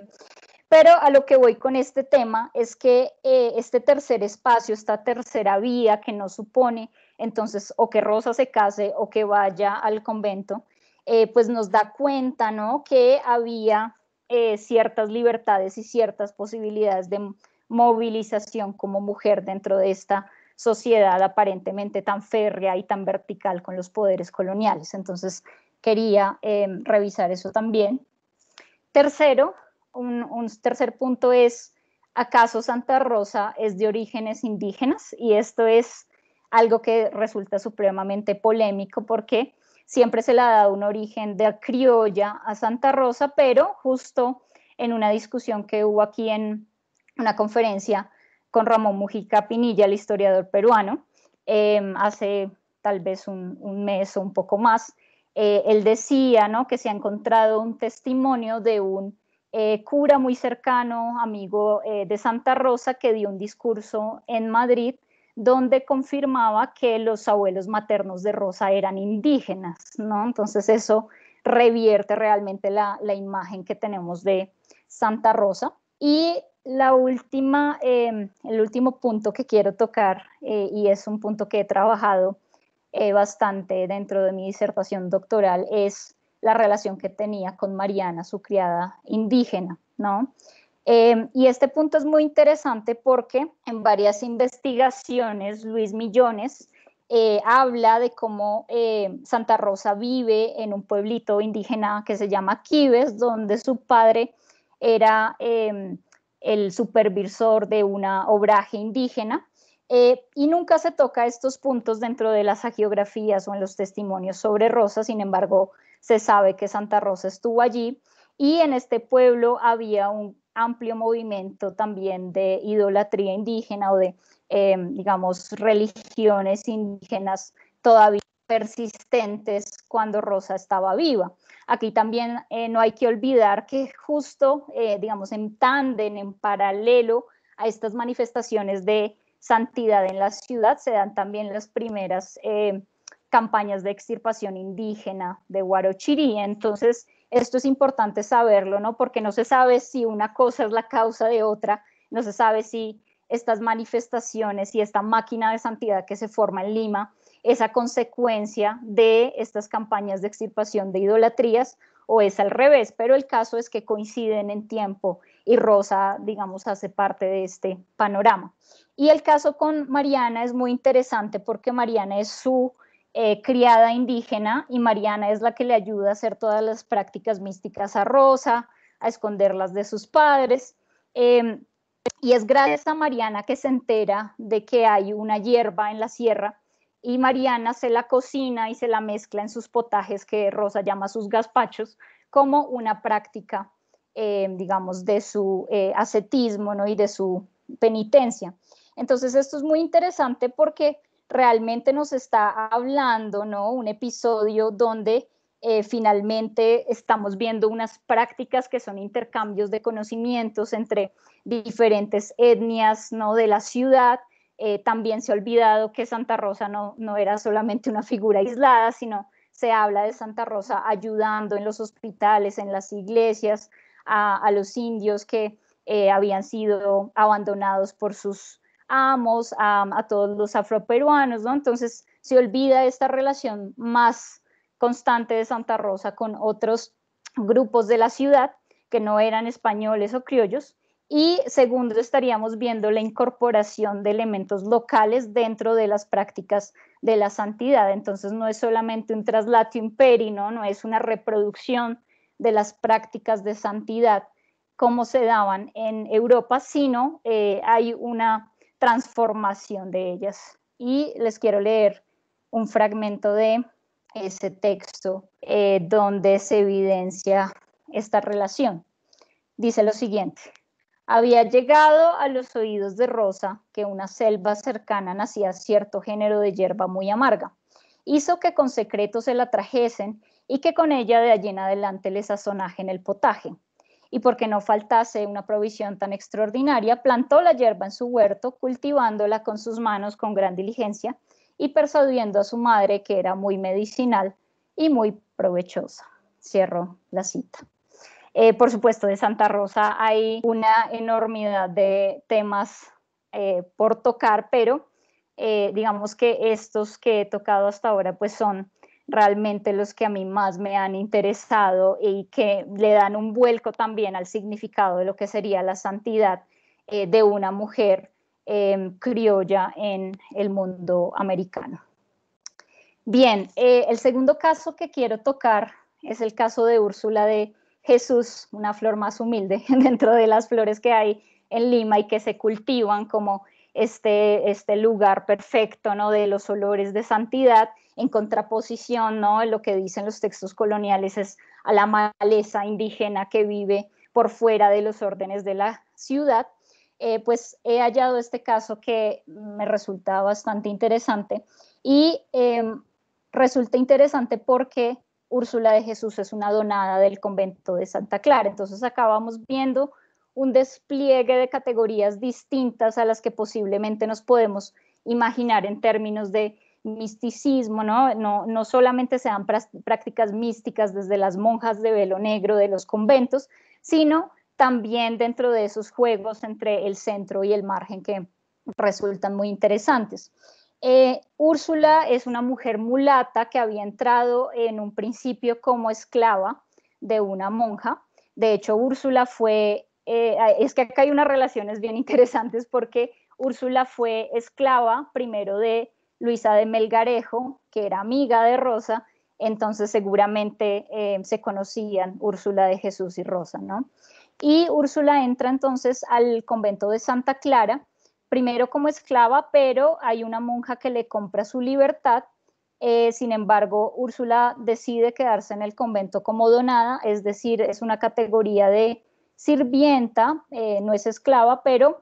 pero a lo que voy con este tema es que este tercer espacio, esta tercera vía que nos supone entonces o que Rosa se case o que vaya al convento, eh, pues nos da cuenta, ¿no? Que había eh, ciertas libertades y ciertas posibilidades de movilización como mujer dentro de esta sociedad aparentemente tan férrea y tan vertical con los poderes coloniales. Entonces, quería eh, revisar eso también. Tercero, un, tercer punto es, ¿acaso Santa Rosa es de orígenes indígenas? Y esto es algo que resulta supremamente polémico porque siempre se le ha dado un origen de criolla a Santa Rosa, pero justo en una discusión que hubo aquí en una conferencia con Ramón Mujica Pinilla, el historiador peruano, em, hace tal vez un, mes o un poco más, eh, él decía ¿no? que se ha encontrado un testimonio de un eh, cura muy cercano, amigo eh, de Santa Rosa, que dio un discurso en Madrid donde confirmaba que los abuelos maternos de Rosa eran indígenas, ¿no? Entonces eso revierte realmente la, imagen que tenemos de Santa Rosa. Y la última, em, el último punto que quiero tocar, eh, y es un punto que he trabajado eh, bastante dentro de mi disertación doctoral, es la relación que tenía con Mariana, su criada indígena, ¿no? Em, y este punto es muy interesante porque en varias investigaciones Luis Millones eh, habla de cómo em, Santa Rosa vive en un pueblito indígena que se llama Quives, donde su padre era em, el supervisor de una obraje indígena. Eh, y nunca se toca estos puntos dentro de las agiografías o en los testimonios sobre Rosa, sin embargo, se sabe que Santa Rosa estuvo allí y en este pueblo había un amplio movimiento también de idolatría indígena o de, eh, digamos, religiones indígenas todavía persistentes cuando Rosa estaba viva. Aquí también eh, no hay que olvidar que justo, eh, digamos, en tándem, en paralelo a estas manifestaciones de santidad en la ciudad, se dan también las primeras campañas de extirpación indígena de Huarochirí. Entonces, esto es importante saberlo, ¿no? Porque no se sabe si una cosa es la causa de otra, no se sabe si estas manifestaciones y esta máquina de santidad que se forma en Lima es a consecuencia de estas campañas de extirpación de idolatrías o es al revés, pero el caso es que coinciden en tiempo y Rosa, digamos, hace parte de este panorama. Y el caso con Mariana es muy interesante porque Mariana es su eh, criada indígena y Mariana es la que le ayuda a hacer todas las prácticas místicas a Rosa, a esconderlas de sus padres. Em, y es gracias a Mariana que se entera de que hay una hierba en la sierra y Mariana se la cocina y se la mezcla en sus potajes que Rosa llama sus gazpachos como una práctica, em, digamos, de su eh, ascetismo ¿no? y de su penitencia. Entonces esto es muy interesante porque realmente nos está hablando, ¿no? Un episodio donde eh, finalmente estamos viendo unas prácticas que son intercambios de conocimientos entre diferentes etnias ¿no? de la ciudad. Eh, también se ha olvidado que Santa Rosa no, no era solamente una figura aislada, sino se habla de Santa Rosa ayudando en los hospitales, en las iglesias, a, los indios que eh, habían sido abandonados por sus amos, a, todos los afroperuanos, ¿no? Entonces se olvida esta relación más constante de Santa Rosa con otros grupos de la ciudad que no eran españoles o criollos. Y segundo, estaríamos viendo la incorporación de elementos locales dentro de las prácticas de la santidad. Entonces no es solamente un traslato imperi, ¿no? es una reproducción de las prácticas de santidad como se daban en Europa, sino eh, hay una transformación de ellas. Y les quiero leer un fragmento de ese texto eh, donde se evidencia esta relación. Dice lo siguiente, había llegado a los oídos de Rosa que una selva cercana nacía cierto género de hierba muy amarga. Hizo que con secreto se la trajesen y que con ella de allí en adelante le sazonajen el potaje y porque no faltase una provisión tan extraordinaria, plantó la hierba en su huerto, cultivándola con sus manos con gran diligencia y persuadiendo a su madre que era muy medicinal y muy provechosa. Cierro la cita. Eh, por supuesto, de Santa Rosa hay una enormidad de temas eh, por tocar, pero eh, digamos que estos que he tocado hasta ahora pues son realmente los que a mí más me han interesado y que le dan un vuelco también al significado de lo que sería la santidad eh, de una mujer em, criolla en el mundo americano. Bien, eh, el segundo caso que quiero tocar es el caso de Úrsula de Jesús, una flor más humilde dentro de las flores que hay en Lima y que se cultivan como este, este, lugar perfecto, ¿no? De los olores de santidad, en contraposición, ¿no? Lo que dicen los textos coloniales es a la maleza indígena que vive por fuera de los órdenes de la ciudad. Eh, pues he hallado este caso que me resulta bastante interesante y em, resulta interesante porque Úrsula de Jesús es una donada del convento de Santa Clara. Entonces acabamos viendo un despliegue de categorías distintas a las que posiblemente nos podemos imaginar en términos de misticismo, ¿no? No, solamente se dan prácticas místicas desde las monjas de velo negro de los conventos, sino también dentro de esos juegos entre el centro y el margen que resultan muy interesantes. Eh, Úrsula es una mujer mulata que había entrado en un principio como esclava de una monja. De hecho, Úrsula fue eh, es que acá hay unas relaciones bien interesantes porque Úrsula fue esclava primero de Luisa de Melgarejo, que era amiga de Rosa, entonces seguramente eh, se conocían Úrsula de Jesús y Rosa, ¿no? Y Úrsula entra entonces al convento de Santa Clara, primero como esclava, pero hay una monja que le compra su libertad. Eh, sin embargo, Úrsula decide quedarse en el convento como donada, es decir, es una categoría de sirvienta, eh, no es esclava, pero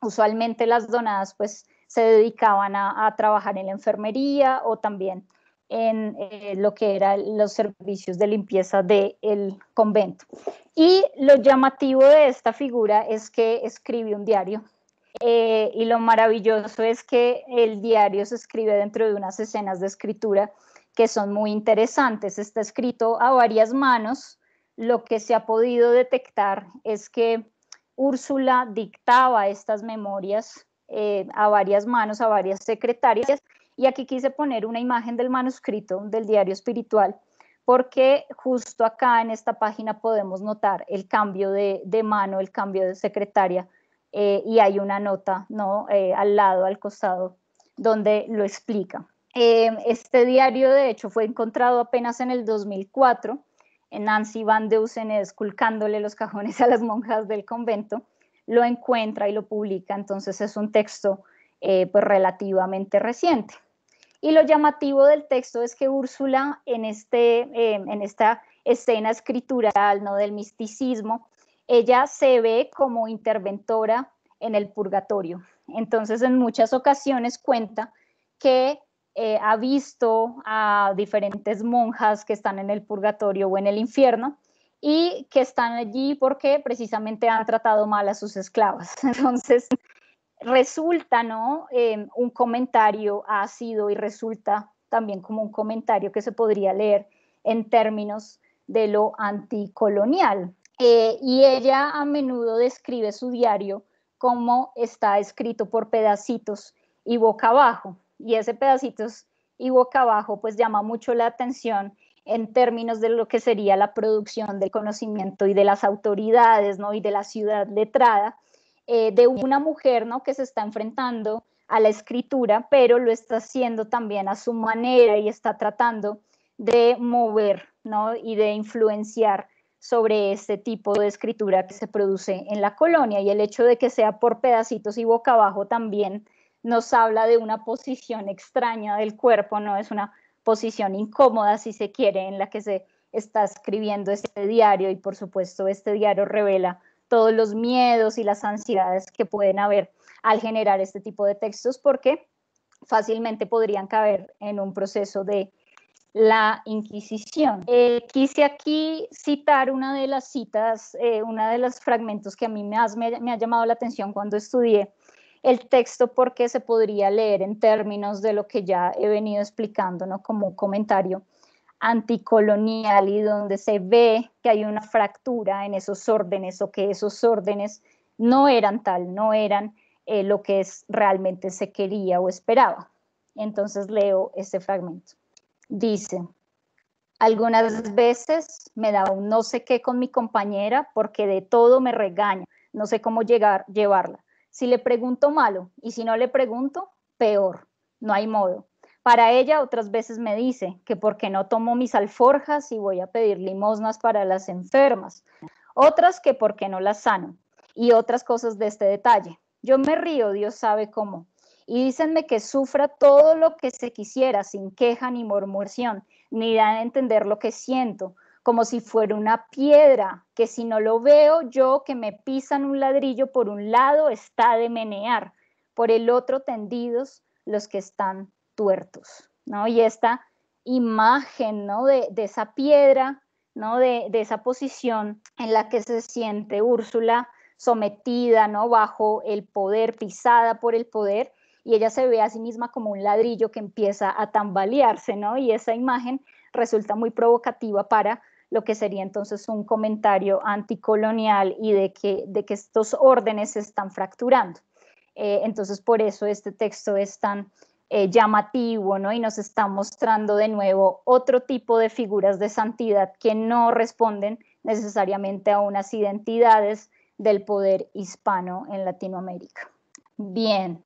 usualmente las donadas pues se dedicaban a, trabajar en la enfermería o también en eh, lo que eran los servicios de limpieza del convento. Y lo llamativo de esta figura es que escribe un diario. Eh, y lo maravilloso es que el diario se escribe dentro de unas escenas de escritura que son muy interesantes. Está escrito a varias manos lo que se ha podido detectar es que Úrsula dictaba estas memorias eh, a varias manos, a varias secretarias, y aquí quise poner una imagen del manuscrito del diario espiritual, porque justo acá en esta página podemos notar el cambio de, mano, el cambio de secretaria, eh, y hay una nota eh, al lado, al costado, donde lo explica. este diario, de hecho, fue encontrado apenas en el 2004 Nancy Van Deusen esculcándole los cajones a las monjas del convento, lo encuentra y lo publica, entonces es un texto eh, pues relativamente reciente. Y lo llamativo del texto es que Úrsula en, este, eh, en esta escena escritural ¿no? del misticismo, ella se ve como interventora en el purgatorio. Entonces en muchas ocasiones cuenta que eh, ha visto a diferentes monjas que están en el purgatorio o en el infierno y que están allí porque precisamente han tratado mal a sus esclavas. Entonces, resulta, ¿no? Eh, un comentario ha sido y resulta también como un comentario que se podría leer en términos de lo anticolonial. Eh, y ella a menudo describe su diario como está escrito por pedacitos y boca abajo y ese pedacitos y boca abajo pues llama mucho la atención en términos de lo que sería la producción del conocimiento y de las autoridades, ¿no? Y de la ciudad letrada, eh, de una mujer, ¿no? Que se está enfrentando a la escritura, pero lo está haciendo también a su manera y está tratando de mover, ¿no? Y de influenciar sobre este tipo de escritura que se produce en la colonia y el hecho de que sea por pedacitos y boca abajo también nos habla de una posición extraña del cuerpo, no es una posición incómoda, si se quiere, en la que se está escribiendo este diario y por supuesto este diario revela todos los miedos y las ansiedades que pueden haber al generar este tipo de textos porque fácilmente podrían caber en un proceso de la Inquisición. Eh, quise aquí citar una de las citas, eh, una de los fragmentos que a mí más me ha llamado la atención cuando estudié el texto porque se podría leer en términos de lo que ya he venido explicando como un comentario anticolonial y donde se ve que hay una fractura en esos órdenes o que esos órdenes no eran tal, no eran eh, lo que realmente se quería o esperaba. Entonces leo este fragmento. Dice, algunas veces me da un no sé qué con mi compañera porque de todo me regaña, no sé cómo llegar, llevarla si le pregunto malo y si no le pregunto, peor, no hay modo. Para ella otras veces me dice que porque no tomo mis alforjas y voy a pedir limosnas para las enfermas. Otras que porque no las sano. Y otras cosas de este detalle. Yo me río, Dios sabe cómo. Y dicenme que sufra todo lo que se quisiera sin queja ni murmuración, ni dan a entender lo que siento, como si fuera una piedra, que si no lo veo yo que me pisan un ladrillo por un lado está de menear, por el otro tendidos los que están tuertos, ¿no? Y esta imagen, ¿no? De, esa piedra, ¿no? De, esa posición en la que se siente Úrsula sometida, ¿no? Bajo el poder, pisada por el poder, y ella se ve a sí misma como un ladrillo que empieza a tambalearse, Y esa imagen resulta muy provocativa para lo que sería entonces un comentario anticolonial y de que, de que estos órdenes se están fracturando. Eh, entonces, por eso este texto es tan eh, llamativo, ¿no? Y nos está mostrando de nuevo otro tipo de figuras de santidad que no responden necesariamente a unas identidades del poder hispano en Latinoamérica. Bien,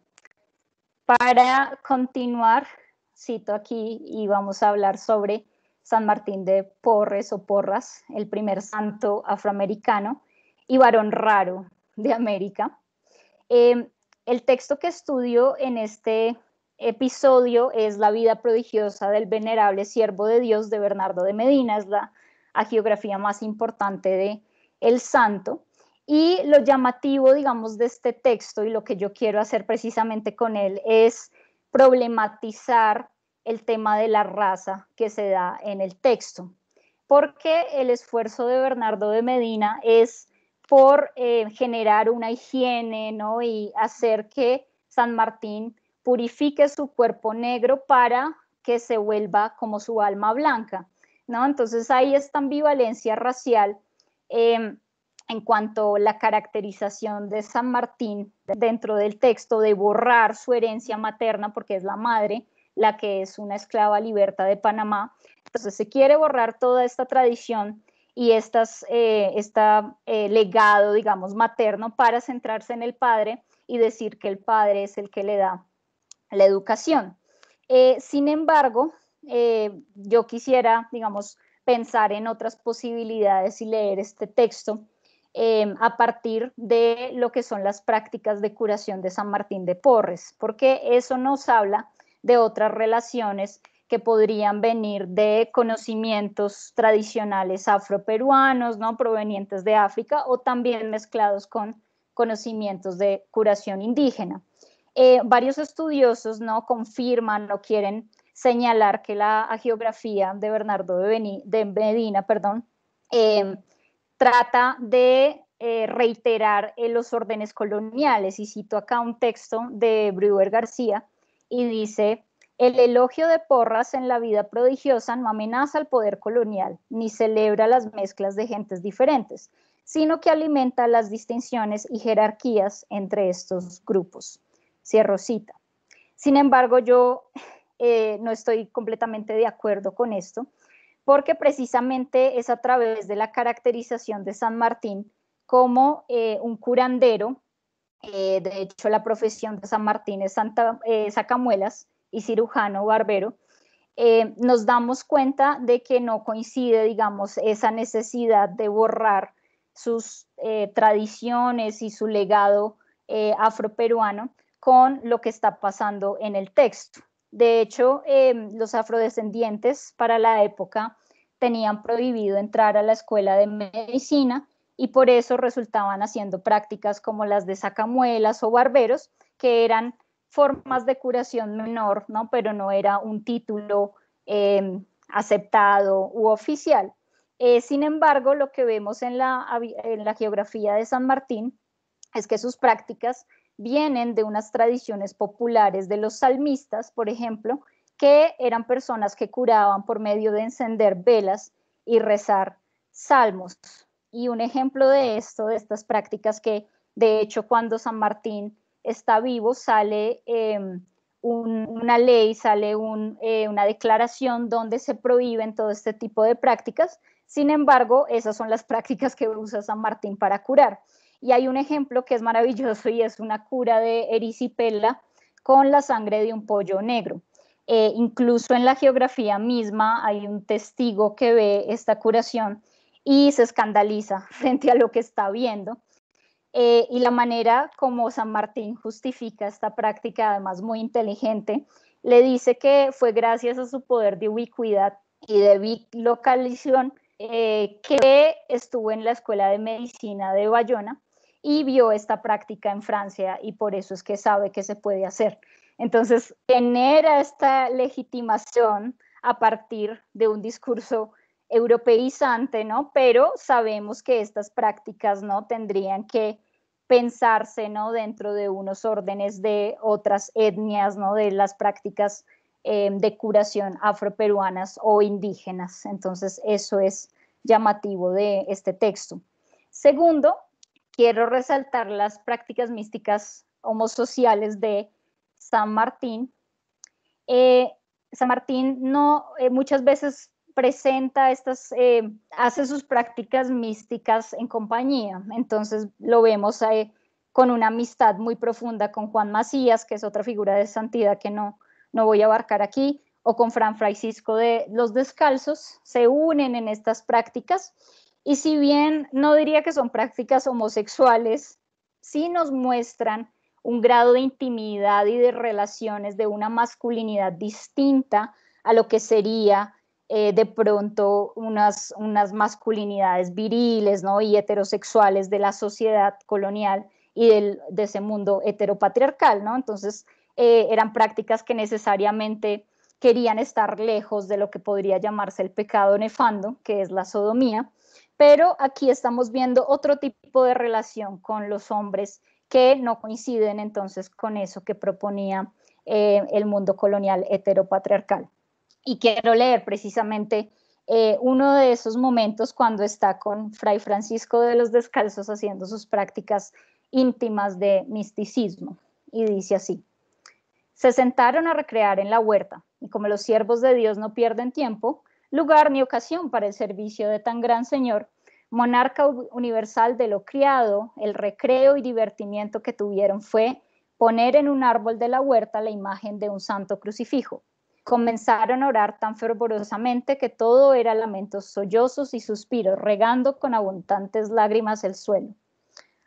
para continuar, cito aquí y vamos a hablar sobre San Martín de Porres o Porras, el primer santo afroamericano y varón raro de América. Em, el texto que estudio en este episodio es La vida prodigiosa del venerable siervo de Dios de Bernardo de Medina, es la agiografía más importante de el santo. Y lo llamativo, digamos, de este texto y lo que yo quiero hacer precisamente con él es problematizar el tema de la raza que se da en el texto, porque el esfuerzo de Bernardo de Medina es por eh, generar una higiene y hacer que San Martín purifique su cuerpo negro para que se vuelva como su alma blanca. ¿no? Entonces ahí esta ambivalencia racial em, en cuanto a la caracterización de San Martín dentro del texto de borrar su herencia materna porque es la madre la que es una esclava liberta de Panamá. Entonces se quiere borrar toda esta tradición y este legado, digamos, materno para centrarse en el padre y decir que el padre es el que le da la educación. Eh, sin embargo, yo quisiera, digamos, pensar en otras posibilidades y leer este texto a partir de lo que son las prácticas de curación de San Martín de Porres, porque eso nos habla de otras relaciones que podrían venir de conocimientos tradicionales afroperuanos, ¿no? provenientes de África o también mezclados con conocimientos de curación indígena. Eh, varios estudiosos no confirman o quieren señalar que la geografía de Bernardo de, Medina perdón, em, trata de eh, reiterar eh, los órdenes coloniales y cito acá un texto de Brewer García y dice, el elogio de Porras en la vida prodigiosa no amenaza al poder colonial, ni celebra las mezclas de gentes diferentes, sino que alimenta las distinciones y jerarquías entre estos grupos. Cierro cita. Sin embargo, yo eh, no estoy completamente de acuerdo con esto, porque precisamente es a través de la caracterización de San Martín como eh, un curandero eh, de hecho, la profesión de San Martín es Santa, eh, Sacamuelas y cirujano barbero. Eh, nos damos cuenta de que no coincide, digamos, esa necesidad de borrar sus tradiciones y su legado afroperuano con lo que está pasando en el texto. De hecho, em, los afrodescendientes para la época tenían prohibido entrar a la escuela de medicina y por eso resultaban haciendo prácticas como las de sacamuelas o barberos, que eran formas de curación menor, ¿no? pero no era un título em, aceptado u oficial. Eh, sin embargo, lo que vemos en en la geografía de San Martín es que sus prácticas vienen de unas tradiciones populares de los salmistas, por ejemplo, que eran personas que curaban por medio de encender velas y rezar salmos. Y un ejemplo de esto, de estas prácticas que de hecho cuando San Martín está vivo sale em, una ley, sale eh, una declaración donde se prohíben todo este tipo de prácticas. Sin embargo, esas son las prácticas que usa San Martín para curar. Y hay un ejemplo que es maravilloso y es una cura de erisipela con la sangre de un pollo negro. Eh, incluso en la geografía misma hay un testigo que ve esta curación y se escandaliza frente a lo que está viendo. Eh, y la manera como San Martín justifica esta práctica, además muy inteligente, le dice que fue gracias a su poder de ubicuidad y de localización eh, que estuvo en la Escuela de Medicina de Bayona y vio esta práctica en Francia y por eso es que sabe que se puede hacer. Entonces, genera esta legitimación a partir de un discurso europeizante, ¿no? Pero sabemos que estas prácticas, ¿no? Tendrían que pensarse, ¿no? Dentro de unos órdenes de otras etnias, ¿no? De las prácticas eh, de curación afroperuanas o indígenas. Entonces, eso es llamativo de este texto. Segundo, quiero resaltar las prácticas místicas homosociales de San Martín. Eh, San Martín no, eh, muchas veces presenta estas, eh, hace sus prácticas místicas en compañía. Entonces lo vemos ahí eh, con una amistad muy profunda con Juan Macías, que es otra figura de santidad que no, no voy a abarcar aquí, o con Fran Francisco de los Descalzos, se unen en estas prácticas. Y si bien no diría que son prácticas homosexuales, sí nos muestran un grado de intimidad y de relaciones de una masculinidad distinta a lo que sería eh, de pronto unas, masculinidades viriles ¿no? y heterosexuales de la sociedad colonial y de ese mundo heteropatriarcal. ¿no? Entonces eh, eran prácticas que necesariamente querían estar lejos de lo que podría llamarse el pecado nefando, que es la sodomía, pero aquí estamos viendo otro tipo de relación con los hombres que no coinciden entonces con eso que proponía eh, el mundo colonial heteropatriarcal y quiero leer precisamente eh, uno de esos momentos cuando está con Fray Francisco de los Descalzos haciendo sus prácticas íntimas de misticismo. Y dice así, se sentaron a recrear en la huerta y como los siervos de Dios no pierden tiempo, lugar ni ocasión para el servicio de tan gran Señor, monarca universal de lo criado, el recreo y divertimiento que tuvieron fue poner en un árbol de la huerta la imagen de un santo crucifijo Comenzaron a orar tan fervorosamente que todo era lamentos, sollozos y suspiros, regando con abundantes lágrimas el suelo.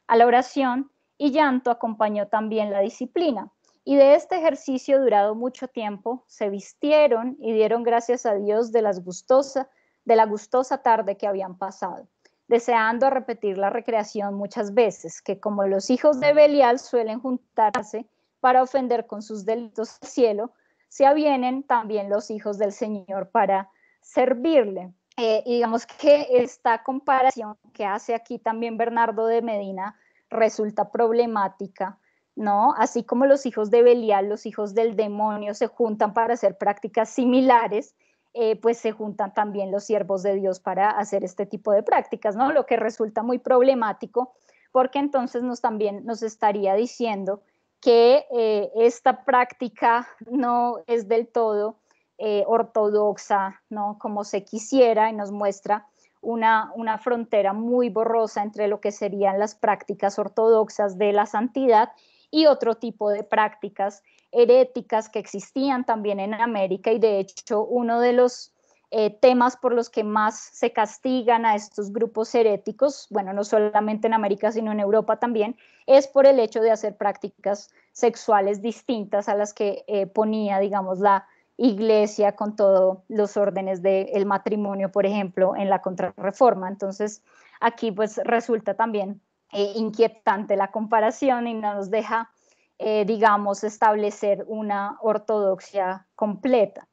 A la oración y llanto acompañó también la disciplina, y de este ejercicio durado mucho tiempo, se vistieron y dieron gracias a Dios de, las de la gustosa tarde que habían pasado, deseando repetir la recreación muchas veces, que como los hijos de Belial suelen juntarse para ofender con sus delitos al cielo, se avienen también los hijos del Señor para servirle. Eh, digamos que esta comparación que hace aquí también Bernardo de Medina resulta problemática, ¿no? Así como los hijos de Belial, los hijos del demonio se juntan para hacer prácticas similares, eh, pues se juntan también los siervos de Dios para hacer este tipo de prácticas, ¿no? Lo que resulta muy problemático porque entonces nos también nos estaría diciendo que eh, esta práctica no es del todo eh, ortodoxa, ¿no? Como se quisiera y nos muestra una, una frontera muy borrosa entre lo que serían las prácticas ortodoxas de la santidad y otro tipo de prácticas heréticas que existían también en América y de hecho uno de los eh, temas por los que más se castigan a estos grupos heréticos, bueno, no solamente en América, sino en Europa también, es por el hecho de hacer prácticas sexuales distintas a las que eh, ponía, digamos, la iglesia con todos los órdenes del matrimonio, por ejemplo, en la contrarreforma. Entonces, aquí pues resulta también eh, inquietante la comparación y no nos deja, digamos, establecer una ortodoxia completa.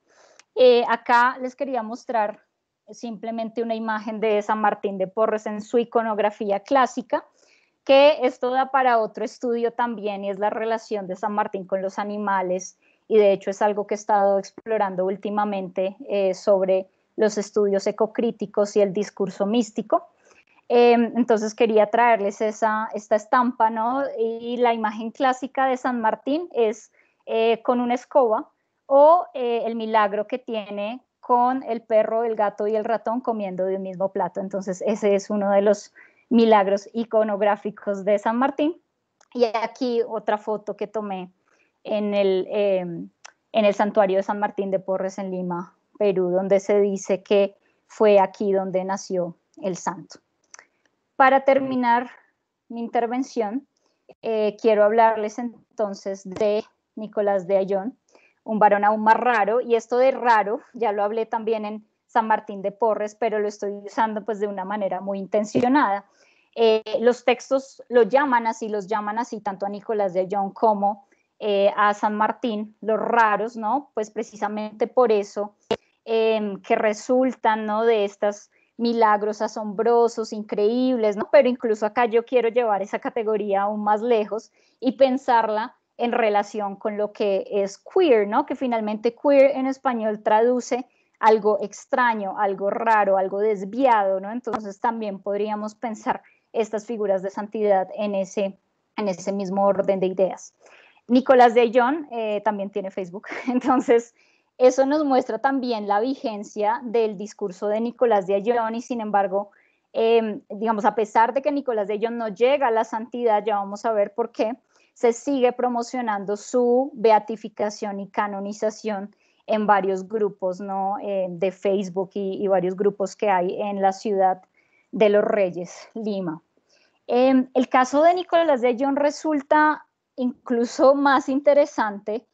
Eh, acá les quería mostrar simplemente una imagen de San Martín de Porres en su iconografía clásica, que esto da para otro estudio también y es la relación de San Martín con los animales y de hecho es algo que he estado explorando últimamente eh, sobre los estudios ecocríticos y el discurso místico. Em, entonces quería traerles esa, esta estampa, ¿no? Y la imagen clásica de San Martín es eh, con una escoba o eh, el milagro que tiene con el perro, el gato y el ratón comiendo de un mismo plato. Entonces, ese es uno de los milagros iconográficos de San Martín. Y aquí otra foto que tomé en el, em, santuario de San Martín de Porres en Lima, Perú, donde se dice que fue aquí donde nació el santo. Para terminar mi intervención, eh, quiero hablarles entonces de Nicolás de Ayón, un varón aún más raro, y esto de raro, ya lo hablé también en San Martín de Porres, pero lo estoy usando pues de una manera muy intencionada. Eh, los textos lo llaman así, los llaman así tanto a Nicolás de John como eh, a San Martín, los raros, ¿no? Pues precisamente por eso em, que resultan, ¿no? De estos milagros asombrosos, increíbles, ¿no? Pero incluso acá yo quiero llevar esa categoría aún más lejos y pensarla en relación con lo que es queer, ¿no? Que finalmente queer en español traduce algo extraño, algo raro, algo desviado, ¿no? Entonces también podríamos pensar estas figuras de santidad en ese, en ese mismo orden de ideas. Nicolás de ayón eh, también tiene Facebook, entonces eso nos muestra también la vigencia del discurso de Nicolás de ayón y sin embargo, em, digamos, a pesar de que Nicolás de ayón no llega a la santidad, ya vamos a ver por qué, se sigue promocionando su beatificación y canonización en varios grupos ¿no? Eh, de Facebook y, varios grupos que hay en la ciudad de los Reyes, Lima. Em, el caso de Nicolás de John resulta incluso más interesante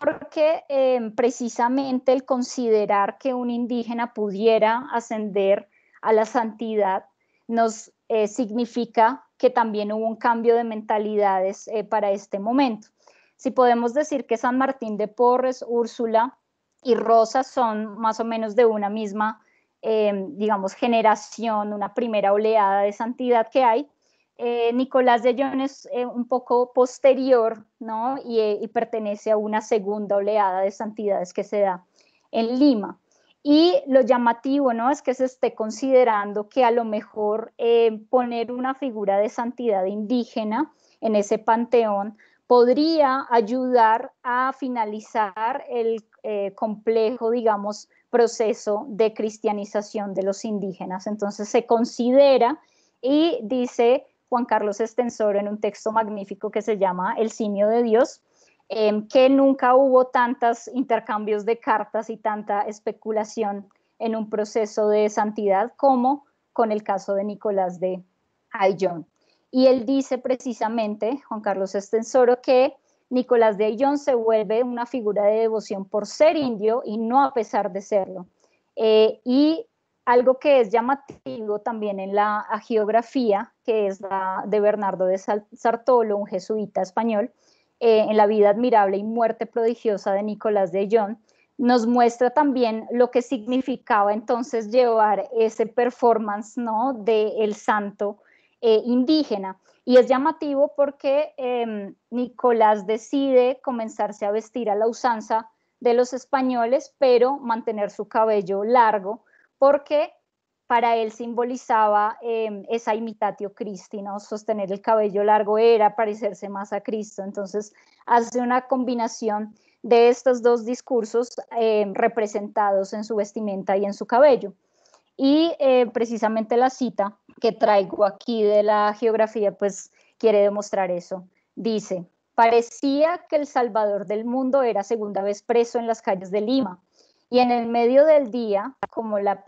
porque em, precisamente el considerar que un indígena pudiera ascender a la santidad nos eh, significa que también hubo un cambio de mentalidades eh, para este momento. Si podemos decir que San Martín de Porres, Úrsula y Rosa son más o menos de una misma, em, digamos, generación, una primera oleada de santidad que hay, eh, Nicolás de Jones es eh, un poco posterior, ¿no? y, pertenece a una segunda oleada de santidades que se da en Lima. Y lo llamativo, ¿no? Es que se esté considerando que a lo mejor eh, poner una figura de santidad indígena en ese panteón podría ayudar a finalizar el eh, complejo, digamos, proceso de cristianización de los indígenas. Entonces se considera y dice Juan Carlos Estensor en un texto magnífico que se llama El simio de Dios, Em, que nunca hubo tantos intercambios de cartas y tanta especulación en un proceso de santidad como con el caso de Nicolás de Ayllón. Y él dice precisamente, Juan Carlos Estensoro, que Nicolás de Ayllón se vuelve una figura de devoción por ser indio y no a pesar de serlo. Eh, y algo que es llamativo también en la geografía, que es la de Bernardo de Sartolo, un jesuita español, eh, en La vida admirable y muerte prodigiosa de Nicolás de John nos muestra también lo que significaba entonces llevar ese performance ¿no? del el santo eh, indígena. Y es llamativo porque em, Nicolás decide comenzarse a vestir a la usanza de los españoles, pero mantener su cabello largo, porque para él simbolizaba em, esa imitatio Christi, ¿no? Sostener el cabello largo era parecerse más a Cristo. Entonces hace una combinación de estos dos discursos em, representados en su vestimenta y en su cabello. Y eh, precisamente la cita que traigo aquí de la geografía, pues quiere demostrar eso. Dice, parecía que el Salvador del mundo era segunda vez preso en las calles de Lima y en el medio del día, como, la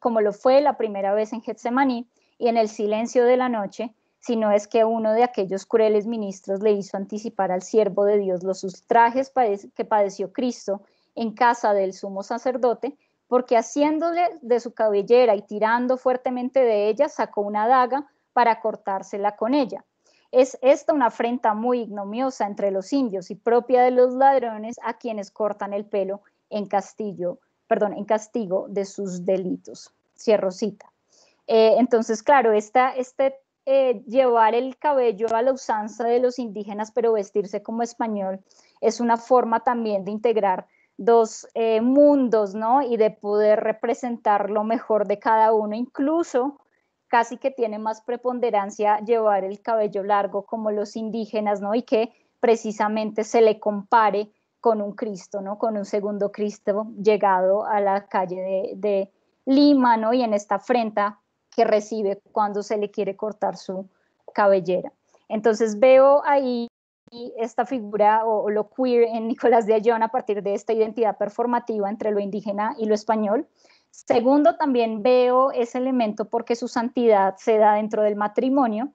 como lo fue la primera vez en Getsemaní, y en el silencio de la noche, si no es que uno de aquellos crueles ministros le hizo anticipar al siervo de Dios los sustrajes que padeció Cristo en casa del sumo sacerdote, porque haciéndole de su cabellera y tirando fuertemente de ella, sacó una daga para cortársela con ella. Es esta una afrenta muy ignomiosa entre los indios y propia de los ladrones a quienes cortan el pelo en castillo, perdón, en castigo de sus delitos. Cierro cita. Eh, entonces, claro, esta, este eh, llevar el cabello a la usanza de los indígenas, pero vestirse como español, es una forma también de integrar dos eh, mundos, ¿no? Y de poder representar lo mejor de cada uno, incluso casi que tiene más preponderancia llevar el cabello largo como los indígenas, ¿no? Y que precisamente se le compare con un Cristo, ¿no? Con un segundo Cristo llegado a la calle de, Lima, ¿no? Y en esta afrenta que recibe cuando se le quiere cortar su cabellera. Entonces veo ahí esta figura o, lo queer en Nicolás de Ayón a partir de esta identidad performativa entre lo indígena y lo español. Segundo, también veo ese elemento porque su santidad se da dentro del matrimonio.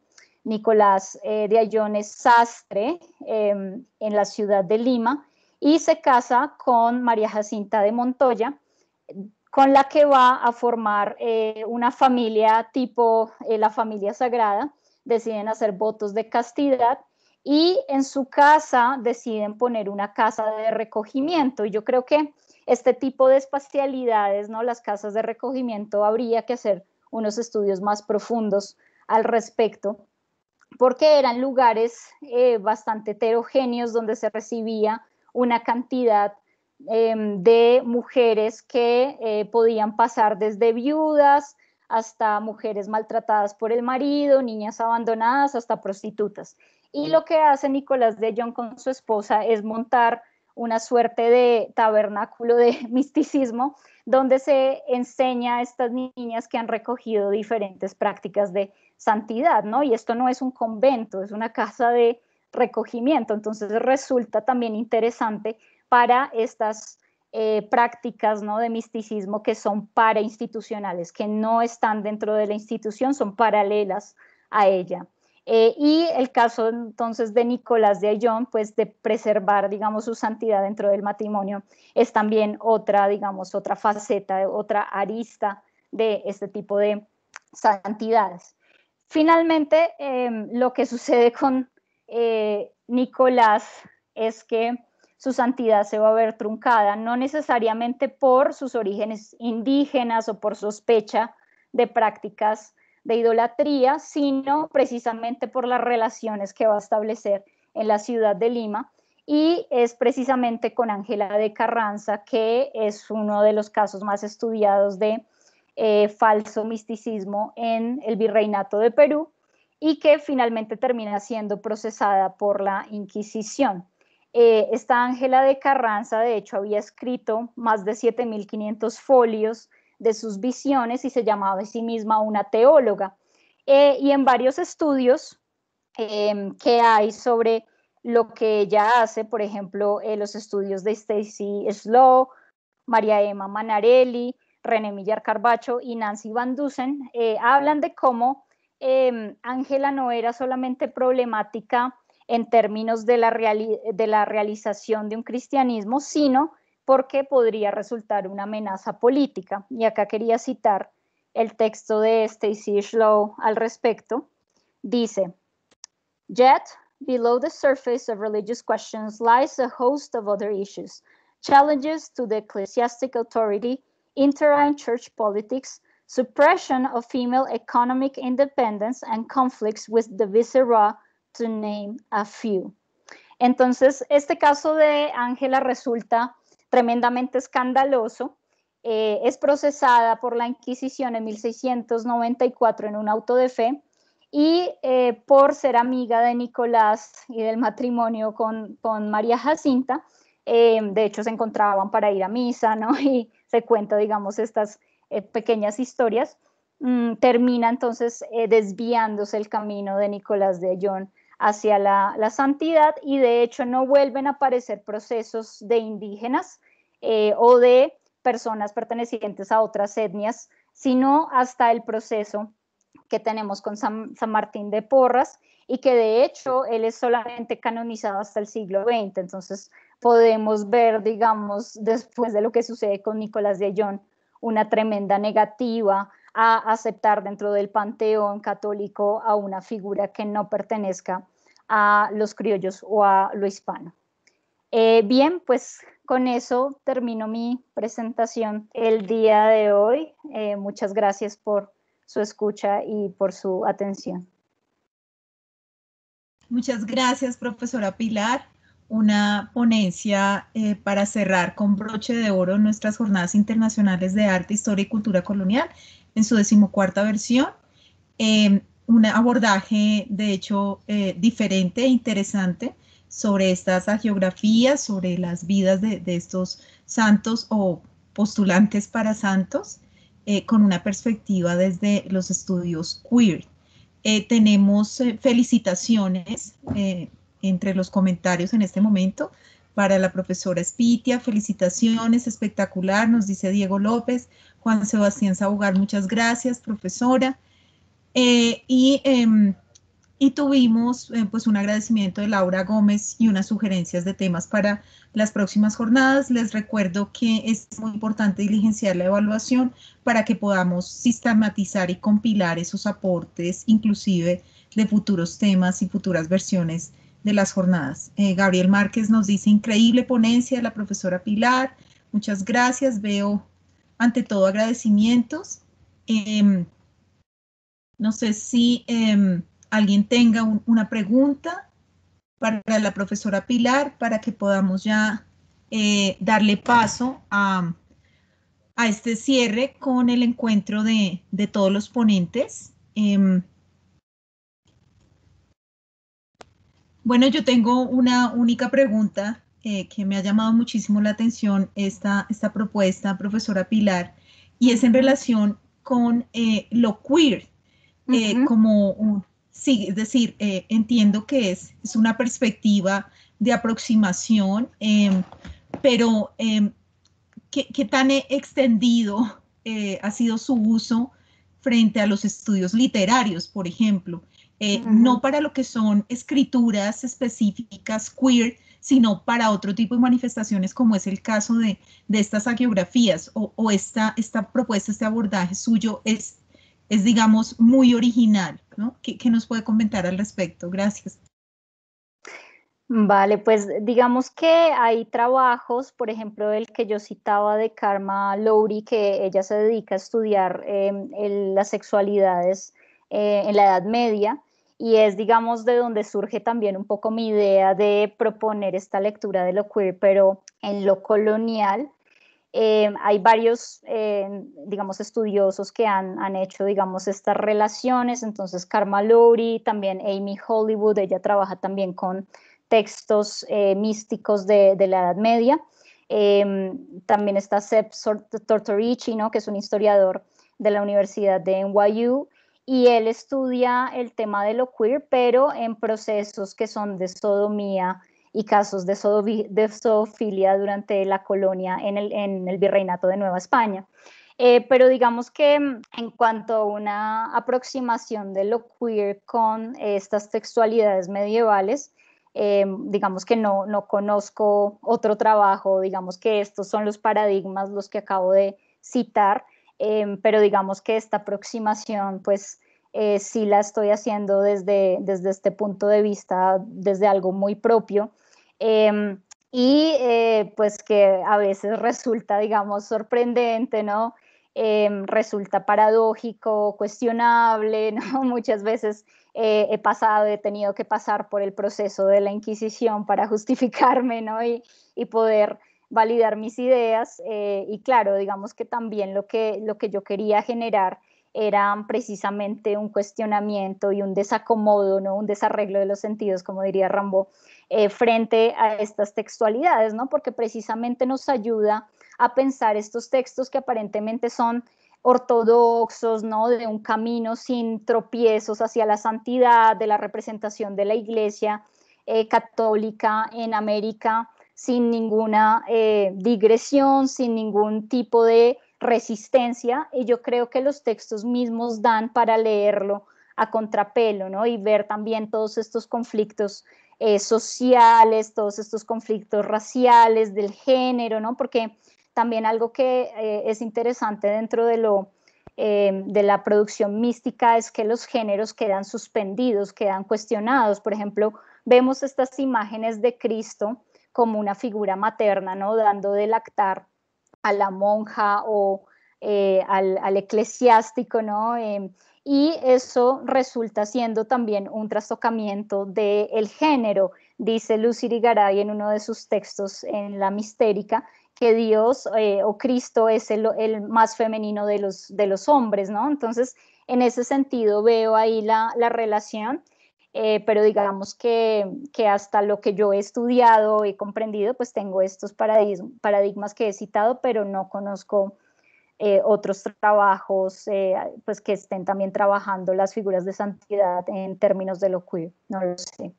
Nicolás eh, de ayón es sastre em, en la ciudad de Lima y se casa con María Jacinta de Montoya, con la que va a formar eh, una familia tipo eh, la familia sagrada. Deciden hacer votos de castidad y en su casa deciden poner una casa de recogimiento. Y yo creo que este tipo de espacialidades, ¿no? las casas de recogimiento, habría que hacer unos estudios más profundos al respecto, porque eran lugares eh, bastante heterogéneos donde se recibía una cantidad em, de mujeres que eh, podían pasar desde viudas hasta mujeres maltratadas por el marido, niñas abandonadas, hasta prostitutas. Y lo que hace Nicolás de john con su esposa es montar una suerte de tabernáculo de misticismo donde se enseña a estas niñas que han recogido diferentes prácticas de santidad, ¿no? Y esto no es un convento, es una casa de recogimiento. Entonces resulta también interesante para estas eh, prácticas ¿no? de misticismo que son para institucionales, que no están dentro de la institución, son paralelas a ella. Eh, y el caso entonces de Nicolás de Ayón, pues de preservar, digamos, su santidad dentro del matrimonio, es también otra, digamos, otra faceta, otra arista de este tipo de santidades. Finalmente, em, lo que sucede con eh, Nicolás es que su santidad se va a ver truncada, no necesariamente por sus orígenes indígenas o por sospecha de prácticas de idolatría, sino precisamente por las relaciones que va a establecer en la ciudad de Lima. Y es precisamente con Ángela de Carranza, que es uno de los casos más estudiados de eh, falso misticismo en el virreinato de Perú, y que finalmente termina siendo procesada por la Inquisición. Eh, esta Ángela de Carranza, de hecho, había escrito más de 7.500 folios de sus visiones y se llamaba a sí misma una teóloga. Eh, y en varios estudios em, que hay sobre lo que ella hace, por ejemplo, eh, los estudios de Stacy Slow, María Emma Manarelli, René Millar Carbacho y Nancy Van Dusen, hablan de cómo Em, Ángela no era solamente problemática en términos de la, realización de un cristianismo, sino porque podría resultar una amenaza política. Y acá quería citar el texto de Stacy al respecto. Dice, Yet, below the surface of religious questions lies a host of other issues, challenges to the ecclesiastic authority, inter church politics, suppression of female economic independence and conflicts with the viscera, to name a few. Entonces, este caso de Ángela resulta tremendamente escandaloso. Eh, es procesada por la Inquisición en 1694 en un auto de fe y eh, por ser amiga de Nicolás y del matrimonio con, con María Jacinta. Eh, de hecho, se encontraban para ir a misa, ¿no? Y se cuenta, digamos, estas eh, pequeñas historias, mm, termina entonces eh, desviándose el camino de Nicolás de Ayón hacia la, santidad y de hecho no vuelven a aparecer procesos de indígenas eh, o de personas pertenecientes a otras etnias, sino hasta el proceso que tenemos con San, Martín de Porras y que de hecho él es solamente canonizado hasta el siglo XX. Entonces podemos ver, digamos, después de lo que sucede con Nicolás de Ayón, una tremenda negativa a aceptar dentro del panteón católico a una figura que no pertenezca a los criollos o a lo hispano. Eh, bien, pues con eso termino mi presentación el día de hoy. Eh, muchas gracias por su escucha y por su atención. Muchas gracias, profesora Pilar una ponencia eh, para cerrar con broche de oro nuestras jornadas internacionales de arte, historia y cultura colonial en su decimocuarta versión. Em, un abordaje, de hecho, eh, diferente e interesante sobre estas geografías, sobre las vidas de, de, estos santos o postulantes para santos, eh, con una perspectiva desde los estudios queer. tenemos felicitaciones entre los comentarios en este momento. Para la profesora Spitia, felicitaciones, espectacular, nos dice Diego López. Juan Sebastián Sabugar, muchas gracias, profesora. Eh, em, y, tuvimos eh, pues un agradecimiento de Laura Gómez y unas sugerencias de temas para las próximas jornadas. Les recuerdo que es muy importante diligenciar la evaluación para que podamos sistematizar y compilar esos aportes, inclusive de futuros temas y futuras versiones de las jornadas. Eh, Gabriel Márquez nos dice, increíble ponencia de la profesora Pilar, muchas gracias, veo ante todo agradecimientos. Em, no sé si em, alguien tenga una pregunta para la profesora Pilar para que podamos ya eh, darle paso a, a, este cierre con el encuentro de, de todos los ponentes. Em, Bueno, yo tengo una única pregunta eh, que me ha llamado muchísimo la atención esta, propuesta, profesora Pilar, y es en relación con eh, lo queer, eh, como, sí, es decir, entiendo que es, es una perspectiva de aproximación, em, pero em, ¿qué, tan extendido ha sido su uso frente a los estudios literarios, por ejemplo? Eh, no para lo que son escrituras específicas queer, sino para otro tipo de manifestaciones como es el caso de, de estas agiografías o, esta, propuesta, este abordaje suyo es, digamos, muy original. ¿no? ¿Qué, nos puede comentar al respecto? Gracias. Vale, pues digamos que hay trabajos, por ejemplo, el que yo citaba de Karma Lowry, que ella se dedica a estudiar em, las sexualidades eh, en la Edad Media, y es, digamos, de donde surge también un poco mi idea de proponer esta lectura de lo queer, pero en lo colonial. Eh, hay varios, eh, digamos, estudiosos que han, hecho, digamos, estas relaciones. Entonces, Karma Lowry, también Amy Hollywood, ella trabaja también con textos eh, místicos de, la Edad Media. Em, también está Seb Tortorici, que es un historiador de la Universidad de NYU y él estudia el tema de lo queer, pero en procesos que son de sodomía y casos de, zoofilia durante la colonia en el, virreinato de Nueva España. Eh, pero digamos que mm, en cuanto a una aproximación de lo queer con estas textualidades medievales, eh, digamos que no, no conozco otro trabajo, digamos que estos son los paradigmas los que acabo de citar, Em, pero digamos que esta aproximación, pues eh, sí la estoy haciendo desde, desde este punto de vista, desde algo muy propio. Em, y eh, pues que a veces resulta, digamos, sorprendente, ¿no? Em, resulta paradójico, cuestionable, ¿no? Muchas veces eh, he pasado, he tenido que pasar por el proceso de la Inquisición para justificarme, ¿no? y poder validar mis ideas eh, y claro, digamos que también lo que, lo que yo quería generar era precisamente un cuestionamiento y un desacomodo, ¿no? un desarreglo de los sentidos, como diría Rambo, eh, frente a estas textualidades, ¿no? porque precisamente nos ayuda a pensar estos textos que aparentemente son ortodoxos, ¿no? de un camino sin tropiezos hacia la santidad, de la representación de la iglesia eh, católica en América sin ninguna eh, digresión, sin ningún tipo de resistencia y yo creo que los textos mismos dan para leerlo a contrapelo, ¿no? Y ver también todos estos conflictos eh, sociales, todos estos conflictos raciales, del género, ¿no? Porque también algo que eh, es interesante dentro de lo de la producción mística es que los géneros quedan suspendidos, quedan cuestionados. Por ejemplo, vemos estas imágenes de Cristo como una figura materna, ¿no? Dando de lactar a la monja o eh, al, eclesiástico, ¿no? Em, y eso resulta siendo también un trastocamiento del género, dice Lucy Rigaray en uno de sus textos en La Mistérica, que Dios eh, o Cristo es el, más femenino de los, de los hombres, ¿no? Entonces, en ese sentido veo ahí la relación eh, pero digamos que, que, hasta lo que yo he estudiado, he comprendido, pues tengo estos paradigmas, que he citado, pero no conozco eh, otros trabajos eh, pues que estén también trabajando las figuras de santidad en términos de lo queer, no lo sé.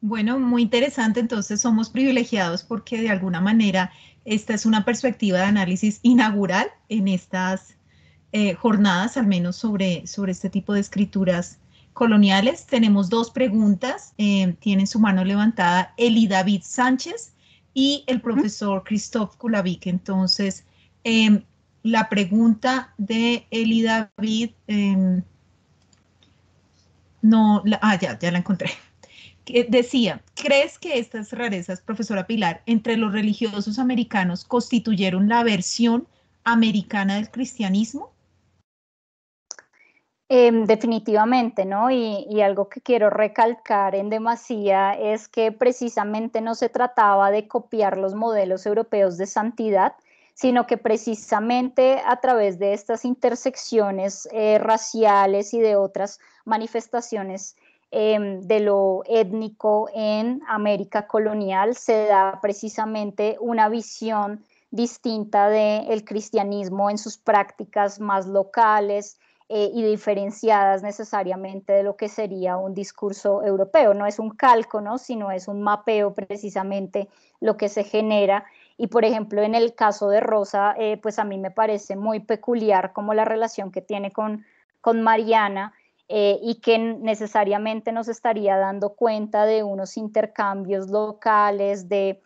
Bueno, muy interesante, entonces somos privilegiados porque de alguna manera esta es una perspectiva de análisis inaugural en estas jornadas, al menos sobre, sobre este tipo de escrituras coloniales. Tenemos dos preguntas. Eh, tienen su mano levantada Eli David Sánchez y el profesor Christoph Kulavik. Entonces, em, la pregunta de Eli David, em, no, ah, ya, ya la encontré. decía, ¿crees que estas rarezas, profesora Pilar, entre los religiosos americanos constituyeron la versión americana del cristianismo? Em, definitivamente, ¿no? Y, algo que quiero recalcar en demasía es que precisamente no se trataba de copiar los modelos europeos de santidad, sino que precisamente a través de estas intersecciones eh, raciales y de otras manifestaciones em, de lo étnico en América colonial se da precisamente una visión distinta del cristianismo en sus prácticas más locales, eh, y diferenciadas necesariamente de lo que sería un discurso europeo. No es un calco, ¿no? sino es un mapeo precisamente lo que se genera. Y por ejemplo, en el caso de Rosa, eh, pues a mí me parece muy peculiar como la relación que tiene con, con Mariana eh, y que necesariamente nos estaría dando cuenta de unos intercambios locales, de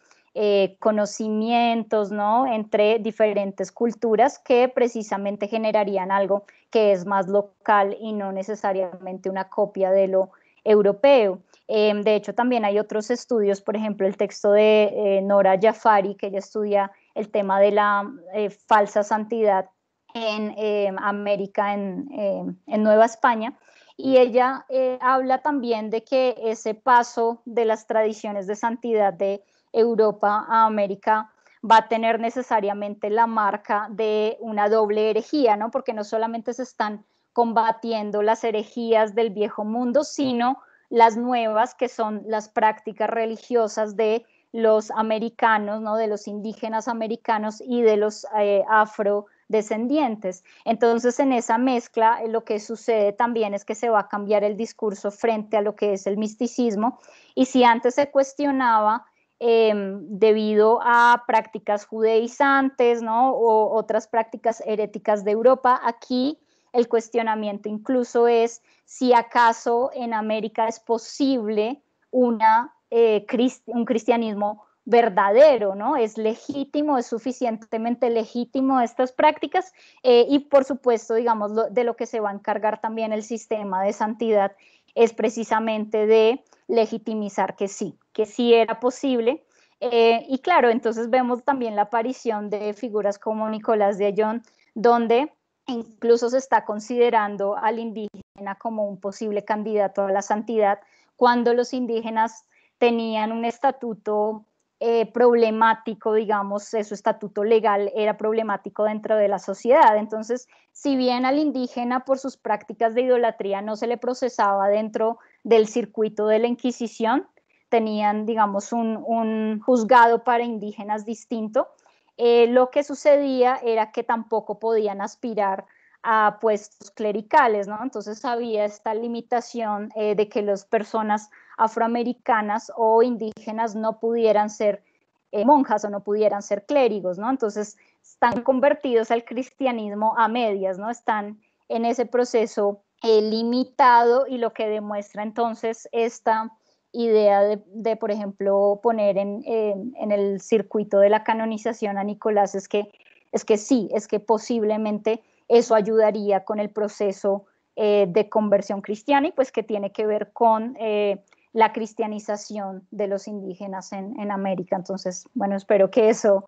conocimientos, ¿no? Entre diferentes culturas que precisamente generarían algo que es más local y no necesariamente una copia de lo europeo. Em, de hecho, también hay otros estudios, por ejemplo, el texto de eh, Nora Jafari, que ella estudia el tema de la eh, falsa santidad en em, América, en, em, en, Nueva España. Y ella eh, habla también de que ese paso de las tradiciones de santidad de Europa a América va a tener necesariamente la marca de una doble herejía, ¿no? Porque no solamente se están combatiendo las herejías del viejo mundo, sino las nuevas que son las prácticas religiosas de los americanos, ¿no? de los indígenas americanos y de los eh, afrodescendientes. Entonces, en esa mezcla, eh, lo que sucede también es que se va a cambiar el discurso frente a lo que es el misticismo. Y si antes se cuestionaba Em, debido a prácticas judaizantes, ¿no? O otras prácticas heréticas de Europa. Aquí el cuestionamiento incluso es si acaso en América es posible una, eh, un cristianismo verdadero, ¿no? Es legítimo, es suficientemente legítimo estas prácticas eh, y por supuesto, digamos, de lo que se va a encargar también el sistema de santidad es precisamente de legitimizar que sí, que sí era posible. Eh, y claro, entonces vemos también la aparición de figuras como Nicolás de Ayón, donde incluso se está considerando al indígena como un posible candidato a la santidad, cuando los indígenas tenían un estatuto eh, problemático, digamos, eh, su estatuto legal era problemático dentro de la sociedad. Entonces, si bien al indígena por sus prácticas de idolatría no se le procesaba dentro del circuito de la Inquisición, tenían, digamos, un, juzgado para indígenas distinto. Eh, lo que sucedía era que tampoco podían aspirar a puestos clericales, ¿no? Entonces había esta limitación eh, de que las personas afroamericanas o indígenas no pudieran ser eh, monjas o no pudieran ser clérigos, ¿no? Entonces están convertidos al cristianismo a medias, ¿no? Están en ese proceso eh, limitado y lo que demuestra entonces esta idea de, por ejemplo, poner en, el circuito de la canonización a Nicolás es que, es que sí, es que posiblemente eso ayudaría con el proceso eh, de conversión cristiana y pues que tiene que ver con eh, la cristianización de los indígenas en, en América. Entonces, bueno, espero que eso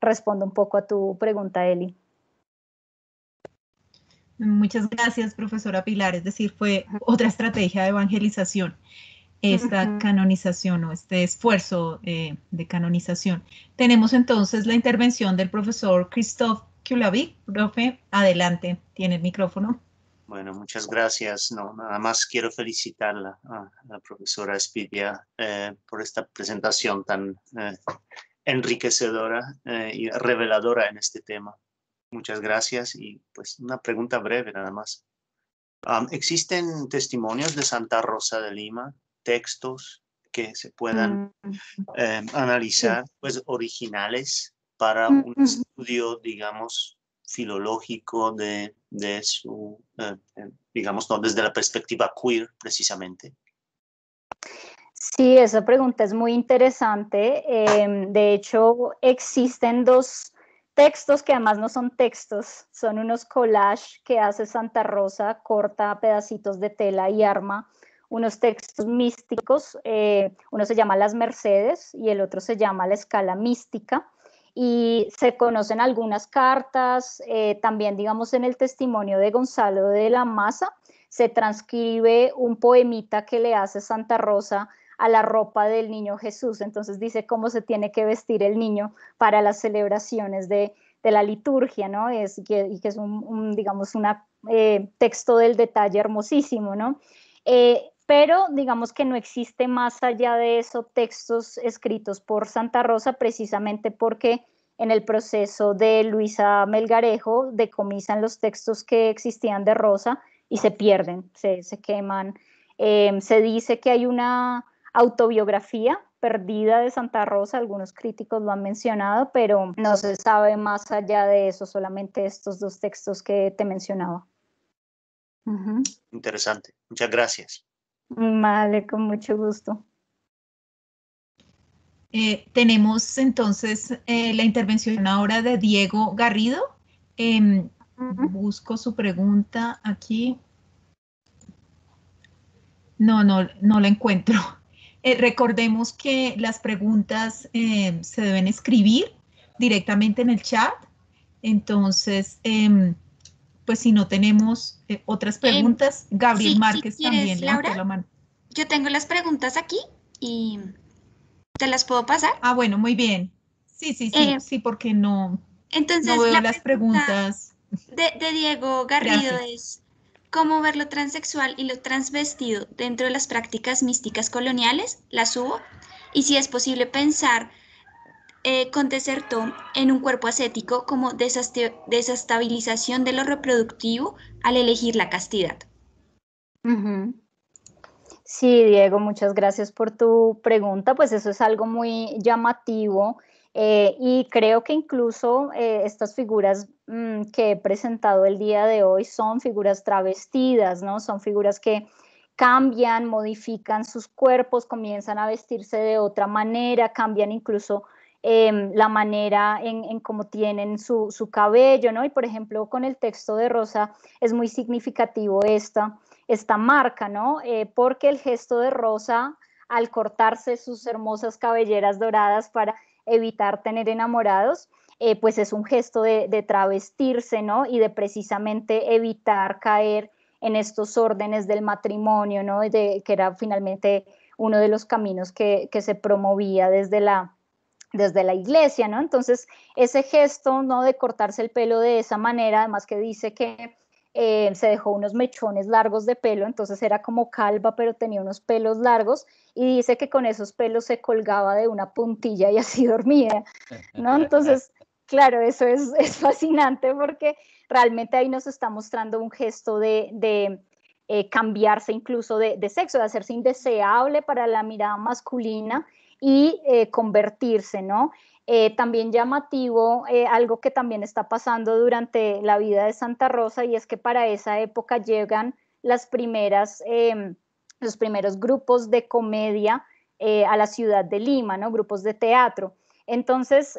responda un poco a tu pregunta, Eli. Muchas gracias, profesora Pilar. Es decir, fue otra estrategia de evangelización, esta canonización o este esfuerzo eh, de canonización. Tenemos entonces la intervención del profesor Christoph Kulavik. Profe, adelante, tiene el micrófono. Bueno, muchas gracias. No, nada más quiero felicitar a, la profesora Espidia eh, por esta presentación tan eh, enriquecedora y reveladora en este tema. Muchas gracias y pues una pregunta breve nada más. ¿Existen testimonios de Santa Rosa de Lima, textos que se puedan mm. em, analizar, pues originales para mm, un estudio, digamos, filológico de, su, eh, digamos, no desde la perspectiva queer precisamente? Sí, esa pregunta es muy interesante. Em, de hecho, existen dos textos que además no son textos, son unos collages que hace Santa Rosa, corta pedacitos de tela y arma unos textos místicos, eh, uno se llama Las Mercedes y el otro se llama La Escala Mística, y se conocen algunas cartas, eh, también digamos en el testimonio de Gonzalo de la Maza, se transcribe un poemita que le hace Santa Rosa a la ropa del niño Jesús. Entonces dice cómo se tiene que vestir el niño para las celebraciones de, la liturgia, ¿no? Es, y que es un, digamos, un eh, texto del detalle hermosísimo, ¿no? Eh, pero digamos que no existe más allá de eso textos escritos por Santa Rosa precisamente porque en el proceso de Luisa Melgarejo decomisan los textos que existían de Rosa y se pierden, se, queman. Eh, se dice que hay una autobiografía perdida de Santa Rosa, algunos críticos lo han mencionado, pero no se sabe más allá de eso, solamente estos dos textos que te mencionaba. Interesante, muchas gracias. Vale, con mucho gusto. Eh, tenemos entonces eh, la intervención ahora de Diego Garrido. Em, busco su pregunta aquí. No, no, no la encuentro. Eh, recordemos que las preguntas em, se deben escribir directamente en el chat. Entonces, em, pues si no tenemos eh, otras em, preguntas, Gabriel Márquez también Laura, la mano. Yo tengo las preguntas aquí y te las puedo pasar. Ah, bueno, muy bien. Sí, sí, sí, eh, sí, porque no, entonces, veo las preguntas. De, Diego Garrido es, cómo ver lo transexual y lo transvestido dentro de las prácticas místicas coloniales, las hubo, y si es posible pensar eh, con Desertó en un cuerpo ascético como desestabilización de lo reproductivo al elegir la castidad. Sí, Diego, muchas gracias por tu pregunta. Pues eso es algo muy llamativo eh, y creo que incluso eh, estas figuras mm, que he presentado el día de hoy son figuras travestidas, ¿no? Son figuras que cambian, modifican sus cuerpos, comienzan a vestirse de otra manera, cambian incluso em, la manera en, en cómo tienen su, su, cabello, ¿no? Y por ejemplo, con el texto de Rosa es muy significativo esta, esta marca, ¿no? Eh, porque el gesto de Rosa al cortarse sus hermosas cabelleras doradas para evitar tener enamorados, eh, pues es un gesto de, de, travestirse, ¿no? Y de precisamente evitar caer en estos órdenes del matrimonio, ¿no? De, que era finalmente uno de los caminos que, se promovía desde la, desde la iglesia, ¿no? Entonces, ese gesto, ¿no? De cortarse el pelo de esa manera, además que dice que eh, se dejó unos mechones largos de pelo, entonces era como calva, pero tenía unos pelos largos y dice que con esos pelos se colgaba de una puntilla y así dormía, ¿no? Entonces, claro, eso es, es fascinante porque realmente ahí nos está mostrando un gesto de, de eh, cambiarse incluso de, sexo, de hacerse indeseable para la mirada masculina y eh, convertirse, ¿no? Eh, también llamativo, eh, algo que también está pasando durante la vida de Santa Rosa y es que para esa época llegan las primeras, em, los primeros grupos de comedia eh, a la ciudad de Lima, ¿no? grupos de teatro. Entonces,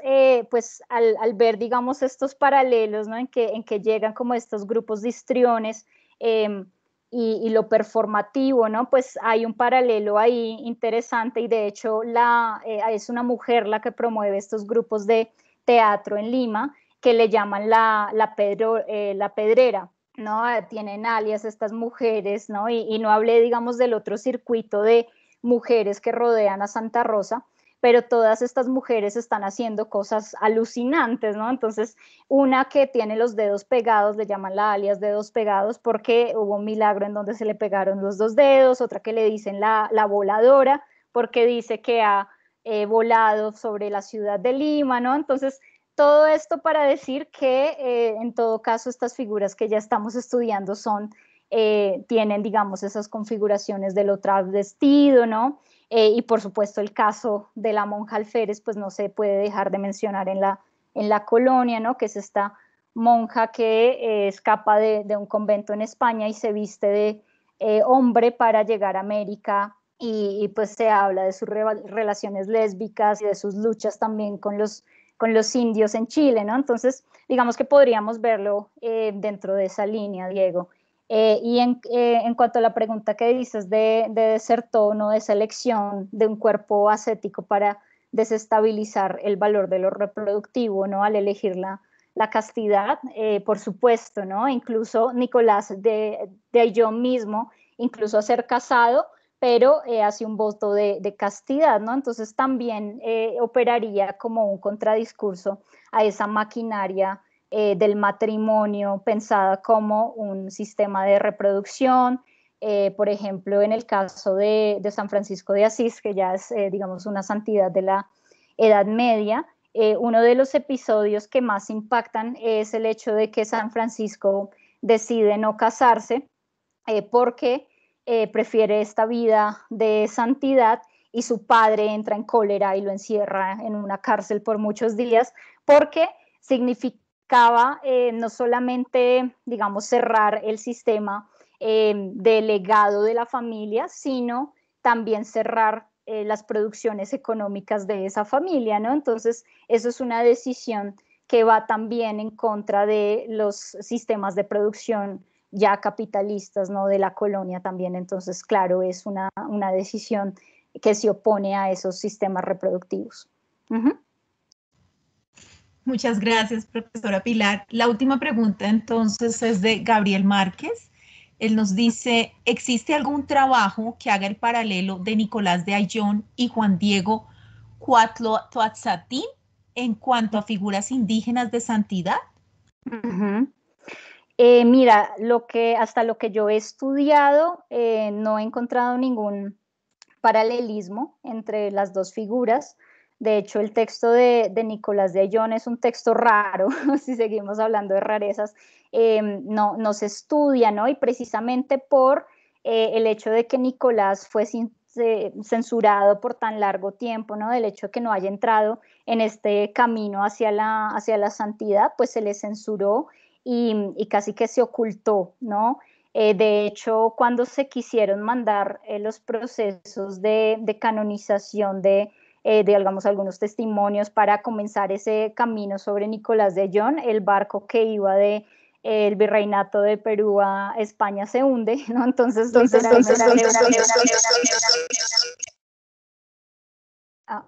pues al, ver, digamos, estos paralelos en, que, en que llegan como estos grupos de histriones, em, y, lo performativo, ¿no? Pues hay un paralelo ahí interesante y de hecho la, eh, es una mujer la que promueve estos grupos de teatro en Lima que le llaman la, pedro, eh, la pedrera, ¿no? Eh, tienen alias estas mujeres, ¿no? y no hablé, digamos, del otro circuito de mujeres que rodean a Santa Rosa, pero todas estas mujeres están haciendo cosas alucinantes, ¿no? Entonces, una que tiene los dedos pegados, le llaman la alias dedos pegados porque hubo un milagro en donde se le pegaron los dos dedos, otra que le dicen la, voladora porque dice que ha eh, volado sobre la ciudad de Lima, ¿no? Entonces, todo esto para decir que eh, en todo caso estas figuras que ya estamos estudiando son, eh, tienen, digamos, esas configuraciones del otro vestido, ¿no? Eh, y por supuesto el caso de la monja Alférez, pues no se puede dejar de mencionar en la, colonia, ¿no? que es esta monja que eh, escapa de, un convento en España y se viste de eh, hombre para llegar a América y, pues se habla de sus relaciones lésbicas y de sus luchas también con los, con los indios en Chile, ¿no? Entonces, digamos que podríamos verlo dentro de esa línea, Diego. Eh, y en, eh, en, cuanto a la pregunta que dices de, de tono, o de selección de un cuerpo ascético para desestabilizar el valor de lo reproductivo, ¿no? Al elegir la, castidad, eh, por supuesto, ¿no? Incluso Nicolás de, de yo mismo, incluso a ser casado, pero hace un voto de, de, castidad, ¿no? Entonces también operaría como un contradiscurso a esa maquinaria eh, del matrimonio pensada como un sistema de reproducción. Eh, por ejemplo, en el caso de, San Francisco de Asís, que ya es, eh, digamos, una santidad de la Edad Media, uno de los episodios que más impactan es el hecho de que San Francisco decide no casarse porque prefiere esta vida de santidad y su padre entra en cólera y lo encierra en una cárcel por muchos días porque significa eh, no solamente, digamos, cerrar el sistema eh, delegado de legado de la familia, sino también cerrar eh, las producciones económicas de esa familia, ¿no? Entonces, eso es una decisión que va también en contra de los sistemas de producción ya capitalistas, ¿no? De la colonia también. Entonces, claro, es una, una decisión que se opone a esos sistemas reproductivos. Muchas gracias, profesora Pilar. La última pregunta entonces es de Gabriel Márquez. Él nos dice, ¿existe algún trabajo que haga el paralelo de Nicolás de Ayón y Juan Diego Cuatloatzatín en cuanto a figuras indígenas de santidad? Eh, mira, lo que, hasta lo que yo he estudiado, eh, no he encontrado ningún paralelismo entre las dos figuras. De hecho, el texto de, Nicolás de Ayón es un texto raro, si seguimos hablando de rarezas, em, no, se estudia, ¿no? Y precisamente por eh, el hecho de que Nicolás fue eh, censurado por tan largo tiempo, ¿no? Del hecho de que no haya entrado en este camino hacia la, hacia la santidad, pues se le censuró y, casi que se ocultó, ¿no? Eh, de hecho, cuando se quisieron mandar los procesos de canonización de, eh, digamos, algunos testimonios para comenzar ese camino sobre Nicolás de John, el barco que iba de el virreinato de Perú a España se hunde, ¿no? Entonces, entonces, ah,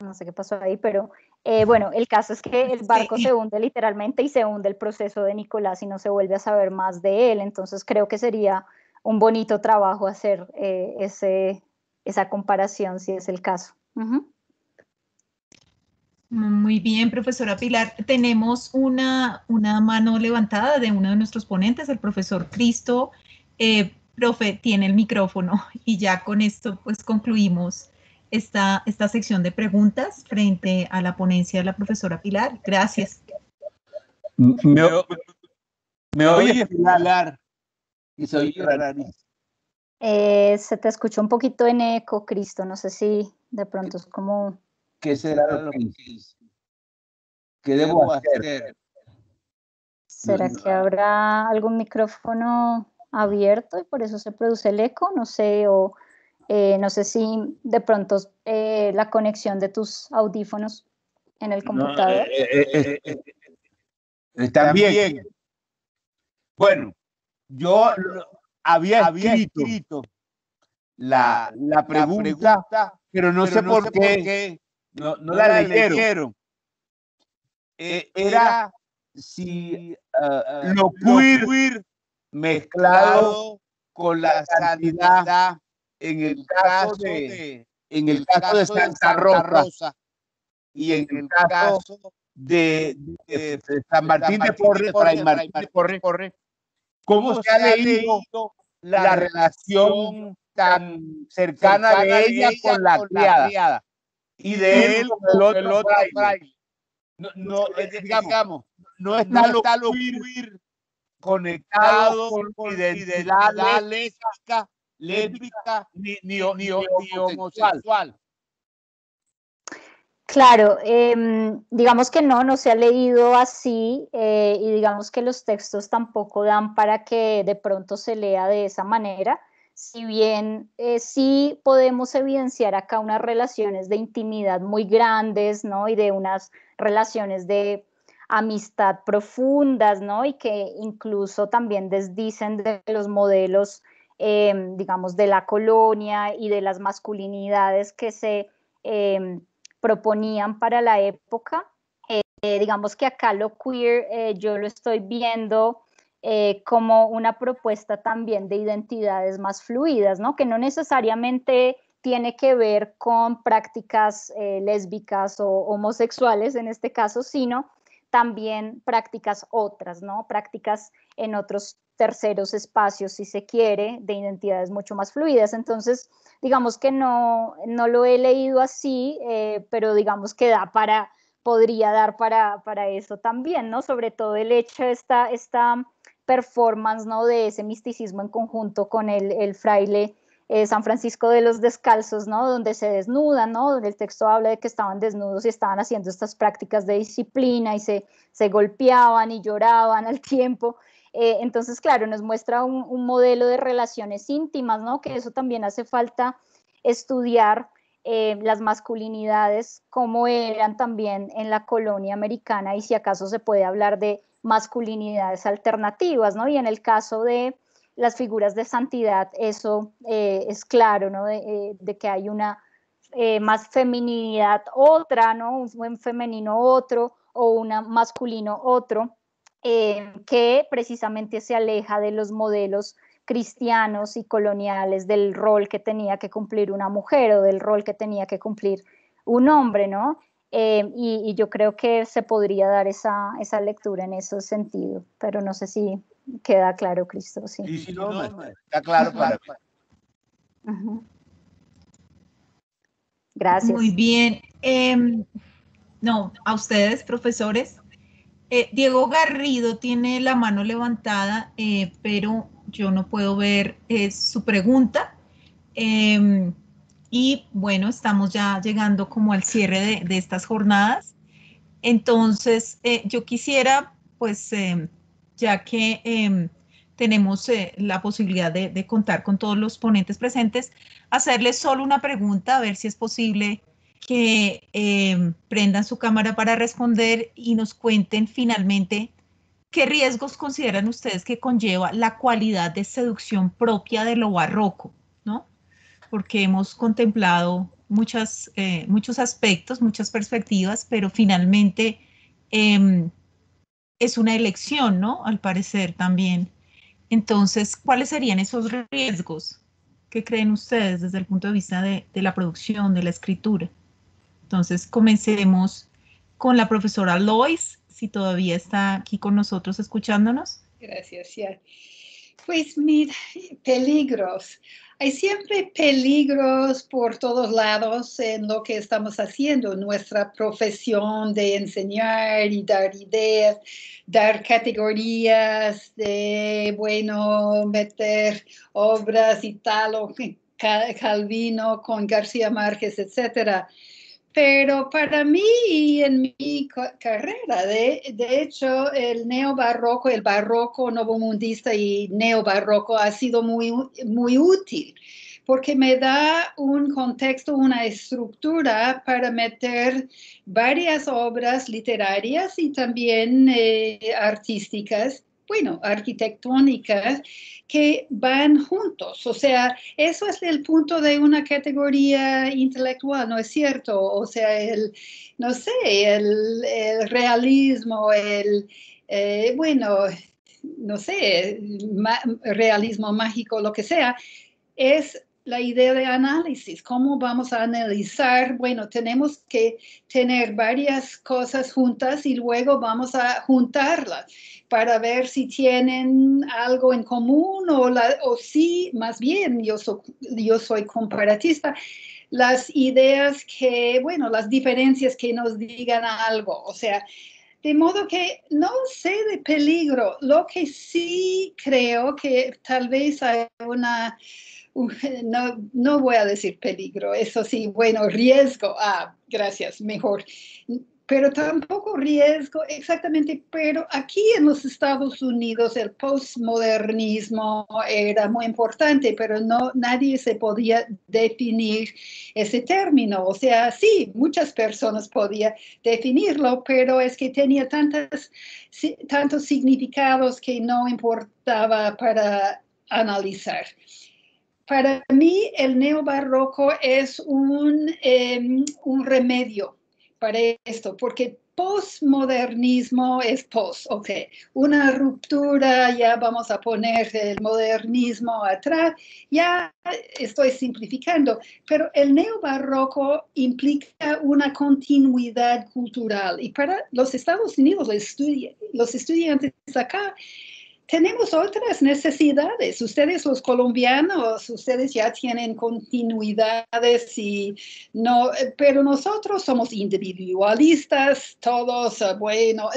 no sé qué pasó ahí, pero eh, bueno, el caso es que el barco se hunde literalmente y se hunde el proceso de Nicolás y no se vuelve a saber más de él. Entonces creo que sería un bonito trabajo hacer eh, ese, esa comparación si es el caso. Muy bien, profesora Pilar. Tenemos una, una mano levantada de uno de nuestros ponentes, el profesor Cristo. Eh, profe, tiene el micrófono y ya con esto pues concluimos esta, esta sección de preguntas frente a la ponencia de la profesora Pilar. Gracias. Me, oye Pilar y soy rarísimo. Eh, se te escuchó un poquito en eco, Cristo. No sé si de pronto es como. ¿Qué será lo que ¿Qué debo hacer? ¿Será que habrá algún micrófono abierto y por eso se produce el eco? No sé, o eh, no sé si de pronto eh, la conexión de tus audífonos en el computador. también. Bueno, yo había, escrito, la, la, pregunta, pero no sé por, qué, no, no la, leyeron. E, e, era si eh, eh, eh, lo queer, mezclado con la sanidad en el caso de, en el caso de Santa Rosa, y en el caso de, San Martín de Porres, Martín de Porres, ¿Cómo, se ha leído la, relación tan cercana, de, ella con la, criada, y de él con el otro, No, no, eh, digamos, no está, no lo conectado ni de la lésbica, ni homosexual. Claro, em, digamos que no, no se ha leído así eh, y digamos que los textos tampoco dan para que de pronto se lea de esa manera, si bien eh, sí podemos evidenciar acá unas relaciones de intimidad muy grandes, ¿no? Y de unas relaciones de amistad profundas, ¿no? Y que incluso también desdicen de los modelos, em, digamos, de la colonia y de las masculinidades que se... Em, proponían para la época. Eh, digamos que acá lo queer eh, yo lo estoy viendo eh, como una propuesta también de identidades más fluidas, ¿no? Que no necesariamente tiene que ver con prácticas lésbicas o homosexuales en este caso, sino también prácticas otras, ¿no? Prácticas en otros terceros espacios, si se quiere, de identidades mucho más fluidas. Entonces, digamos que no, no lo he leído así, eh, pero digamos que da para, podría dar para, para eso también, ¿no? Sobre todo el hecho de esta, esta performance, ¿no? De ese misticismo en conjunto con el, el fraile eh, San Francisco de los Descalzos, ¿no? Donde se desnudan, ¿no? Donde el texto habla de que estaban desnudos y estaban haciendo estas prácticas de disciplina y se, se golpeaban y lloraban al tiempo. Eh, entonces, claro, nos muestra un, modelo de relaciones íntimas, ¿no? Que eso también hace falta estudiar eh, las masculinidades, cómo eran también en la colonia americana y si acaso se puede hablar de masculinidades alternativas, ¿no? Y en el caso de las figuras de santidad, eso eh, es claro, ¿no? De, que hay una más feminidad otra, ¿no? Un, femenino otro o una masculino otro. Eh, que precisamente se aleja de los modelos cristianos y coloniales del rol que tenía que cumplir una mujer o del rol que tenía que cumplir un hombre, ¿no? Eh, y, yo creo que se podría dar esa, esa lectura en ese sentido, pero no sé si queda claro, Cristo. Sí, sí, está claro Gracias. Muy bien. Em, no, a ustedes, profesores. Eh, Diego Garrido tiene la mano levantada, eh, pero yo no puedo ver eh, su pregunta. Em, y bueno, estamos ya llegando como al cierre de, estas jornadas. Entonces, yo quisiera, pues, em, ya que em, tenemos la posibilidad de, de, contar con todos los ponentes presentes, hacerles solo una pregunta, a ver si es posible que em, prendan su cámara para responder y nos cuenten finalmente qué riesgos consideran ustedes que conlleva la cualidad de seducción propia de lo barroco, ¿no? Porque hemos contemplado eh, muchos aspectos, muchas perspectivas, pero finalmente em, es una elección, ¿no? Al parecer también. Entonces, ¿cuáles serían esos riesgos? ¿Qué creen ustedes desde el punto de vista de la producción, de la escritura? Entonces, comencemos con la profesora Lois, si todavía está aquí con nosotros escuchándonos. Gracias, ya. Pues mira, peligros. Hay siempre peligros por todos lados en lo que estamos haciendo, nuestra profesión de enseñar y dar ideas, dar categorías de, bueno, meter obras y tal, Calvino con García Márquez, etcétera pero para mí y en mi carrera, de, de hecho, el neobarroco, el barroco novomundista y neobarroco ha sido muy, útil porque me da un contexto, una estructura para meter varias obras literarias y también eh, artísticas bueno, arquitectónicas que van juntos. O sea, eso es el punto de una categoría intelectual, ¿no es cierto? O sea, el, no sé, el, realismo, el, eh, bueno, no sé, realismo mágico, lo que sea, es la idea de análisis, cómo vamos a analizar. Bueno, tenemos que tener varias cosas juntas y luego vamos a juntarlas para ver si tienen algo en común o, la, o si más bien yo, yo soy comparatista las ideas que, bueno, las diferencias que nos digan algo. O sea, de modo que no sé de peligro. Lo que sí creo que tal vez hay una no, voy a decir peligro, eso sí, bueno, riesgo, ah, gracias, mejor pero tampoco riesgo exactamente, pero aquí en los Estados Unidos el postmodernismo era muy importante, pero no nadie se podía definir ese término, o sea, sí, muchas personas podían definirlo, pero es que tenía tantos significados que no importaba para analizar. Para mí el neobarroco es un, em, un remedio para esto, porque postmodernismo es post, ok, una ruptura, ya vamos a poner el modernismo atrás, ya estoy simplificando, pero el neobarroco implica una continuidad cultural y para los Estados Unidos, los, los estudiantes acá tenemos otras necesidades. Ustedes los colombianos, ustedes ya tienen continuidades y no, pero nosotros somos individualistas, todos, eh, bueno,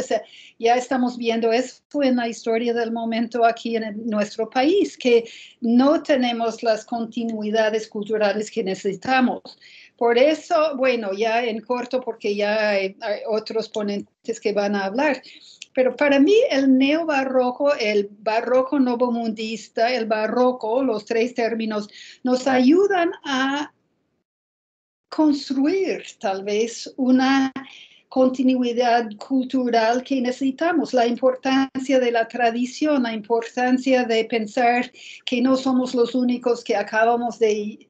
ya estamos viendo esto en la historia del momento aquí en nuestro país, que no tenemos las continuidades culturales que necesitamos. Por eso, bueno, ya en corto, porque ya hay, otros ponentes que van a hablar, pero para mí el neo barroco, el barroco novomundista, el barroco, los tres términos, nos ayudan a construir tal vez una continuidad cultural que necesitamos, la importancia de la tradición, la importancia de pensar que no somos los únicos que acabamos de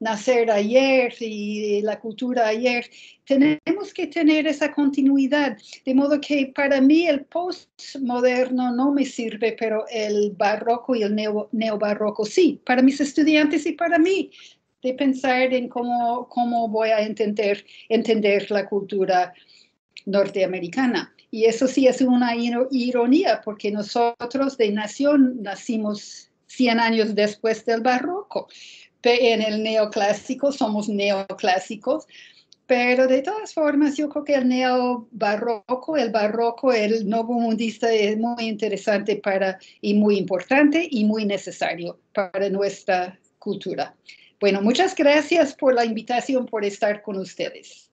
nacer ayer y la cultura ayer. Tenemos que tener esa continuidad, de modo que para mí el postmoderno no me sirve, pero el barroco y el neo, neobarroco sí, para mis estudiantes y para mí, de pensar en cómo, cómo voy a entender, entender la cultura norteamericana. Y eso sí es una ironía, porque nosotros de nación nacimos 100 años después del barroco en el neoclásico, somos neoclásicos, pero de todas formas yo creo que el neobarroco, el barroco, el mundista es muy interesante para, y muy importante y muy necesario para nuestra cultura. Bueno, muchas gracias por la invitación, por estar con ustedes.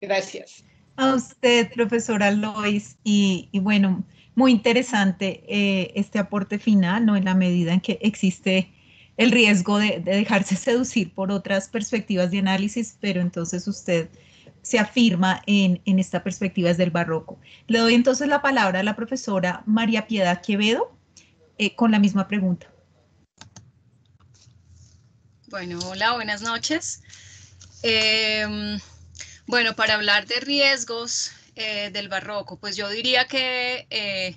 Gracias. A usted, profesora Lois, y, bueno, muy interesante eh, este aporte final, ¿no? En la medida en que existe el riesgo de, dejarse seducir por otras perspectivas de análisis, pero entonces usted se afirma en, esta perspectiva desde el barroco. Le doy entonces la palabra a la profesora María Piedad Quevedo eh, con la misma pregunta. Bueno, hola, buenas noches. Em, bueno, para hablar de riesgos eh, del barroco, pues yo diría que eh,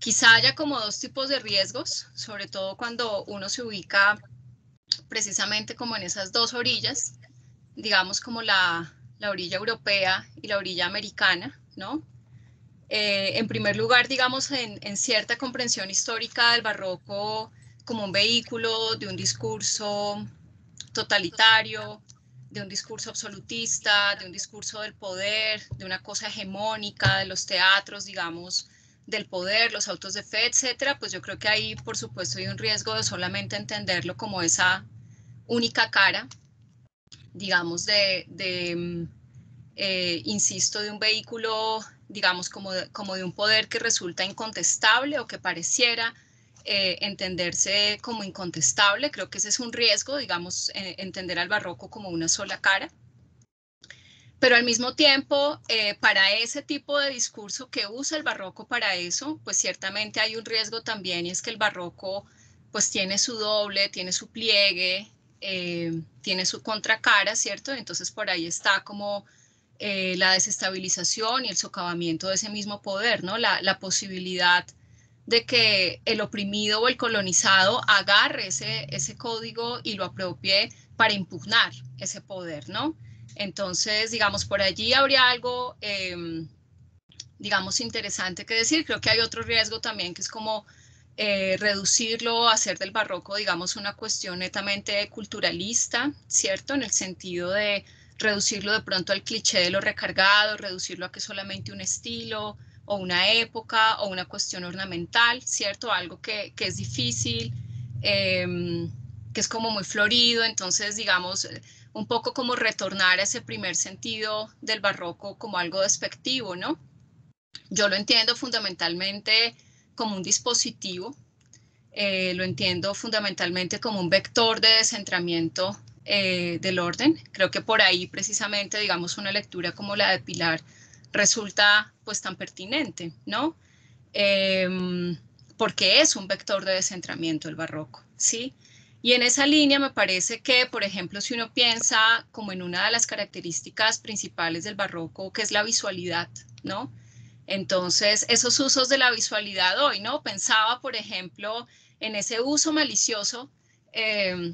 Quizá haya como dos tipos de riesgos, sobre todo cuando uno se ubica precisamente como en esas dos orillas, digamos como la, la orilla europea y la orilla americana, ¿no? Eh, en primer lugar, digamos, en, en, cierta comprensión histórica del barroco como un vehículo de un discurso totalitario, de un discurso absolutista, de un discurso del poder, de una cosa hegemónica, de los teatros, digamos, del poder, los autos de fe, etcétera, pues yo creo que ahí, por supuesto, hay un riesgo de solamente entenderlo como esa única cara, digamos, de, de mm, eh, insisto, de un vehículo, digamos, como de, como de un poder que resulta incontestable o que pareciera eh, entenderse como incontestable. Creo que ese es un riesgo, digamos, eh, entender al barroco como una sola cara. Pero al mismo tiempo, eh, para ese tipo de discurso que usa el barroco para eso, pues ciertamente hay un riesgo también y es que el barroco pues tiene su doble, tiene su pliegue, eh, tiene su contracara, ¿cierto? Entonces por ahí está como eh, la desestabilización y el socavamiento de ese mismo poder, ¿no? La, posibilidad de que el oprimido o el colonizado agarre ese, ese código y lo apropie para impugnar ese poder, ¿no? Entonces, digamos, por allí habría algo, em, digamos, interesante que decir. Creo que hay otro riesgo también que es como eh, reducirlo, hacer del barroco, digamos, una cuestión netamente culturalista, ¿cierto? En el sentido de reducirlo de pronto al cliché de lo recargado, reducirlo a que solamente un estilo o una época o una cuestión ornamental, ¿cierto? Algo que, es difícil, em, que es como muy florido, entonces, digamos, un poco como retornar a ese primer sentido del barroco como algo despectivo, ¿no? Yo lo entiendo fundamentalmente como un dispositivo, eh, lo entiendo fundamentalmente como un vector de descentramiento eh, del orden. Creo que por ahí precisamente, digamos, una lectura como la de Pilar resulta pues tan pertinente, ¿no? Em, porque es un vector de descentramiento el barroco, ¿sí? sí y en esa línea me parece que, por ejemplo, si uno piensa como en una de las características principales del barroco, que es la visualidad, ¿no? Entonces, esos usos de la visualidad hoy, ¿no? Pensaba, por ejemplo, en ese uso malicioso eh,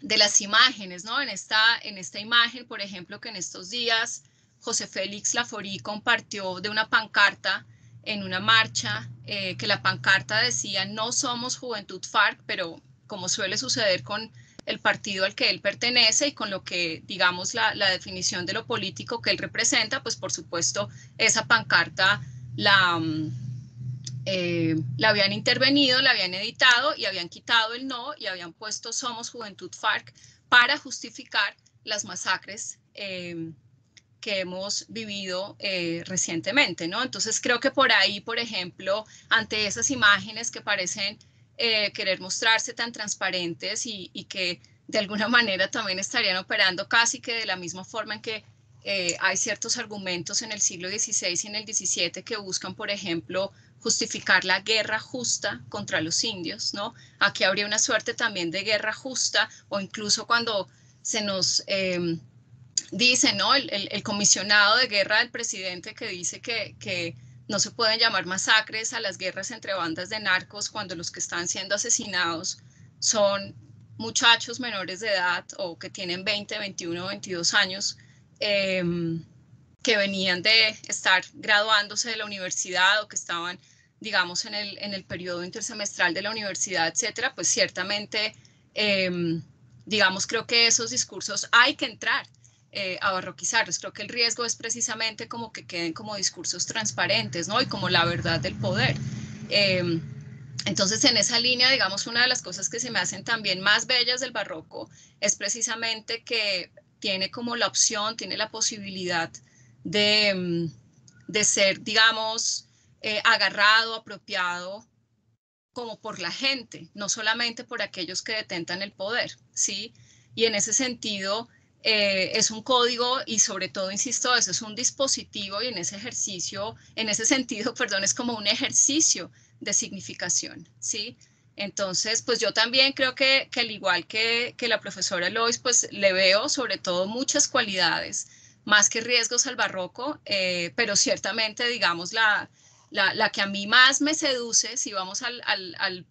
de las imágenes, ¿no? En esta, en esta imagen, por ejemplo, que en estos días José Félix Laforí compartió de una pancarta en una marcha, eh, que la pancarta decía, no somos Juventud FARC, pero como suele suceder con el partido al que él pertenece y con lo que, digamos, la, definición de lo político que él representa, pues por supuesto esa pancarta la, mm, eh, la habían intervenido, la habían editado y habían quitado el no y habían puesto Somos Juventud FARC para justificar las masacres em, que hemos vivido eh, recientemente, ¿no? Entonces creo que por ahí, por ejemplo, ante esas imágenes que parecen eh, querer mostrarse tan transparentes y, que de alguna manera también estarían operando casi que de la misma forma en que eh, hay ciertos argumentos en el siglo XVI y en el XVII que buscan, por ejemplo, justificar la guerra justa contra los indios, ¿no? Aquí habría una suerte también de guerra justa o incluso cuando se nos... Em, dice, ¿no? El, el, comisionado de guerra del presidente que dice que, que no se pueden llamar masacres a las guerras entre bandas de narcos cuando los que están siendo asesinados son muchachos menores de edad o que tienen 20, 21, 22 años em, que venían de estar graduándose de la universidad o que estaban, digamos, en el, en el periodo intersemestral de la universidad, etcétera, pues ciertamente, em, digamos, creo que esos discursos hay que entrar eh, a barroquizarlos. Creo que el riesgo es precisamente como que queden como discursos transparentes, ¿no? Y como la verdad del poder. Em, entonces, en esa línea, digamos, una de las cosas que se me hacen también más bellas del barroco es precisamente que tiene como la opción, tiene la posibilidad de, em, de ser, digamos, eh, agarrado, apropiado como por la gente, no solamente por aquellos que detentan el poder, ¿sí? Y en ese sentido, eh, es un código y sobre todo, insisto, eso es un dispositivo y en ese ejercicio, en ese sentido, perdón, es como un ejercicio de significación, ¿sí? Entonces, pues yo también creo que, al igual que, que, la profesora Lois, pues le veo sobre todo muchas cualidades, más que riesgos al barroco, eh, pero ciertamente, digamos, la, la, que a mí más me seduce, si vamos al,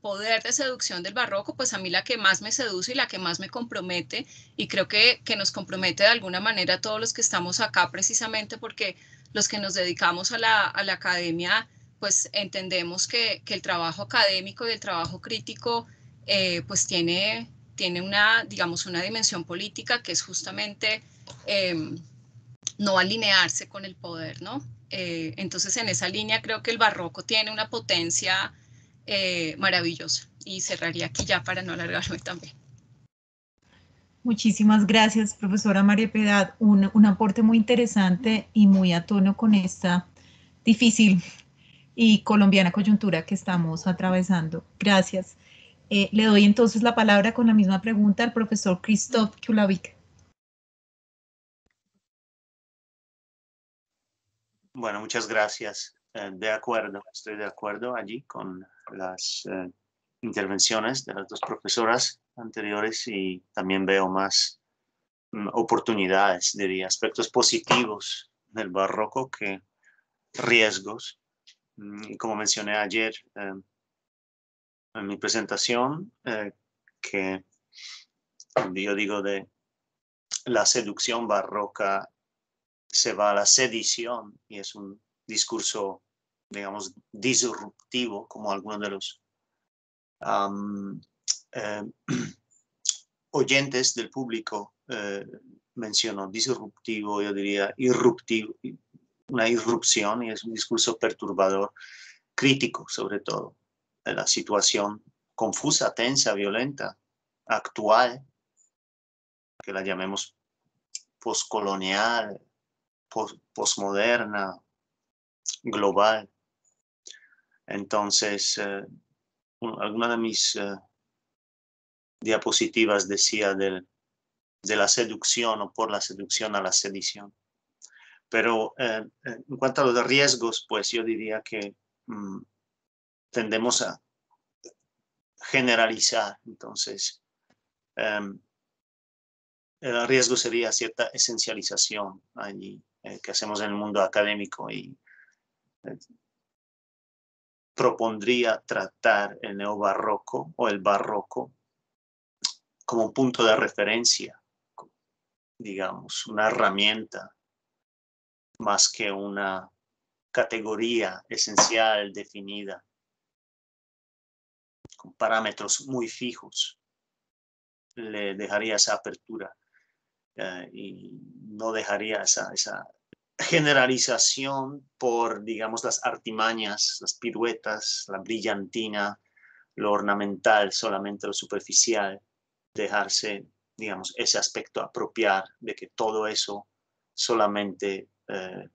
poder de seducción del barroco, pues a mí la que más me seduce y la que más me compromete, y creo que, nos compromete de alguna manera a todos los que estamos acá precisamente porque los que nos dedicamos a la, academia, pues entendemos que, el trabajo académico y el trabajo crítico, eh, pues tiene, tiene una, digamos, una dimensión política que es justamente em, no alinearse con el poder, ¿no? Eh, entonces, en esa línea creo que el barroco tiene una potencia eh, maravillosa. Y cerraría aquí ya para no alargarme también. Muchísimas gracias, profesora María Piedad. Un, aporte muy interesante y muy a tono con esta difícil y colombiana coyuntura que estamos atravesando. Gracias. Eh, le doy entonces la palabra con la misma pregunta al profesor Christoph Kulavik. Bueno, muchas gracias. Eh, de acuerdo, estoy de acuerdo allí con las eh, intervenciones de las dos profesoras anteriores y también veo más mm, oportunidades, diría, aspectos positivos del barroco que riesgos. Mm, y como mencioné ayer eh, en mi presentación, que yo digo de la seducción barroca se va a la sedición y es un discurso, digamos, disruptivo, como algunos de los eh, oyentes del público eh, mencionó, disruptivo, yo diría, irruptivo, una irrupción y es un discurso perturbador, crítico sobre todo, de la situación confusa, tensa, violenta, actual, que la llamemos poscolonial, posmoderna, global. Entonces, eh, alguna de mis eh, diapositivas decía de la seducción o por la seducción a la sedición. Pero eh, en cuanto a los riesgos, pues yo diría que mm, tendemos a generalizar. Entonces, em, el riesgo sería cierta esencialización allí eh, que hacemos en el mundo académico y eh, propondría tratar el neobarroco o el barroco como un punto de referencia, digamos, una herramienta más que una categoría esencial definida con parámetros muy fijos. Le dejaría esa apertura eh, y no dejaría esa, generalización por, digamos, las artimañas, las piruetas, la brillantina, lo ornamental, solamente lo superficial, dejarse, digamos, ese aspecto apropiar de que todo eso solamente eh,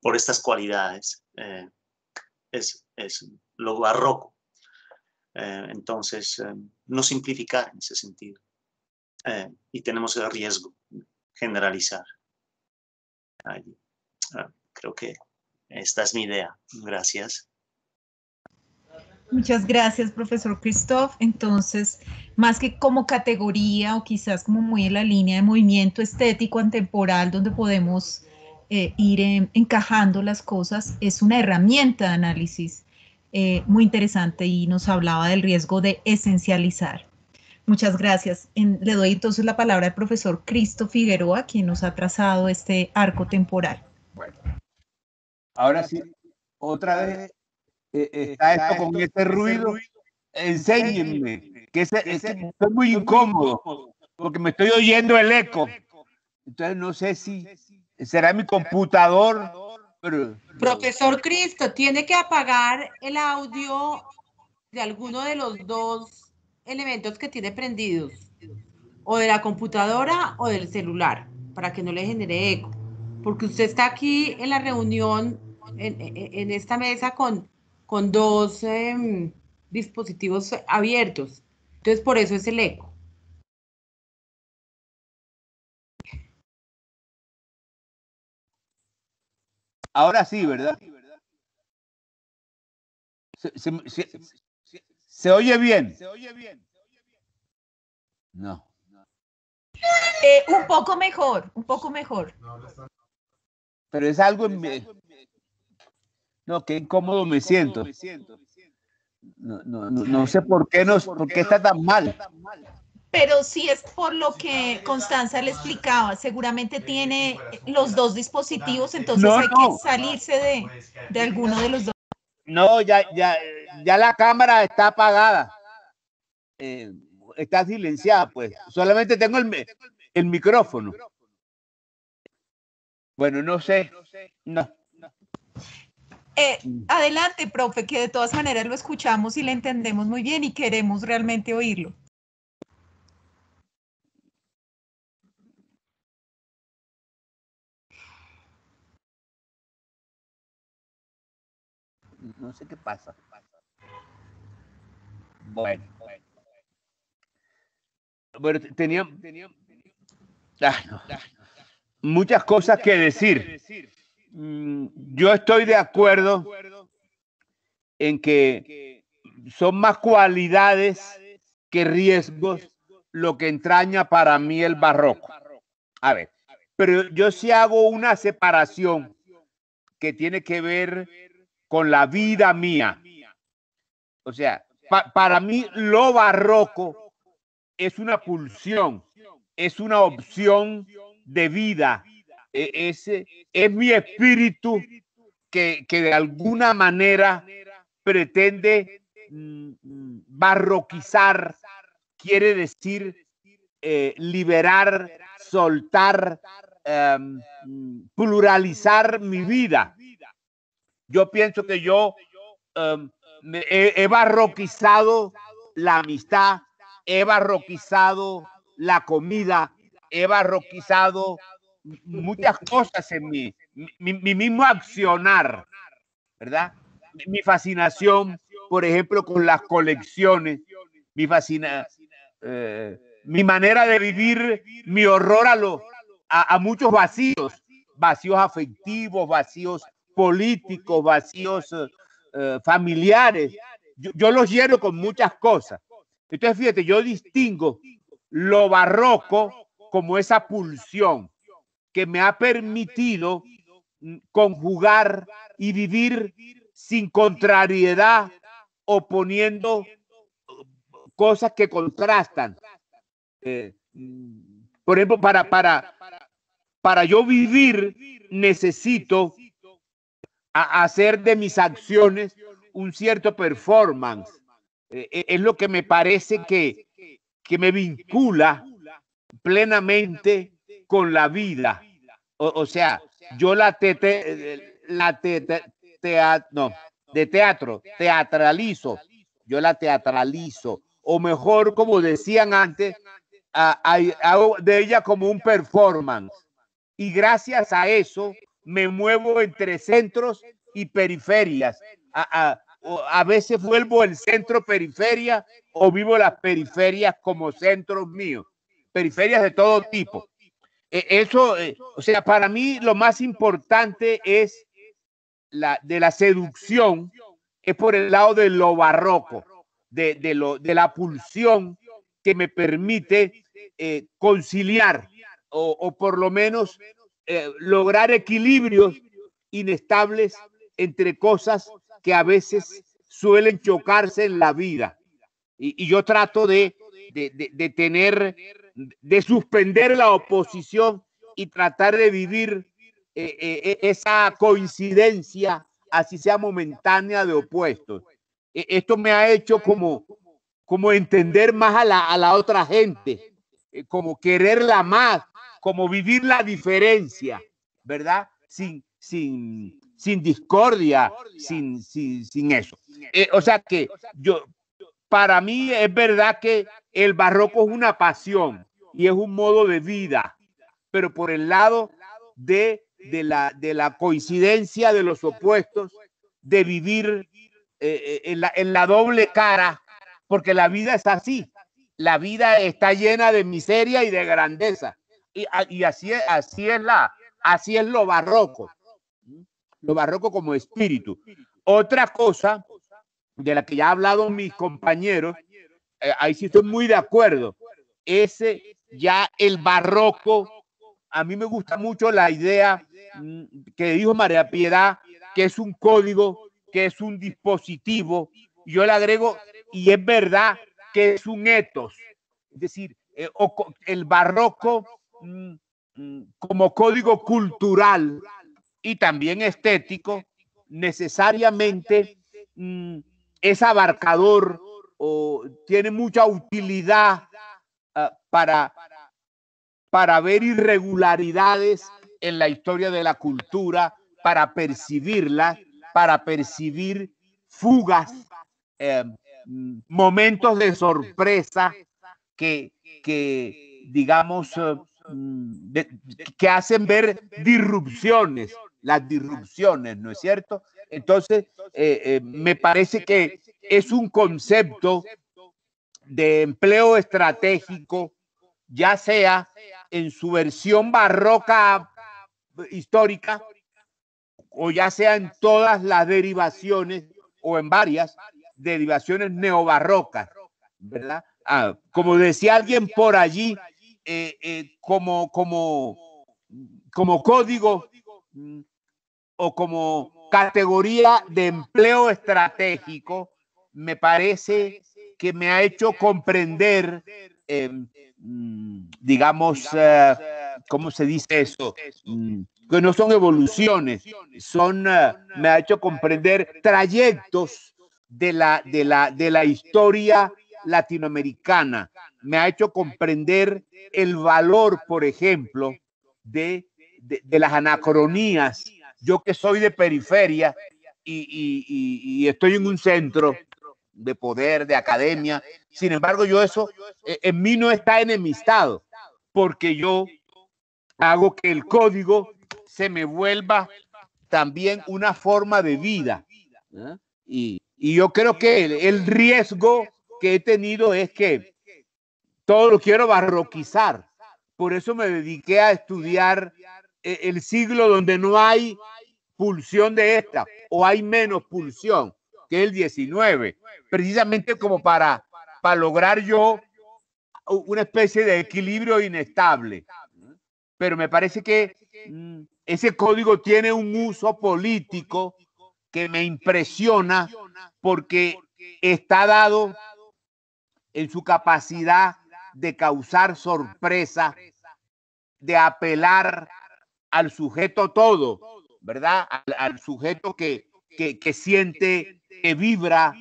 por estas cualidades eh, es, lo barroco. entonces, no simplificar en ese sentido. Eh, y tenemos el riesgo de generalizar. Ah, creo que esta es mi idea. Gracias. Muchas gracias, profesor Christoph. Entonces, más que como categoría o quizás como muy en la línea de movimiento estético antemporal donde podemos eh, ir encajando las cosas, es una herramienta de análisis eh, muy interesante y nos hablaba del riesgo de esencializar. Muchas gracias. le doy entonces la palabra al profesor Cristo Figueroa, quien nos ha trazado este arco temporal. Bueno, ahora sí, otra vez eh, eh, eh, está, esto este con este ruido. Enséñeme, que, estoy muy incómodo porque me estoy oyendo el eco. Entonces no sé si será mi computador. Profesor Cristo, tiene que apagar el audio de alguno de los dos elementos que tiene prendidos o de la computadora o del celular para que no le genere eco. Porque usted está aquí en la reunión, en, esta mesa con, con dos em, dispositivos abiertos. Entonces, por eso es el eco. Ahora sí, ¿verdad? Sí. ¿Se oye bien? ¿Se oye bien? No. Eh, un poco mejor, un poco mejor. Pero es algo en medio No, qué incómodo me siento. No, no, no, no sé por qué, nos, por qué está tan mal. Pero sí es por lo que Constanza le explicaba. Seguramente tiene los dos dispositivos, entonces hay que salirse de alguno de los dos. No, ya, ya, ya la cámara está apagada. Eh, está silenciada, pues. Solamente tengo el, el micrófono. Bueno, no sé. No. Eh, adelante, profe, que de todas maneras lo escuchamos y le entendemos muy bien y queremos realmente oírlo. no sé qué pasa. Bueno. Bueno, tenía, muchas cosas que decir. Mm, yo estoy de acuerdo en que son más cualidades que riesgos lo que entraña para mí el barroco. A ver, pero yo sí hago una separación que tiene que ver con la vida mía. O sea, para mí lo barroco es una pulsión, es una opción de vida, e, es, es mi espíritu que, de alguna manera pretende mm, barroquizar, quiere decir eh, liberar, soltar, em, mm, pluralizar mi vida yo pienso que yo em, he, barroquizado la amistad, he barroquizado la comida, he barroquizado muchas cosas en mí, mi, mismo accionar, ¿verdad? Mi fascinación, por ejemplo, con las colecciones, mi fascina, eh, mi manera de vivir, mi horror a, los a muchos vacíos, vacíos afectivos, vacíos políticos, vacíos eh, familiares. Yo, los lleno con muchas cosas. Entonces, fíjate, yo distingo lo barroco como esa pulsión que me ha permitido mm, conjugar y vivir sin contrariedad, oponiendo eh, cosas que contrastan. Eh, mm, por ejemplo, para, para, para yo vivir necesito a hacer de mis acciones un cierto performance. E, e, es lo que me parece que, que me vincula plenamente con la vida. O, sea, yo la, te, la no, de teatro, teatralizo, yo la teatralizo, o mejor, como decían antes, hago de ella como un performance. Y gracias a eso me muevo entre centros y periferias. A, veces vuelvo el centro periferia o vivo las periferias como centros míos, periferias de todo tipo. E, eso, eh, o sea, para mí lo más importante es la, de la seducción, es por el lado de lo barroco, de, lo, de la pulsión que me permite eh, conciliar o, o por lo menos eh, lograr equilibrios inestables entre cosas que a veces suelen chocarse en la vida. Y, yo trato de, de, de, tener, de suspender la oposición y tratar de vivir eh, eh, e, esa coincidencia, así sea momentánea, de opuestos. E, esto me ha hecho como, como entender más a la, a la otra gente, como quererla más, como vivir la diferencia, ¿verdad? Sin, sin, sin discordia, sin, sin, eso. Eh, o sea que yo, para mí es verdad que el barroco es una pasión y es un modo de vida, pero por el lado de, la, de la coincidencia de los opuestos, de vivir eh, eh, en la doble cara, porque la vida es así. La vida está llena de miseria y de grandeza y, así, es, así, es la, así es lo barroco, lo barroco como espíritu. Otra cosa de la que ya ha hablado mis compañeros, eh, ahí sí estoy muy de acuerdo, ese ya el barroco, a mí me gusta mucho la idea que dijo María Piedad, que es un código, que es un dispositivo, yo le agrego, y es verdad que es un etos, es decir, eh, el barroco Mm, mm, como código cultural y también estético, necesariamente mm, es abarcador o tiene mucha utilidad ah, para, para ver irregularidades en la historia de la cultura, para percibirla, para percibir fugas, eh, momentos de sorpresa que, que digamos, eh, Mm, que hacen ver disrupciones, las disrupciones, ¿no es cierto? Entonces, eh, eh, me parece que es un concepto de empleo estratégico, ya sea en su versión barroca histórica o ya sea en todas las derivaciones o en varias derivaciones neobarrocas, ¿verdad? Ah, como decía alguien por allí, eh, eh, como, como, como código mm, o como categoría de empleo estratégico, me parece que me ha hecho comprender, eh, mm, digamos, ¿cómo se dice eso? Mm, que no son evoluciones, son, me ha hecho comprender trayectos de la, de la, de la historia latinoamericana me ha hecho comprender el valor, por ejemplo, de, las anacronías. Yo que soy de periferia y, estoy en un centro, de poder, de academia. Sin embargo, yo eso eh, en mí no está enemistado, porque yo hago que el código se me vuelva también una forma de vida. ¿eh? Y, yo creo que el riesgo que he tenido es que todo lo quiero barroquizar. Por eso me dediqué a estudiar eh, el siglo donde no hay pulsión de esta o hay menos pulsión que el 19, precisamente como para, para lograr yo una especie de equilibrio inestable. Pero me parece que mm, ese código tiene un uso político que me impresiona porque está dado en su capacidad de causar sorpresa, de apelar al sujeto todo, ¿verdad? Al, sujeto que, que, siente, que vibra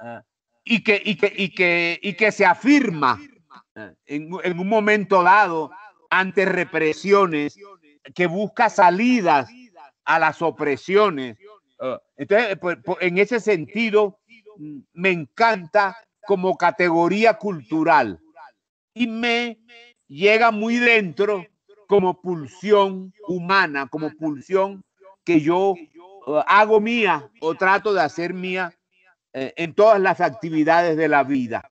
ah, y, que, y, que, y, que, se afirma ah, en, un momento dado ante represiones, que busca salidas a las opresiones. Ah, entonces, pues, pues, en ese sentido, mm, me encanta como categoría cultural y me llega muy dentro como pulsión humana, como pulsión que yo eh, hago mía o trato de hacer mía eh, en todas las actividades de la vida.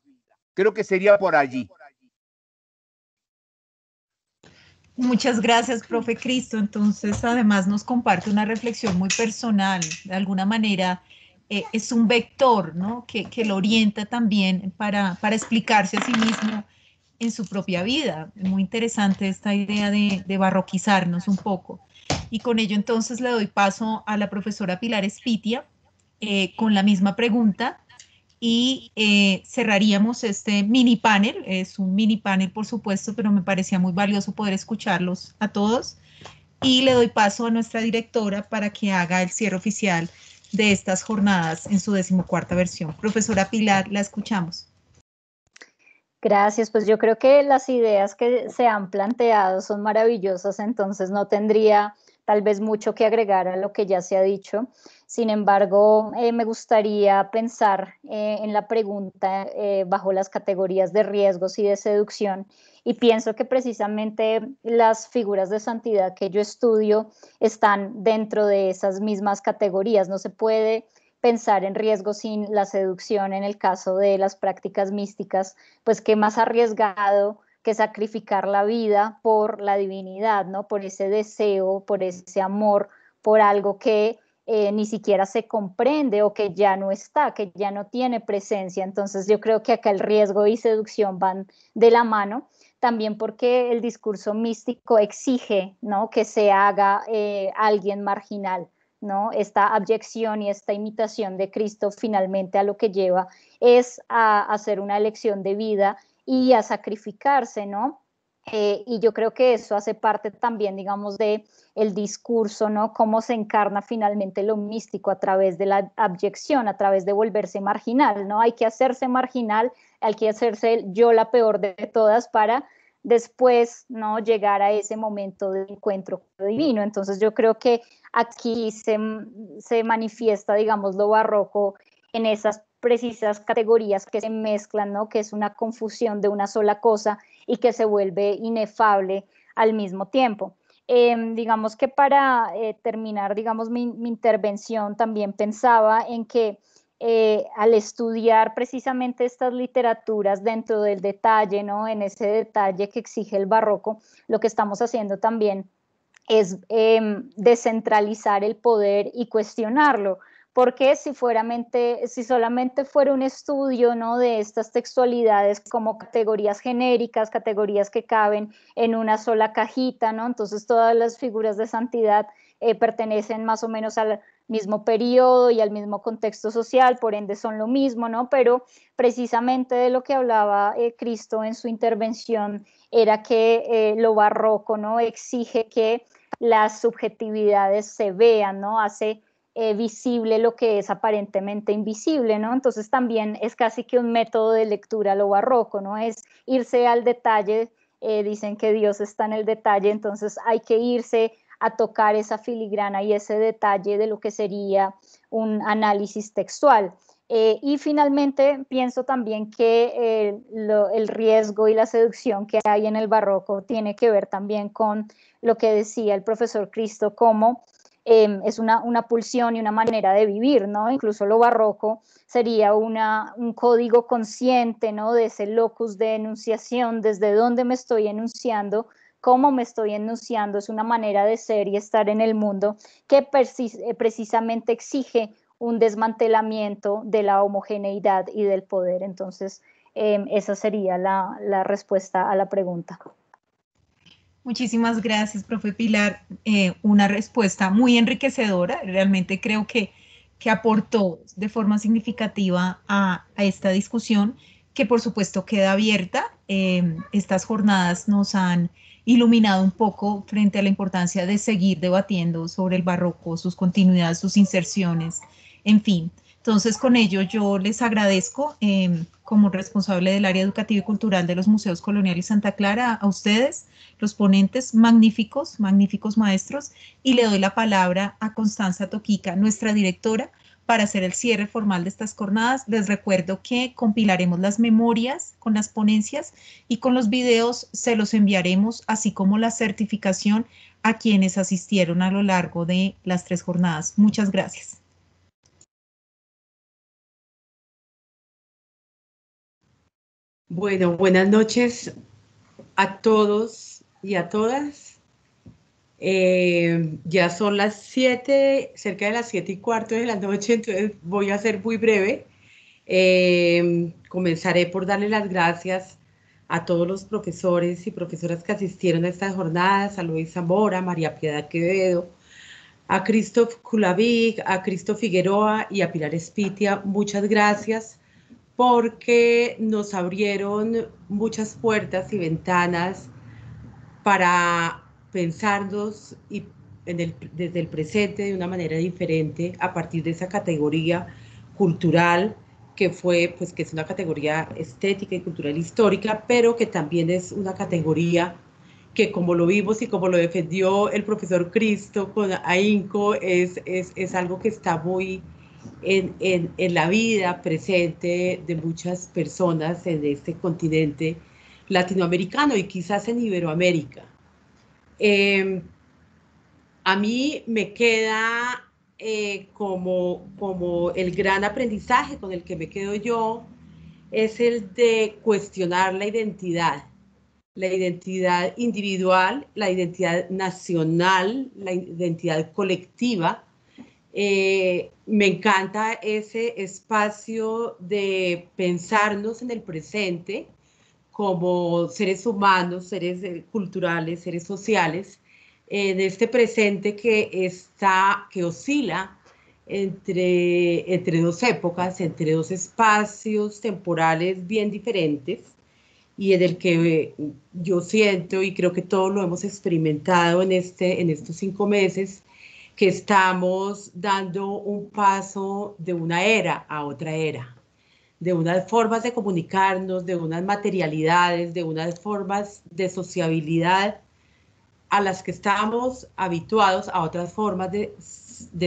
Creo que sería por allí. Muchas gracias, profe Cristo. Entonces, además nos comparte una reflexión muy personal. De alguna manera, eh, es un vector ¿no? que, que lo orienta también para, para explicarse a sí mismo en su propia vida. Muy interesante esta idea de, barroquizarnos un poco. Y con ello entonces le doy paso a la profesora Pilar Espitia eh, con la misma pregunta y eh, cerraríamos este mini panel. Es un mini panel, por supuesto, pero me parecía muy valioso poder escucharlos a todos. Y le doy paso a nuestra directora para que haga el cierre oficial de estas jornadas en su decimocuarta versión. Profesora Pilar, la escuchamos. Gracias, pues yo creo que las ideas que se han planteado son maravillosas, entonces no tendría tal vez mucho que agregar a lo que ya se ha dicho. Sin embargo, eh, me gustaría pensar eh, en la pregunta eh, bajo las categorías de riesgos y de seducción y pienso que precisamente las figuras de santidad que yo estudio están dentro de esas mismas categorías. No se puede pensar en riesgo sin la seducción en el caso de las prácticas místicas, pues qué más arriesgado que sacrificar la vida por la divinidad, ¿no? Por ese deseo, por ese amor, por algo que eh, ni siquiera se comprende o que ya no está, que ya no tiene presencia. Entonces yo creo que acá el riesgo y seducción van de la mano, también porque el discurso místico exige ¿no? que se haga eh, alguien marginal esta abyección y esta imitación de Cristo finalmente a lo que lleva es a hacer una elección de vida y a sacrificarse, ¿no? Eh, y yo creo que eso hace parte también, digamos, de el discurso, ¿no? Cómo se encarna finalmente lo místico a través de la abyección, a través de volverse marginal, ¿no? Hay que hacerse marginal, hay que hacerse yo la peor de todas para después, ¿no? Llegar a ese momento de encuentro divino. Entonces yo creo que aquí se, manifiesta, digamos, lo barroco en esas precisas categorías que se mezclan, ¿no? que es una confusión de una sola cosa y que se vuelve inefable al mismo tiempo. Em, digamos que para eh, terminar, digamos, mi, intervención también pensaba en que eh, al estudiar precisamente estas literaturas dentro del detalle, ¿no? en ese detalle que exige el barroco, lo que estamos haciendo también es em, descentralizar el poder y cuestionarlo. Porque si, fuera mente, si solamente fuera un estudio ¿no? de estas textualidades como categorías genéricas, categorías que caben en una sola cajita, ¿no? entonces todas las figuras de santidad eh, pertenecen más o menos al, mismo periodo y al mismo contexto social, por ende son lo mismo, ¿no? Pero precisamente de lo que hablaba eh, Cristo en su intervención era que eh, lo barroco, ¿no? Exige que las subjetividades se vean, ¿no? Hace eh, visible lo que es aparentemente invisible, ¿no? Entonces también es casi que un método de lectura lo barroco, ¿no? Es irse al detalle, dicen que Dios está en el detalle, entonces hay que irse a tocar esa filigrana y ese detalle de lo que sería un análisis textual. Eh, y finalmente, pienso también que eh, el riesgo y la seducción que hay en el barroco tiene que ver también con lo que decía el profesor Cristo, como em, es una, pulsión y una manera de vivir, ¿no? Incluso lo barroco sería una, un código consciente, ¿no? De ese locus de enunciación, desde dónde me estoy enunciando, cómo me estoy enunciando, es una manera de ser y estar en el mundo que eh, precisamente exige un desmantelamiento de la homogeneidad y del poder. Entonces, em, esa sería la, respuesta a la pregunta. Muchísimas gracias, profe Pilar. Eh, una respuesta muy enriquecedora. Realmente creo que, que aportó de forma significativa a, esta discusión que por supuesto queda abierta. Em, estas jornadas nos han iluminado un poco frente a la importancia de seguir debatiendo sobre el barroco, sus continuidades, sus inserciones, en fin. Entonces, con ello yo les agradezco em, como responsable del área educativa y cultural de los Museos Coloniales Santa Clara a ustedes, los ponentes magníficos, magníficos maestros, y le doy la palabra a Constanza Toquica, nuestra directora, para hacer el cierre formal de estas jornadas. Les recuerdo que compilaremos las memorias con las ponencias y con los videos se los enviaremos, así como la certificación a quienes asistieron a lo largo de las tres jornadas. Muchas gracias. Bueno, buenas noches a todos y a todas. Eh, ya son las 7, cerca de las 7 y cuarto de la noche, entonces voy a ser muy breve. Eh, comenzaré por darle las gracias a todos los profesores y profesoras que asistieron a estas jornadas, a Luis Zamora, María Piedad Quevedo, a Christoph Kulavic, a Cristo Figueroa y a Pilar Espitia. Muchas gracias porque nos abrieron muchas puertas y ventanas para pensarnos y desde el presente de una manera diferente a partir de esa categoría cultural que fue, pues que es una categoría estética y cultural histórica, pero que también es una categoría que como lo vimos y como lo defendió el profesor Cristo con ahínco, es, es, es algo que está muy en, en, en la vida presente de muchas personas en este continente latinoamericano y quizás en Iberoamérica. Em, a mí me queda eh, como, como el gran aprendizaje con el que me quedo yo, es el de cuestionar la identidad, la identidad individual, la identidad nacional, la identidad colectiva. Eh, me encanta ese espacio de pensarnos en el presente como seres humanos, seres eh, culturales, seres sociales, en este presente que está, que oscila entre, entre dos épocas, entre dos espacios temporales bien diferentes y en el que yo siento y creo que todos lo hemos experimentado en, este, en estos cinco meses, que estamos dando un paso de una era a otra era de unas formas de comunicarnos, de unas materialidades, de unas formas de sociabilidad a las que estamos habituados a otras formas de,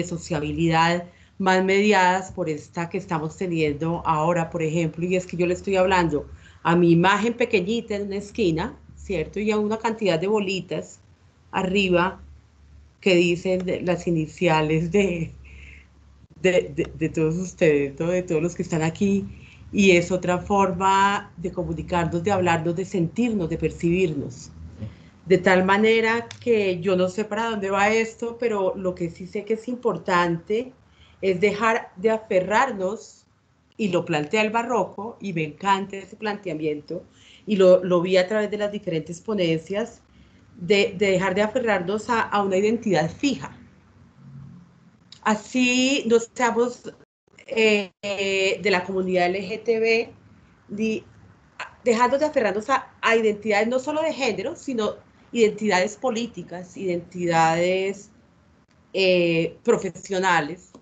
sociabilidad más mediadas por esta que estamos teniendo ahora, por ejemplo, y es que yo le estoy hablando a mi imagen pequeñita en una esquina, ¿cierto? Y a una cantidad de bolitas arriba que dicen las iniciales de, de, todos ustedes, de todos los que están aquí y es otra forma de comunicarnos, de hablarnos, de sentirnos, de percibirnos. De tal manera que yo no sé para dónde va esto, pero lo que sí sé que es importante es dejar de aferrarnos, y lo plantea el barroco, y me encanta ese planteamiento, y lo, vi a través de las diferentes ponencias, de, dejar de aferrarnos a, una identidad fija así nos estamos eh, eh, de la comunidad LGTB, dejarnos de aferrarnos a, identidades no solo de género, sino identidades políticas, identidades eh, profesionales,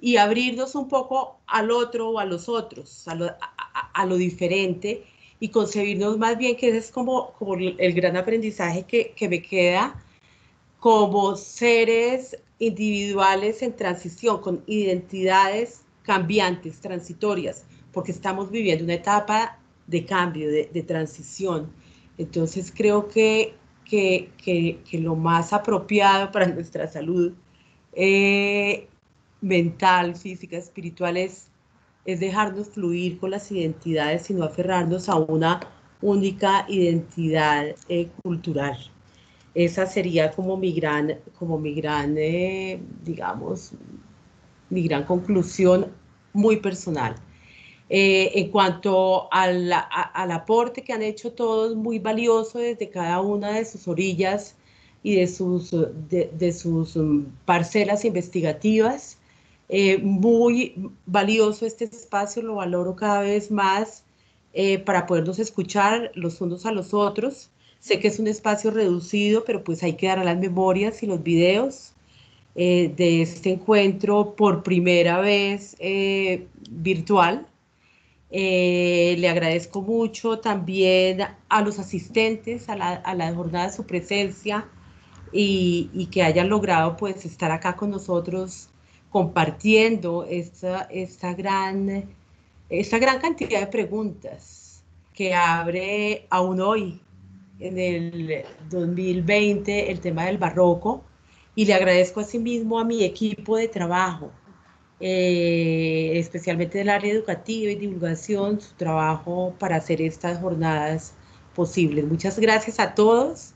y abrirnos un poco al otro o a los otros, a lo, diferente, y concebirnos más bien que ese es como, el gran aprendizaje que, que me queda como seres individuales en transición, con identidades cambiantes, transitorias, porque estamos viviendo una etapa de cambio, de, transición. Entonces creo que, que, lo más apropiado para nuestra salud eh, mental, física, espiritual es, dejarnos fluir con las identidades y no aferrarnos a una única identidad eh, cultural. Esa sería como mi gran, como mi gran eh, digamos, mi gran conclusión muy personal. Eh, en cuanto al, al, aporte que han hecho todos, muy valioso desde cada una de sus orillas y de sus, de, sus um, parcelas investigativas. Eh, muy valioso este espacio, lo valoro cada vez más eh, para podernos escuchar los unos a los otros. Sé que es un espacio reducido, pero pues hay que dar a las memorias y los videos. Eh, de este encuentro por primera vez eh, virtual. Eh, le agradezco mucho también a los asistentes a la, a la jornada de su presencia y, y, que hayan logrado pues estar acá con nosotros compartiendo esta, esta, gran, esta gran cantidad de preguntas que abre aún hoy en el 2020 el tema del barroco y le agradezco asimismo a mi equipo de trabajo, eh, especialmente del área educativa y divulgación, su trabajo para hacer estas jornadas posibles. Muchas gracias a todos